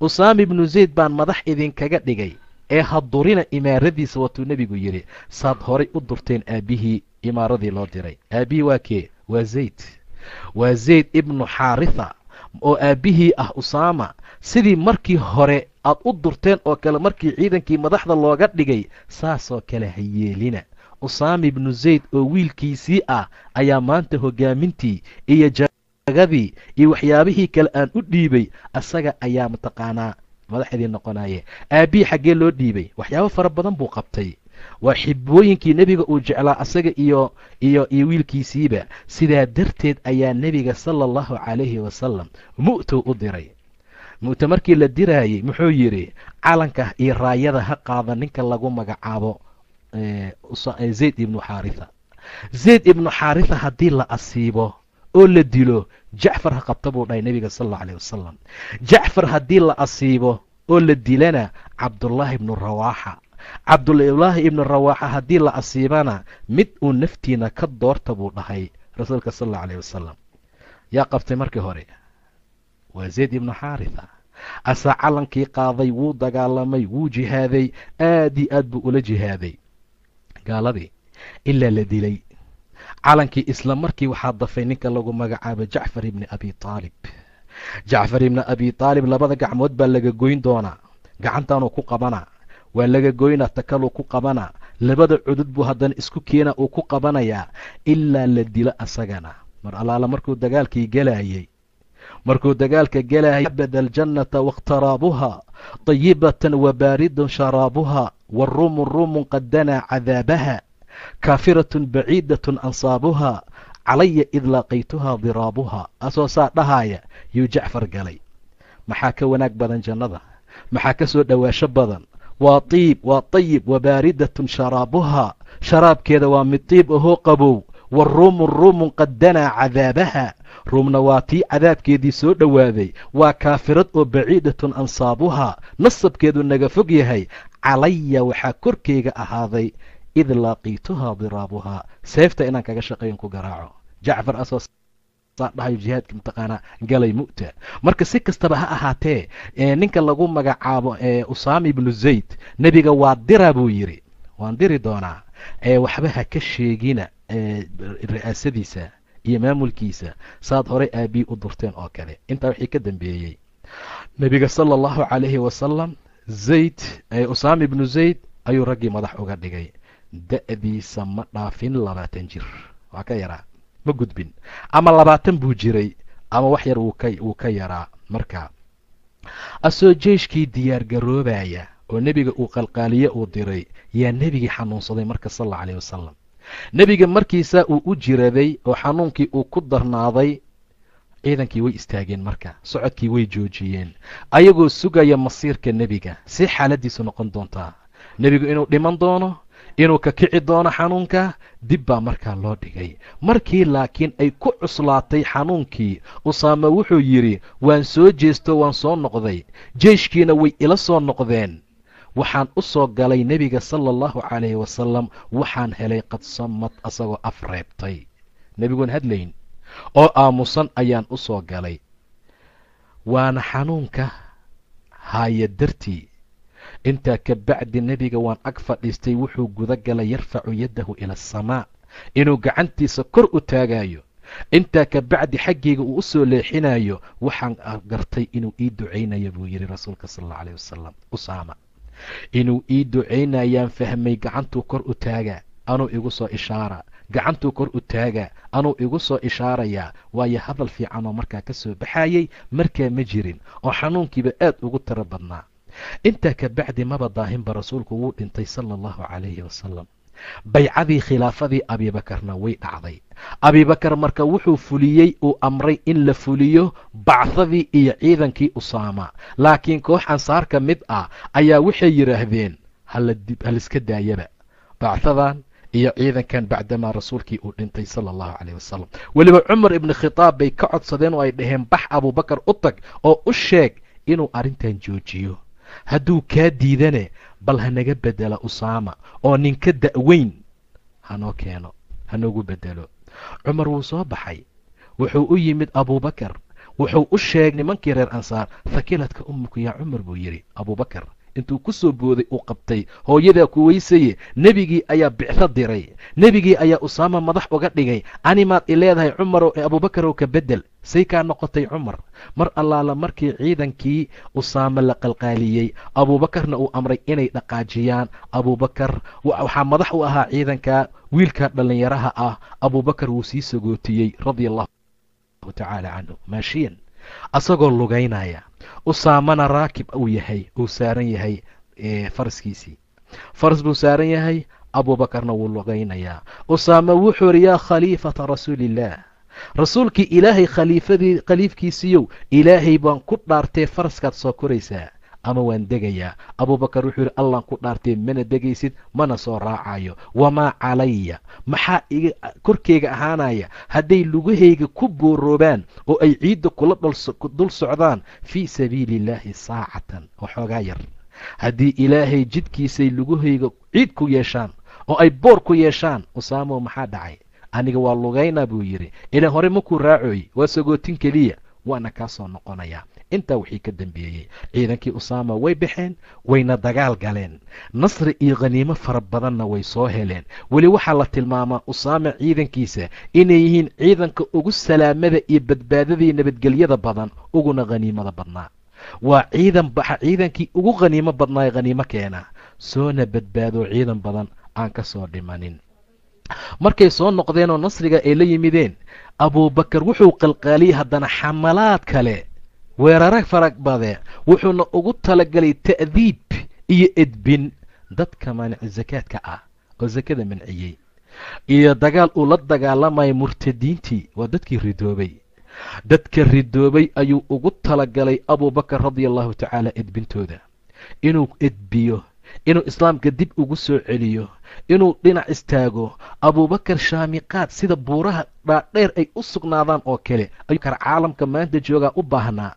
S1: usaami ibnu zayd baan madax idinkaga dhigay ee ha durina imaaradiisa watuu nebigu yidhi saad horay u durteen aabihii imaaradii loo diray aabihii waa kee waa zayd waa zayd ibnu xaaritha oo aabbihii ah usaama sidii markii hore aad u durteen oo kale markii ciidankii madaxda looga dhigay saasoo kale ha yeelina usaama ibnu zayd oo wiilkiisii ah ayaa maanta hogaamintii iyo jaagadii iyo waxyaabihii kale aan u dhiibay asaga ayaa mataqaanaa madaxdii noqonaye aabbihii xaggee loo dhiibay waxyaabo fara badan buu qabtay waa xibooyinkii nebiga uu jeclaa asaga iyo iyo iyo wiilkiisiiba sidaa darteed ayaa nebiga sala allahu calayhi wasalam mu'tow u diray mu'to markii la diraayey muxuu yidhi calanka iyo raayada ha qaada ninka lagu magacaabo eh, eh, zayd ibnu xaaritha zayd ibnu xaaritha haddii la asiibo oo la dilo jacfar ha qabta buu dhahay nebiga sal allau alayh wasalam jacfar haddii la asiibo oo la dilana cabdullaahi ibnu rawaaxa cabdulilaahi ibnu rawaaxa ah haddii la asiibana mid uu naftiina ka doorta buu dhahay rasuulka sal alla aleyh wasalam yaa qabtay markii hore waa zayd ibnu xaaritha asaa calankii qaaday wuu dagaalamay wuu jihaaday aad io aad buu ula jihaaday gaaladii ilaa la dilay calankii isla markii waxaa dafay ninka lagu magacaabay jacfar ibni abi aalib jacfar ibni abi aalib labada gacmood baa laga goyn doonaa gacantaanuu ku qabanaa waa laga goyna takaluu ku qabanaa labada cudud buu haddana isku keena uu ku qabanayaa ilaa la dilo asagana mar allaala markuu dagaalkii galaayey markuu dagaalka galaayay abada aljannata waاktaraabuhaa dayibatan wa baaridun sharaabuhaa waruumun ruumun qad danaa cadaabaha kaafiratun baciidatun ansaabuhaa calaya id laaqaytuhaa diraabuhaa asoo saa dhahaaya yuu jacfar galay maxaa ka wanaag badan jannada maxaa ka soo dhowaasho badan waa tiib waa tayib wabaaridatun sharaabuhaa sharaabkeeda waa mid tiib ahoo qabow wa ruumun ruumun qad danaa cadaabaha ruumna waa tii cadaabkeedii soo dhowaaday waa kaafirad oo baciidatun ansaabuhaa nasabkeedu naga fog yahay calaya waxaa korkeyga ahaaday id laaqiituhaa diraabuhaa seefta inaan kaga shaqayn ku garaaco jacfar saa dhahayo jihaadka mataqaanaa galay mu'ta marka si kastaba ha ahaatee ninka lagu magacaabo usaama ibnu zayd nebiga waa dira buu yidhi waan diri doonaa ee waxba ha ka sheegina ra-aasadiisa iyo maamulkiisa saad horey aabbii u durteen oo kale intaa wixii ka dambeeyey nebiga sala allahu calayhi wasalam zayd usaama ibnu zayd ayuu raggii madax uga dhigay da-diisa ma dhaafin labaatan jir waa ka yaraa ma gudbin ama labaatan buu jiray ama wax yar wuu ka yaraa marka asoo jeeshkii diyaargaroobaya oo nebiga uu qalqaaliye uu diray yaa nebigii xanuunsaday marka sal alla calayh wasalam nebiga markiisa uu u jiraday oo xanuunkii uu ku darnaaday ciidankii way istaageen marka socodkii way joojiyeen ayagoo sugaya masiirka nebiga si xaaladiisu noqon doontaa nebigu inuu dhiman doono inuu ka kici doono xanuunka dib baa markaa loo dhigay markii laakiin ay ku cuslaatay xanuunkii usaama wuxuu yidhi waan soo jeesto waan soo noqday jeyshkiina way ila soo noqdeen waxaan u soo galay nebiga sala allahu calayhi wasalam waxaan helay qadsamad asagoo af reebtay nebiguan hadlayn oo aamusan ayaan u soo galay waana xanuunka haaya dartii intaa ka bacdi nebiga waan ag fadhiistay wuxuu guda galay yarfacu yaddahu ila asamaa inuu gacantiisa kor u taagayo intaa ka bacdi xaggayga uu usoo soo leexinayo waxaan gartay inuu ii ducaynaya buu yidhi rasuulka sal alla alayh wasalam usaama inuu ii ducaynayaan fahmay gacantuu kor u taagaa anuu igu soo ishaara gacantuu kor u taagaa anuu igu soo ishaarayaa waayo hadal fiicanoo markaa ka soo baxayay markaa ma jirin oo xanuunkiiba aad ugu tiro badnaa intaa kabacdi maba daahinba rasuulku wuu dhintay sala allahu calayhi wasalam baycadii khilaafadii abiibakarna way dhacday abiibakar marka wuxuu fuliyey uu amray in la fuliyo bacdadii iyo ciidankii usaama laakiin koox ansaarka mid ah ayaa waxay yidhaahdeen haliska daayaba bacdadan iyo ciidankan bacdamaa rasuulkii uu dhintay sala allahu caleyh wasalam weliba cumar ibni khitaab bay ka codsadeen oo ay dhaheen bax abuubakar u tag oo u sheeg inuu arrintan joojiyo hadduu kaa diidane bal hanaga bedela usaama oo ninka da'weyn hanoo keeno hanoogu bedelo cumar wuu soo baxay wuxuu u yimid abuubakar wuxuu u sheeg nimankii reer ansaar fakiladka ummuku yaa cumar buu yidhi abuubakar intuu ku soo booday uu qabtay hooyadaa ku weysaye nebigii ayaa bicfo diray nebigii ayaa usaama madax uga dhigay animaad i leedahay cumarow ee abuubakar ka beddel say kaa noqotay cumar mar allaala markii ciidankii usaame la qalqaaliyey abuubakarna uu amray inay dhaqaajiyaan abuubakar waxaa madax u ahaa ciidanka wiilka dhallinyaraha ah abuubakar wuu sii sagootiyey radi allahu tacaala canhu maashiyan asagoo lugaynaya usaamana raakib uu yahay uu saaran yahay faraskiisii faras buu saaran yahay abuubakarna wuu lugaynayaa usaama wuxuu uri yaa khaliifata rasuuliillaah rasuulkii ilaahay khaliifkiisiiyow ilaahay baan ku dhaartay faraskaad soo koraysaa ama waan degayaa abuubakar wuxuu yidhi allan ku dhaartee mana degaysid mana soo raacayo wamaa calaya maxaa iga korkeyga ahaanaya hadday lugahayga ku booroobaan oo ay ciidda kula dul socdaan fii sabiili saacatan waxoogaa yar haddii ilaahay jidkiisay lugahayga ciid ku yeeshaan oo ay boor ku yeeshaan usaamo maxaa dhacay aniga waa lugaynaa buu yidhi ilan hore makuu raacooye waa sagootin keliya waana kaa soo noqonayaa intaa wixii ka dambeeyey ciidankii usaama way baxeen wayna dagaal galeen nasri iyo khaniimo fara badanna way soo heleen weli waxaa la tilmaamaa usaama ciidankiisa inay yihiin ciidanka ugu salaamada iyo badbaadadii nabadgelyada badan uguna khaniimada badnaa waa ciidan baxa ciidankii ugu khaniimo badnaaye khaniimo keena soona badbaado ciidan badan aan ka soo dhimanin markay soo noqdeenoo nasriga ay la yimideen abuubakar wuxuu qalqaaliyey haddana xamalaad kale weerara farag badee wuxuuna ugu talagalay ta'diib iyo edbin dadka maanic sakaadka ah oo zakada manciyey iyo dagaal uu la dagaalamaya murtadiintii waa dadkii ridoobay dadka ridoobay ayuu ugu talagalay abuubakar radia allahu tacaala edbintooda inuu edbiyo inuu islaamka dib ugu soo celiyo inuu dhinac istaago abuubakar shaamiqaad sida buuraha dhaadheer ay u sugnaadaan oo kale ayuu kar caalamka maanta joogaa u baahnaa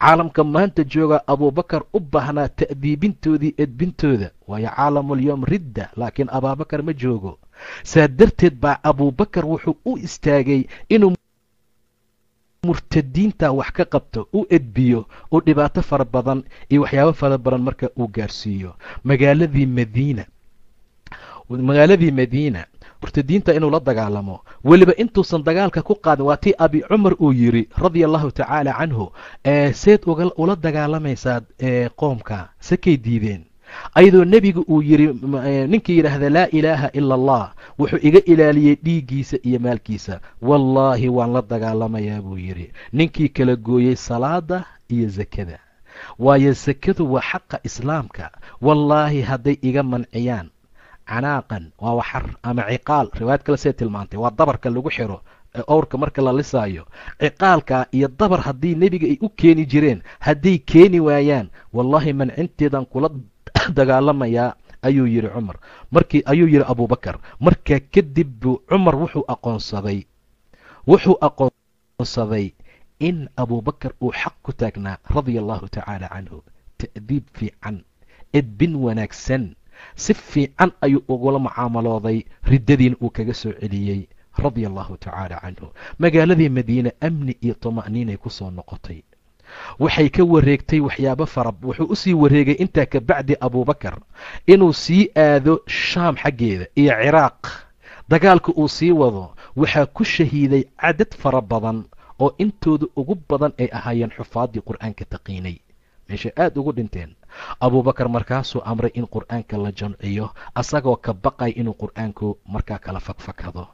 S1: caalamka maanta jooga abuubakar u baahnaa ta'diibintoodii edbintooda waayo caalamulyowm ridda laakiin abaabakar ma joogo saa darteed baa abuubakar wuxuu u istaagay inuu murtadiinta wax ka qabto u edbiyo uu dhibaato fara badan iyo waxyaabo fara badan marka uu gaarsiiyo magaaladii madiina magaaladii madiina horta diinta inuu la dagaalamo weliba intuusan dagaalka ku qaadin waa tii abi cumar uu yiri radia allahu tacaala canhu seed ula dagaalamaysaad qoomka sakay diideen ayadoo nebiga uu yiri ninkii yidhaahda laa ilaaha ila allah wuxuu iga ilaaliyey dhiiggiisa iyo maalkiisa wallaahi waan la dagaalamayaa buu yidhi ninkii kala gooyey salaada iyo zakada waayo sakadu waa xaqa islaamka wallaahi hadday iga manciyaan canaaqan waa waxar ama ciqaal riwaayad kale see tilmaantay waa dabarka lagu xiro ee owrka marka la lisaayo ciqaalka iyo dabar haddii nebiga ay u keeni jireen hadday keeni waayaan wallaahi mancinteedan kula dagaalamayaa ayuu yidhi cumar markii ayuu yidhi abuubakar markaa kadib buu cumar wuxuu aqoonsaday wuxuu aqoonsaday in abuubakar uu xaq ku taagnaa radia allahu tacaala canhu ta'diib fiican edbin wanaagsan si fiican ayuu ugula mucaamalooday riddadiina uu kaga soo celiyey radia allahu tacaala canhu magaaladii madiine amni iyo tuma'niinay kusoo noqotay waxay ka wareegtay waxyaabo fara wuxuu usii wareegay intaa kabacdi abuubakar inuu sii aado shaam xaggeeda iyo ciraaq dagaalka uu sii wado waxaa ku shahiiday cadad fara badan oo intooda ugu badan ay ahaayeen xufaadii qur-aanka taqiinay meeshay aada ugu dhinteen abuubakar markaasuu amray in qur-aanka la jamciyo asagoo ka baqay inuu qur-aanku markaa kala fakfakado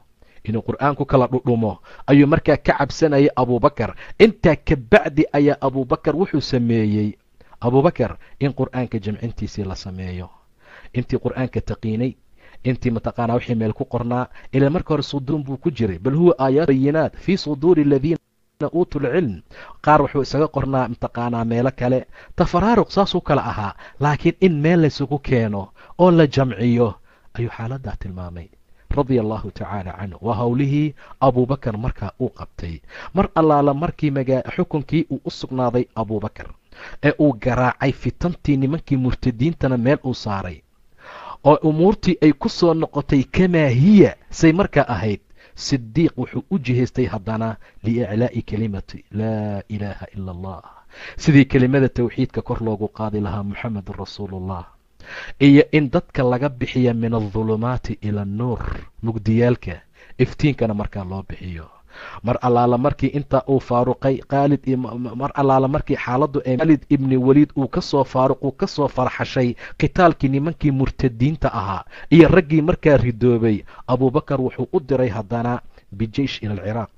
S1: inuu qur-aanku kala dhudhumo ayuu markaa ka cabsanayay abuubakar intaa ka bacdi ayaa abuubakar wuxuu sameeyey abuubakar in qur-aanka jamcintiisii la sameeyo intii qur-aanka taqiinay intii mataqaanaa wixii meel ku qornaa ilaa marka hore suduun buu ku jiray bal huwa aayaat bayinaat fii suduuri ladiina uutlcilm qaar wuxuu isaga qornaa mtaqaanaa meelo kale tafaraaruq saasuu kale ahaa laakiin in meel laysugu keeno oo la jamciyo ayuu xaaladaa tilmaamay radia allahu tacaala canhu waa howlihii abuubakar markaa uu qabtay mar allaala markii maga xukunkii uu u sugnaaday abuubakar ee uu garaacay fitantii nimankii murtadiintana meel uu saaray oo umuurtii ay ku soo noqotay kamaahiya say markaa ahayd sidiiq wuxuu u jihaystay haddana liiclaa'i kelimati laa ilaaha ila allah sidii kelimada tawxiidka kor loogu qaadi lahaa moxamedun rasuuluullah iyo in dadka laga bixiya min aldulumaati ila annuur mugdiyaalka iftiinkana markaa loo bixiyo mar allaala markii inta uu faaruqay qaalid mar allaala markii xaaladdu ee qaalid ibni weliid uu kasoo faaruquu ka soo farxashay qitaalkii nimankii murtadiinta ahaa iyo raggii markaa ridoobay abuubakar wuxuu u diray haddana bijeish ila alciraaq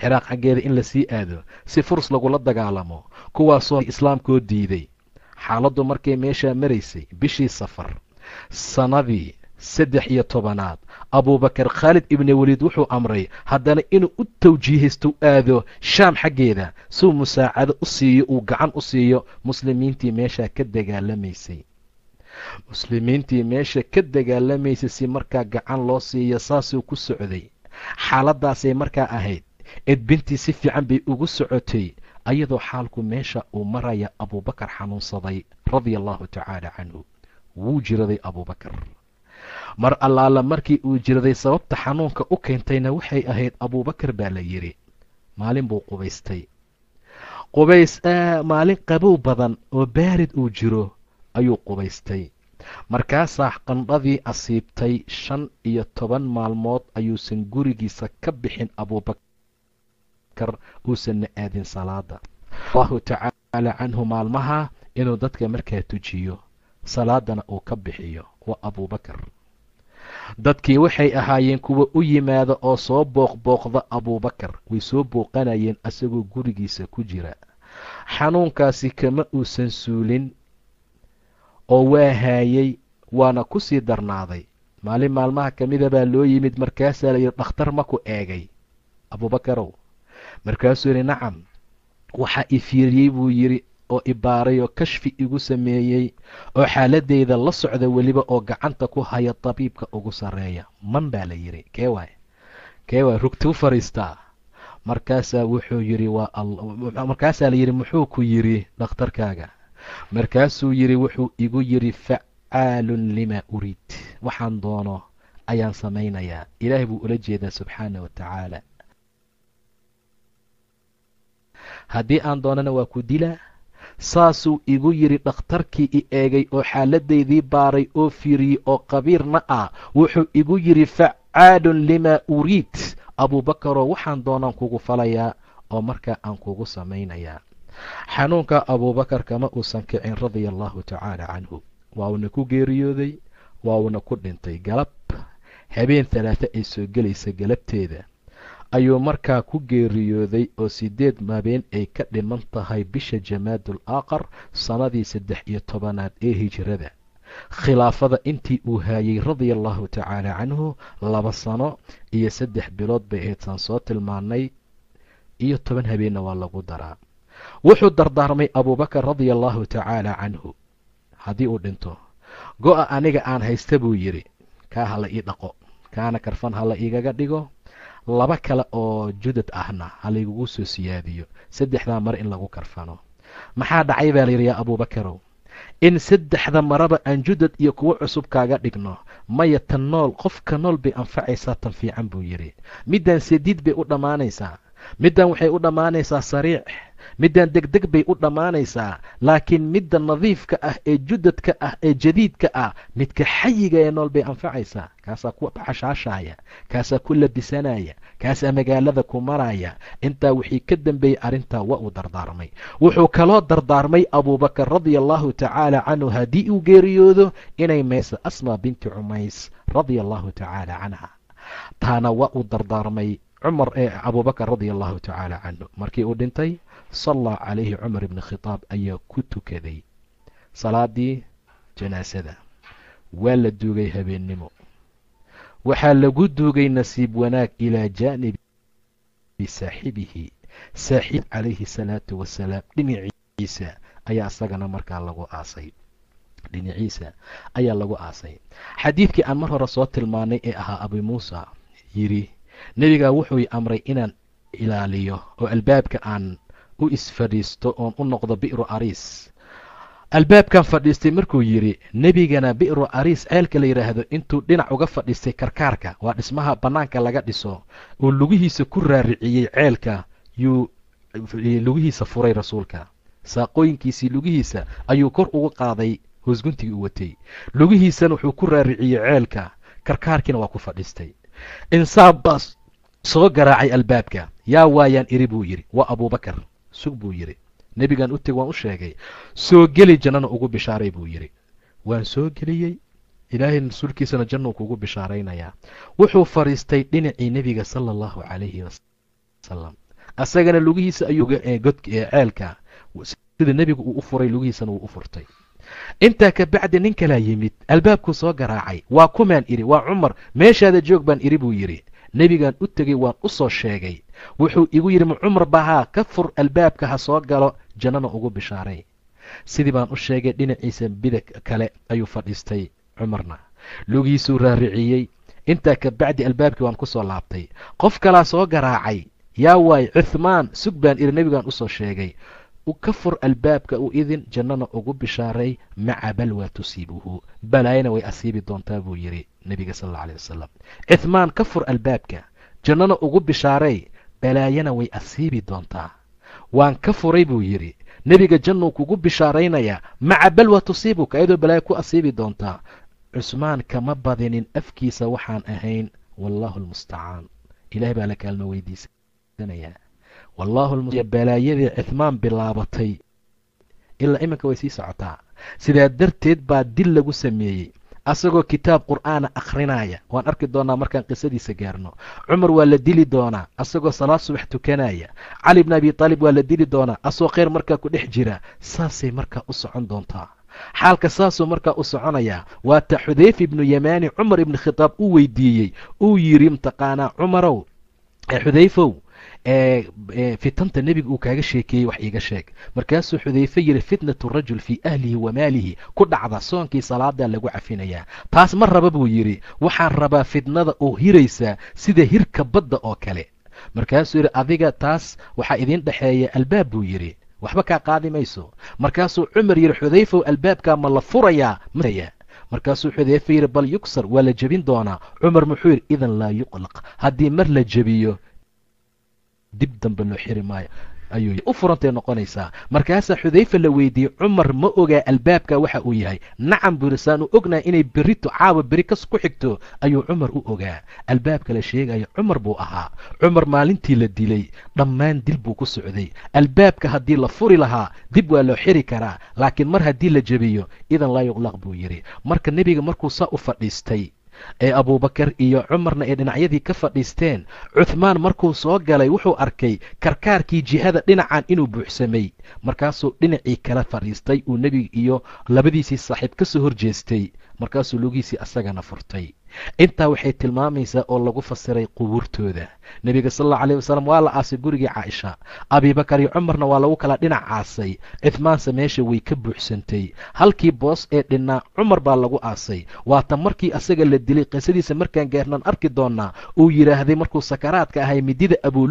S1: ciraaq xaggeeda in lasii aado si furs lagula dagaalamo kuwaasoo islaamkoo diiday xaaladdu markay meeshaa maraysay bishii safar sanadii saddex iyo tobanaad abuubakar khaalid ibni weliid wuxuu amray haddana inuu u tawjiihaysto u aado shaam xaggeeda suu musaacado u siiyo uu gacan u siiyo muslimiintii meeshaa ka dagaalamaysay muslimiintii meesha ka dagaalamaysay si markaa gacan loo siiyo saasuu ku socday xaaladaasay markaa ahayd edbintii si fiican bay ugu socotay ayadoo xaalku meesha uu maraya abuubakar xanuunsaday radia allahu tacaala canhu wuu jiraday abuubakar mar allaala markii uu jiraday sababta xanuunka u keentayna waxay ahayd abuubakar baa la yidhi maalin buu qubaystay qubays maalin qabow badan oo baarid uu jiro ayuu qubaystay markaasaa qandhadii asiibtay shan iyo toban maalmood ayuusan gurigiisa ka bixin abuubakar uusanna aadin salaada allahu tacaala canhu maalmaha inuu dadka markaa tujiyo salaadana uu ka bixiyo waa abuubakar dadkii waxay ahaayeen kuwa u yimaada oo soo booqbooqda abuubakar way soo booqanayeen asagoo gurigiisa ku jira xanuunkaasi kama uusan suulin oo waa haayay waana ku sii darnaaday maalin maalmaha ka mida baa loo yimid markaasaa la yidhi dhakhtar ku eegay abuubakarow markaasuu yidhi nacam waxaa i fiiriyey buu yidhi oo ibaaray oo kashfi igu sameeyey oo xaaladeyda la socda weliba oo gacanta ku haya dabiibka ugu sarreeya man baa la yidhi kee waay kee waay rugtuu fadhiistaa markaasaa wuxuu yidhi waa markaasaa la yidhi muxuu ku yidhi dhakhtarkaaga markaasuu yidhi wuxuu igu yidhi facaalun lima uriid waxaan doono ayaan samaynayaa ilaahay buu ula jeedaa subxaana wa tacaala haddii aan doonana waa ku dilaa saasuu igu yidhi dhakhtarkii i eegay oo xaaladdaydii baaray oo fiiriyey oo khabiirna ah wuxuu igu yidhi facaadun limaa uriid abuubakaroo waxaan doonaan kugu falayaa oo markaa aan kugu samaynayaa xanuunka abuubakar kama uusan kicin radia allahu tacaala canhu waa uuna ku geeriyooday waa uuna ku dhintay galab habeen talaata ay soo gelaysa galabteeda ayuu markaa ku geeriyooday oo sideed mabeen ay ka dhiman tahay bisha jamaadul aaqar sannadii saddex iyo tobanaad ee hijrada khilaafada intii uu haayay radia allahu tacaala canhu laba sano iyo saddex bilood bay haydsaan soo tilmaanay iyo toban habeenna waa lagu daraa wuxuu dardaarmay abuubakar radia allahu tacaala canhu haddii uu dhinto go-a aniga aan haysta buu yidhi kaa hala ii dhaqo kaana karfan hala iigaga dhigo laba kale oo judad ahna ha halaygugu soo siyaadiyo saddexdaa mar in lagu karfano maxaa dhacay baa layidhi yaa abuubakarow in saddexda maraba aan judad iyo kuwo cusub kaaga dhigno maya tan nool qofka nool bay anfacaysaa tan fiican buu yidhi middaan sadiid bay u dhammaanaysaa middan waxay u dhammaanaysaa sariix middan degdeg bay u dhammaanaysaa laakiin midda nadiifka ah ee judadka ah ee jadiidka ah midka xayiga ee nool bay anfacaysaa kaasaa ku xashaashaaya kaasaa ku labisanaya kaasaa magaalada ku maraya intaa wixii ka dambeeyey arrintaa waa uu dardaarmay wuxuu kaloo dardaarmay abuubakar radia allahu tacaala canhu haddii uu geeriyoodo inay mayso asma binti cumays radia allahu tacaala canha taana waa uu dardaarmay cumar ee eh, abuubakar radia allahu tacaala canhu markii uu dhintay sallaa calayhi cumar ibni khitaab ayaa ku tukaday salaadii janaasada waa la duugay habeennimo waxaa lagu duugay nasiib wanaag ilaa jaanibi saaxibihi saaxiib calayhi salaatu wasalaam dhinaciisa ayaa isagana markaa lagu aasay dhinaciisa ayaa lagu aasay xadiidkii aan mar hore soo tilmaanay ee ahaa abi muusa yidhi nebigaa wuxuu amray inaan ilaaliyo oo albaabka aan u isfadhiisto oon u noqdo bi'ru ariis albaabkan fadhiistay markuu yidhi nebigana bi'ru ariis ceelka la yidhaahdo intuu dhinac uga fadhiistay karkaarka waa dhismaha bannaanka laga dhiso oo lugihiisa ku raariciyey ceelka yuu lugihiisa furay rasuulka saaqooyinkiisii lugihiisa ayuu kor ugu qaaday hoosguntigii u watay lugihiisana wuxuu ku raariciyey ceelka karkaarkiina waa ku fadhiistay insaab baa soo garaacay albaabka yaa waayaan iri buu yidhi waa abuubakar sug buu yidhi nebigan u teg waan u sheegay soo geli jannana ugu bishaaray buu yidhi waan soo geliyey ilaahay rasuulkiisana jannuu kugu bishaaraynayaa wuxuu fadhiistay dhinacii nebiga sala allahu calayhi wasalam asagana lugihiisa ayuu ceelka sida nebigu uu u furay lugihiisana wuu u furtay intaa kabacdi nin kalaa yimid albaabkuu soo garaacay waa kumaan idhi waa cumar meeshaada joog baan idhi buu yidhi nebigan u tegey waan u soo sheegay wuxuu igu yidhi cumar bahaa ka fur albaabka ha soo galo jannana ugu bishaaray sidii baan u sheegay dhinaciisa bida kale ayuu fadhiistay cumarna lugiisuu raariciyey intaa ka albaabkii waan kusoo laabtay qof kalaa soo garaacay yaa waay cuhmaan sug baan idhi nebigaan usoo sheegay ka fur albaabka u idin jannana ugu bishaaray maca waa tusiibuhu balaayana way asiibi doontaa buu yidhi nebiga sal alla alay wasalam cihmaan ka fur albaabka jannana ugu bishaaray balaayana way asiibi doontaa waan ka furay buu yidhi nebiga jannuu kugu bishaaraynayaa maca balwa tusiibuka ayadoo balaayo ku asiibi doontaa cusmaan kama badinin afkiisa waxaan ahayn wallaahu almustacaan ilaah baa la kaalmo weydiisanayaa balaayadii cihmaan bilaabatay ilaa iminka way sii socotaa sidaa darteed baa dil lagu sameeyey asagoo kitaab qur'aana akhrinaya waan arki doonaa markaan qisadiisa gaarno cumar waa la dili doonaa asagoo salaad subax tukanaya cali bni abi taalib waa la dili doonaa asagoo kheyr markaa ku dhex jira saasay markaa u socon doontaa xaalka saasuu markaa u soconayaa waata xudeyfa ibnu yamaani cumar ibni khitaab u weydiiyey uu yidhi mataqaanaa cumarow ee xudayfow إيه، إيه، في تنت النبي أو كهذا شيء كي وحيد شيء مركز حذيفة يري فتنة الرجل في أهله وماله كل عضا صان كي صلاة ده اللي جوع فينا يا تاس مرة ببو يري وحن ربا فتنة أو هيريسا سيدا هيرك بدة أو كله مركز يري أذيع تاس وحيدين دحية الباب يري وحبك قادم يسو مركز عمر يري حذيفة الباب كامل فريا مريا مركز حذيفة يري بل يكسر ولا جبين دانا عمر محير إذا لا يقلق هدي مر لا لجبيه dib dambe loo xiri maayo ayuu u furantay noqonaysaa markaasaa xudayfa la weydiiyey cumar ma ogaa albaabka waxa uu yahay nacam buu yihi saan u ognahay inay berito caawa beri kas ku xigto ayuu cumar u ogaa albaabka la sheegayo cumar buu ahaa cumar maalintii la dilay dhammaan dil buu ku socday albaabka haddii la furi lahaa dib waa loo xiri karaa laakiin mar haddii la jebiyo idan laa yuqlaq buu yidhi marka nebiga markuu saa u fadhiistay ee abuubakar iyo cumarna ay dhinacyadii ka fadhiisteen cuhmaan markuu soo galay wuxuu arkay karkaarkii jihada dhinacan inuu buuxsamay markaasuu dhinacii kala fadhiistay uu nebiga iyo labadiisii saaxiib ka soo hor jeestay markaasuu lugiisii asagana furtay intaa waxay tilmaamaysaa oo lagu fasiray qubuurtooda nebiga sal alla alih wasalam waa la aasay gurigii caaisha abibakar iyo cumarna waa lagu kala dhinac caasay cidmaanse meesha way ka buuxsantay halkii boos ee dhinnaa cumar baa lagu aasay waata markii asaga la dilay qisadiisa markaan geernaan arki doonaa uu yidhaahday markuu sakaraadka ahay midida abuu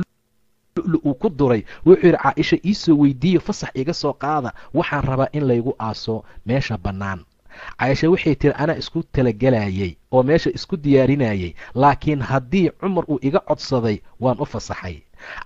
S1: uu ku duray wuxuu yidhi caaisha iisoo weydiiyo fasax iga soo qaada waxaan rabaa in laygu aaso meesha bannaan caaisha waxay tiri anaa isku talagelayay oo meesha isku diyaarinayay laakiin haddii cumar uu iga codsaday waan u fasaxay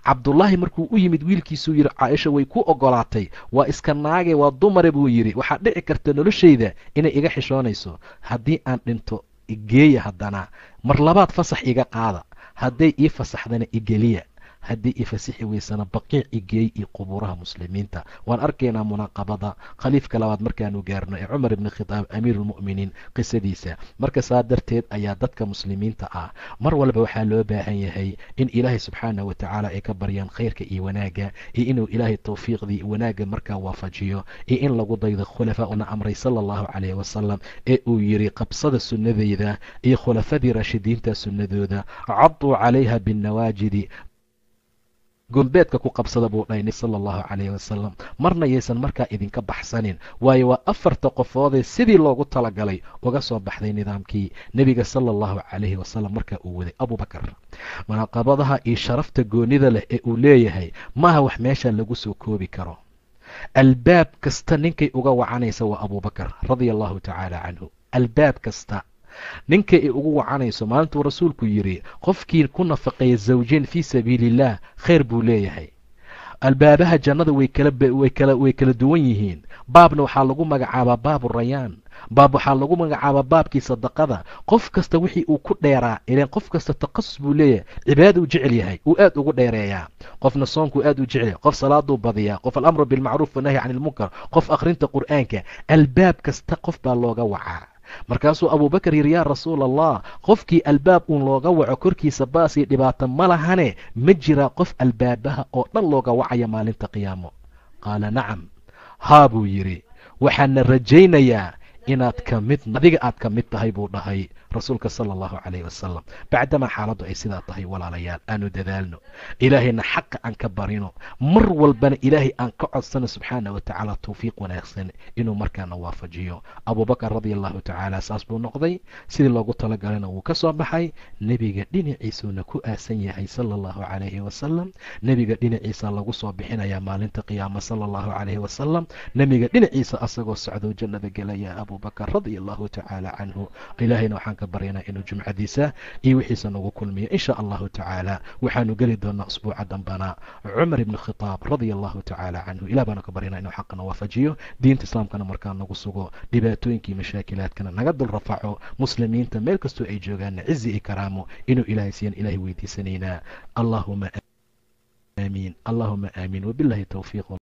S1: cabdullaahi markuu u yimid wiilkiisuu yidhi caaisha way ku ogolaatay waa iska naage waa dumare buu yidhi waxaa dhici karta noloshayda inay iga xishoonayso haddii aan dhinto igeeya haddana mar labaad fasax iga qaada hadday ii fasaxdana igeliya هدي إفسيح ويسنا بقيع إيجي قبورها مسلمين تا وان أركينا مناقبة دا خليف كلاوات مركانو جارنا إيه عمر بن خطاب أمير المؤمنين قصة ديسا مركا سادر تيد أيادتك مسلمين تا مر ولا بوحالو باعين يهي إن إلهي سبحانه وتعالى يان خيرك إي وناقة إي إنو إلهي التوفيق دي وناقة مركا وافجيو إي إن لغو ضيض خلفاء أمري صلى الله عليه وسلم إي أو يري قبصد السنة ذا إي خلفاء برشدين تا السنة ذا عضوا عليها بالنواجد gulbeedka ku qabsada buu dhaynay sala allahu calayhi wasalam marna yaysan markaa idinka baxsanin waayo waa afarta qofoodee sidii loogu talagalay uga soo baxday nidaamkii nebiga sala allahu calayhi wasalam markaa uu waday abubakar manaqabadaha iyo sharafta goonida leh ee uu leeyahay maaha wax meesha lagu soo koobi karo albaab kasta ninkay uga wacanaysa waa abubakar radia allahu tacaala canhu albaab kasta ninka ay ugu wacanayso maalintuu rasuulku yidhi qofkii ku nafaqeeya zawjeen fii sabiilillah khayr buu leeyahay albaabaha jannada way kala duwan yihiin baabna waxaa lagu magacaabaa baabu rayaan baab waxaa lagu magacaabaa baabkii sadaqada qof kasta wixii uu ku dheeraa ilan qof kasta taqasus buu leeyahay cibaada uu jecel yahay uu aad ugu dheereeyaa qofna soonku aad u jecel qof salaaduu badiyaa qof alamru bilmacruuf wanahyi can ilmunkar qof akhrinta qur-aanka albaab kasta qof baa looga wacaa markaasuu abuubakar yiri yaa rasuul allah qofkii albaab uun looga waco korkiisa baasii dhibaata ma lahane ma jiraa qof albaabaha oo dhan looga wacaya maalinta qiyaamo qaala nacam haa buu yidhi waxaana rajaynayaa inaad ka adiga aad ka mid tahay buu dhahay rasuulka sala allahu calayhi wasalam bacdamaa xaaladdu ay sidaa tahay walaalayaal aanu dadaalno ilaahayna xaqa aan ka barino mar walbana ilaahay aan ka codsano subxaana wa tacaala towfiiq wanaagsan inuu markaana waafajiyo abuubakar radia allahu tacaala saas buu noqday sidii loogu talagalayna wuu ka soo baxay nebiga dhinaciisuna ku aasan yahay sala allahu calayhi wasalam nebiga dhinaciisa lagu soo bixinayaa maalinta qiyaama sala allahu calayhi wasalam nebiga dhinaciisa asagoo socdo jannada gelaya أبو بكر رضي الله تعالى عنه إلهي وحنك برينا إنه جمع ديسة إي يوحيسن وكل مية إن شاء الله تعالى وحن قلدنا أسبوع دنبنا عمر بن الخطاب رضي الله تعالى عنه إلا بنا كبرينا إنه حقنا وفجيه دين تسلام كان مركان نقصه دباتوين كي مشاكلات كان نقدر رفعه مسلمين تملكستو أي جوغان عزي إكرامه إنه إلهي سين إلهي ويدي سنين اللهم آمين اللهم آمين وبالله توفيق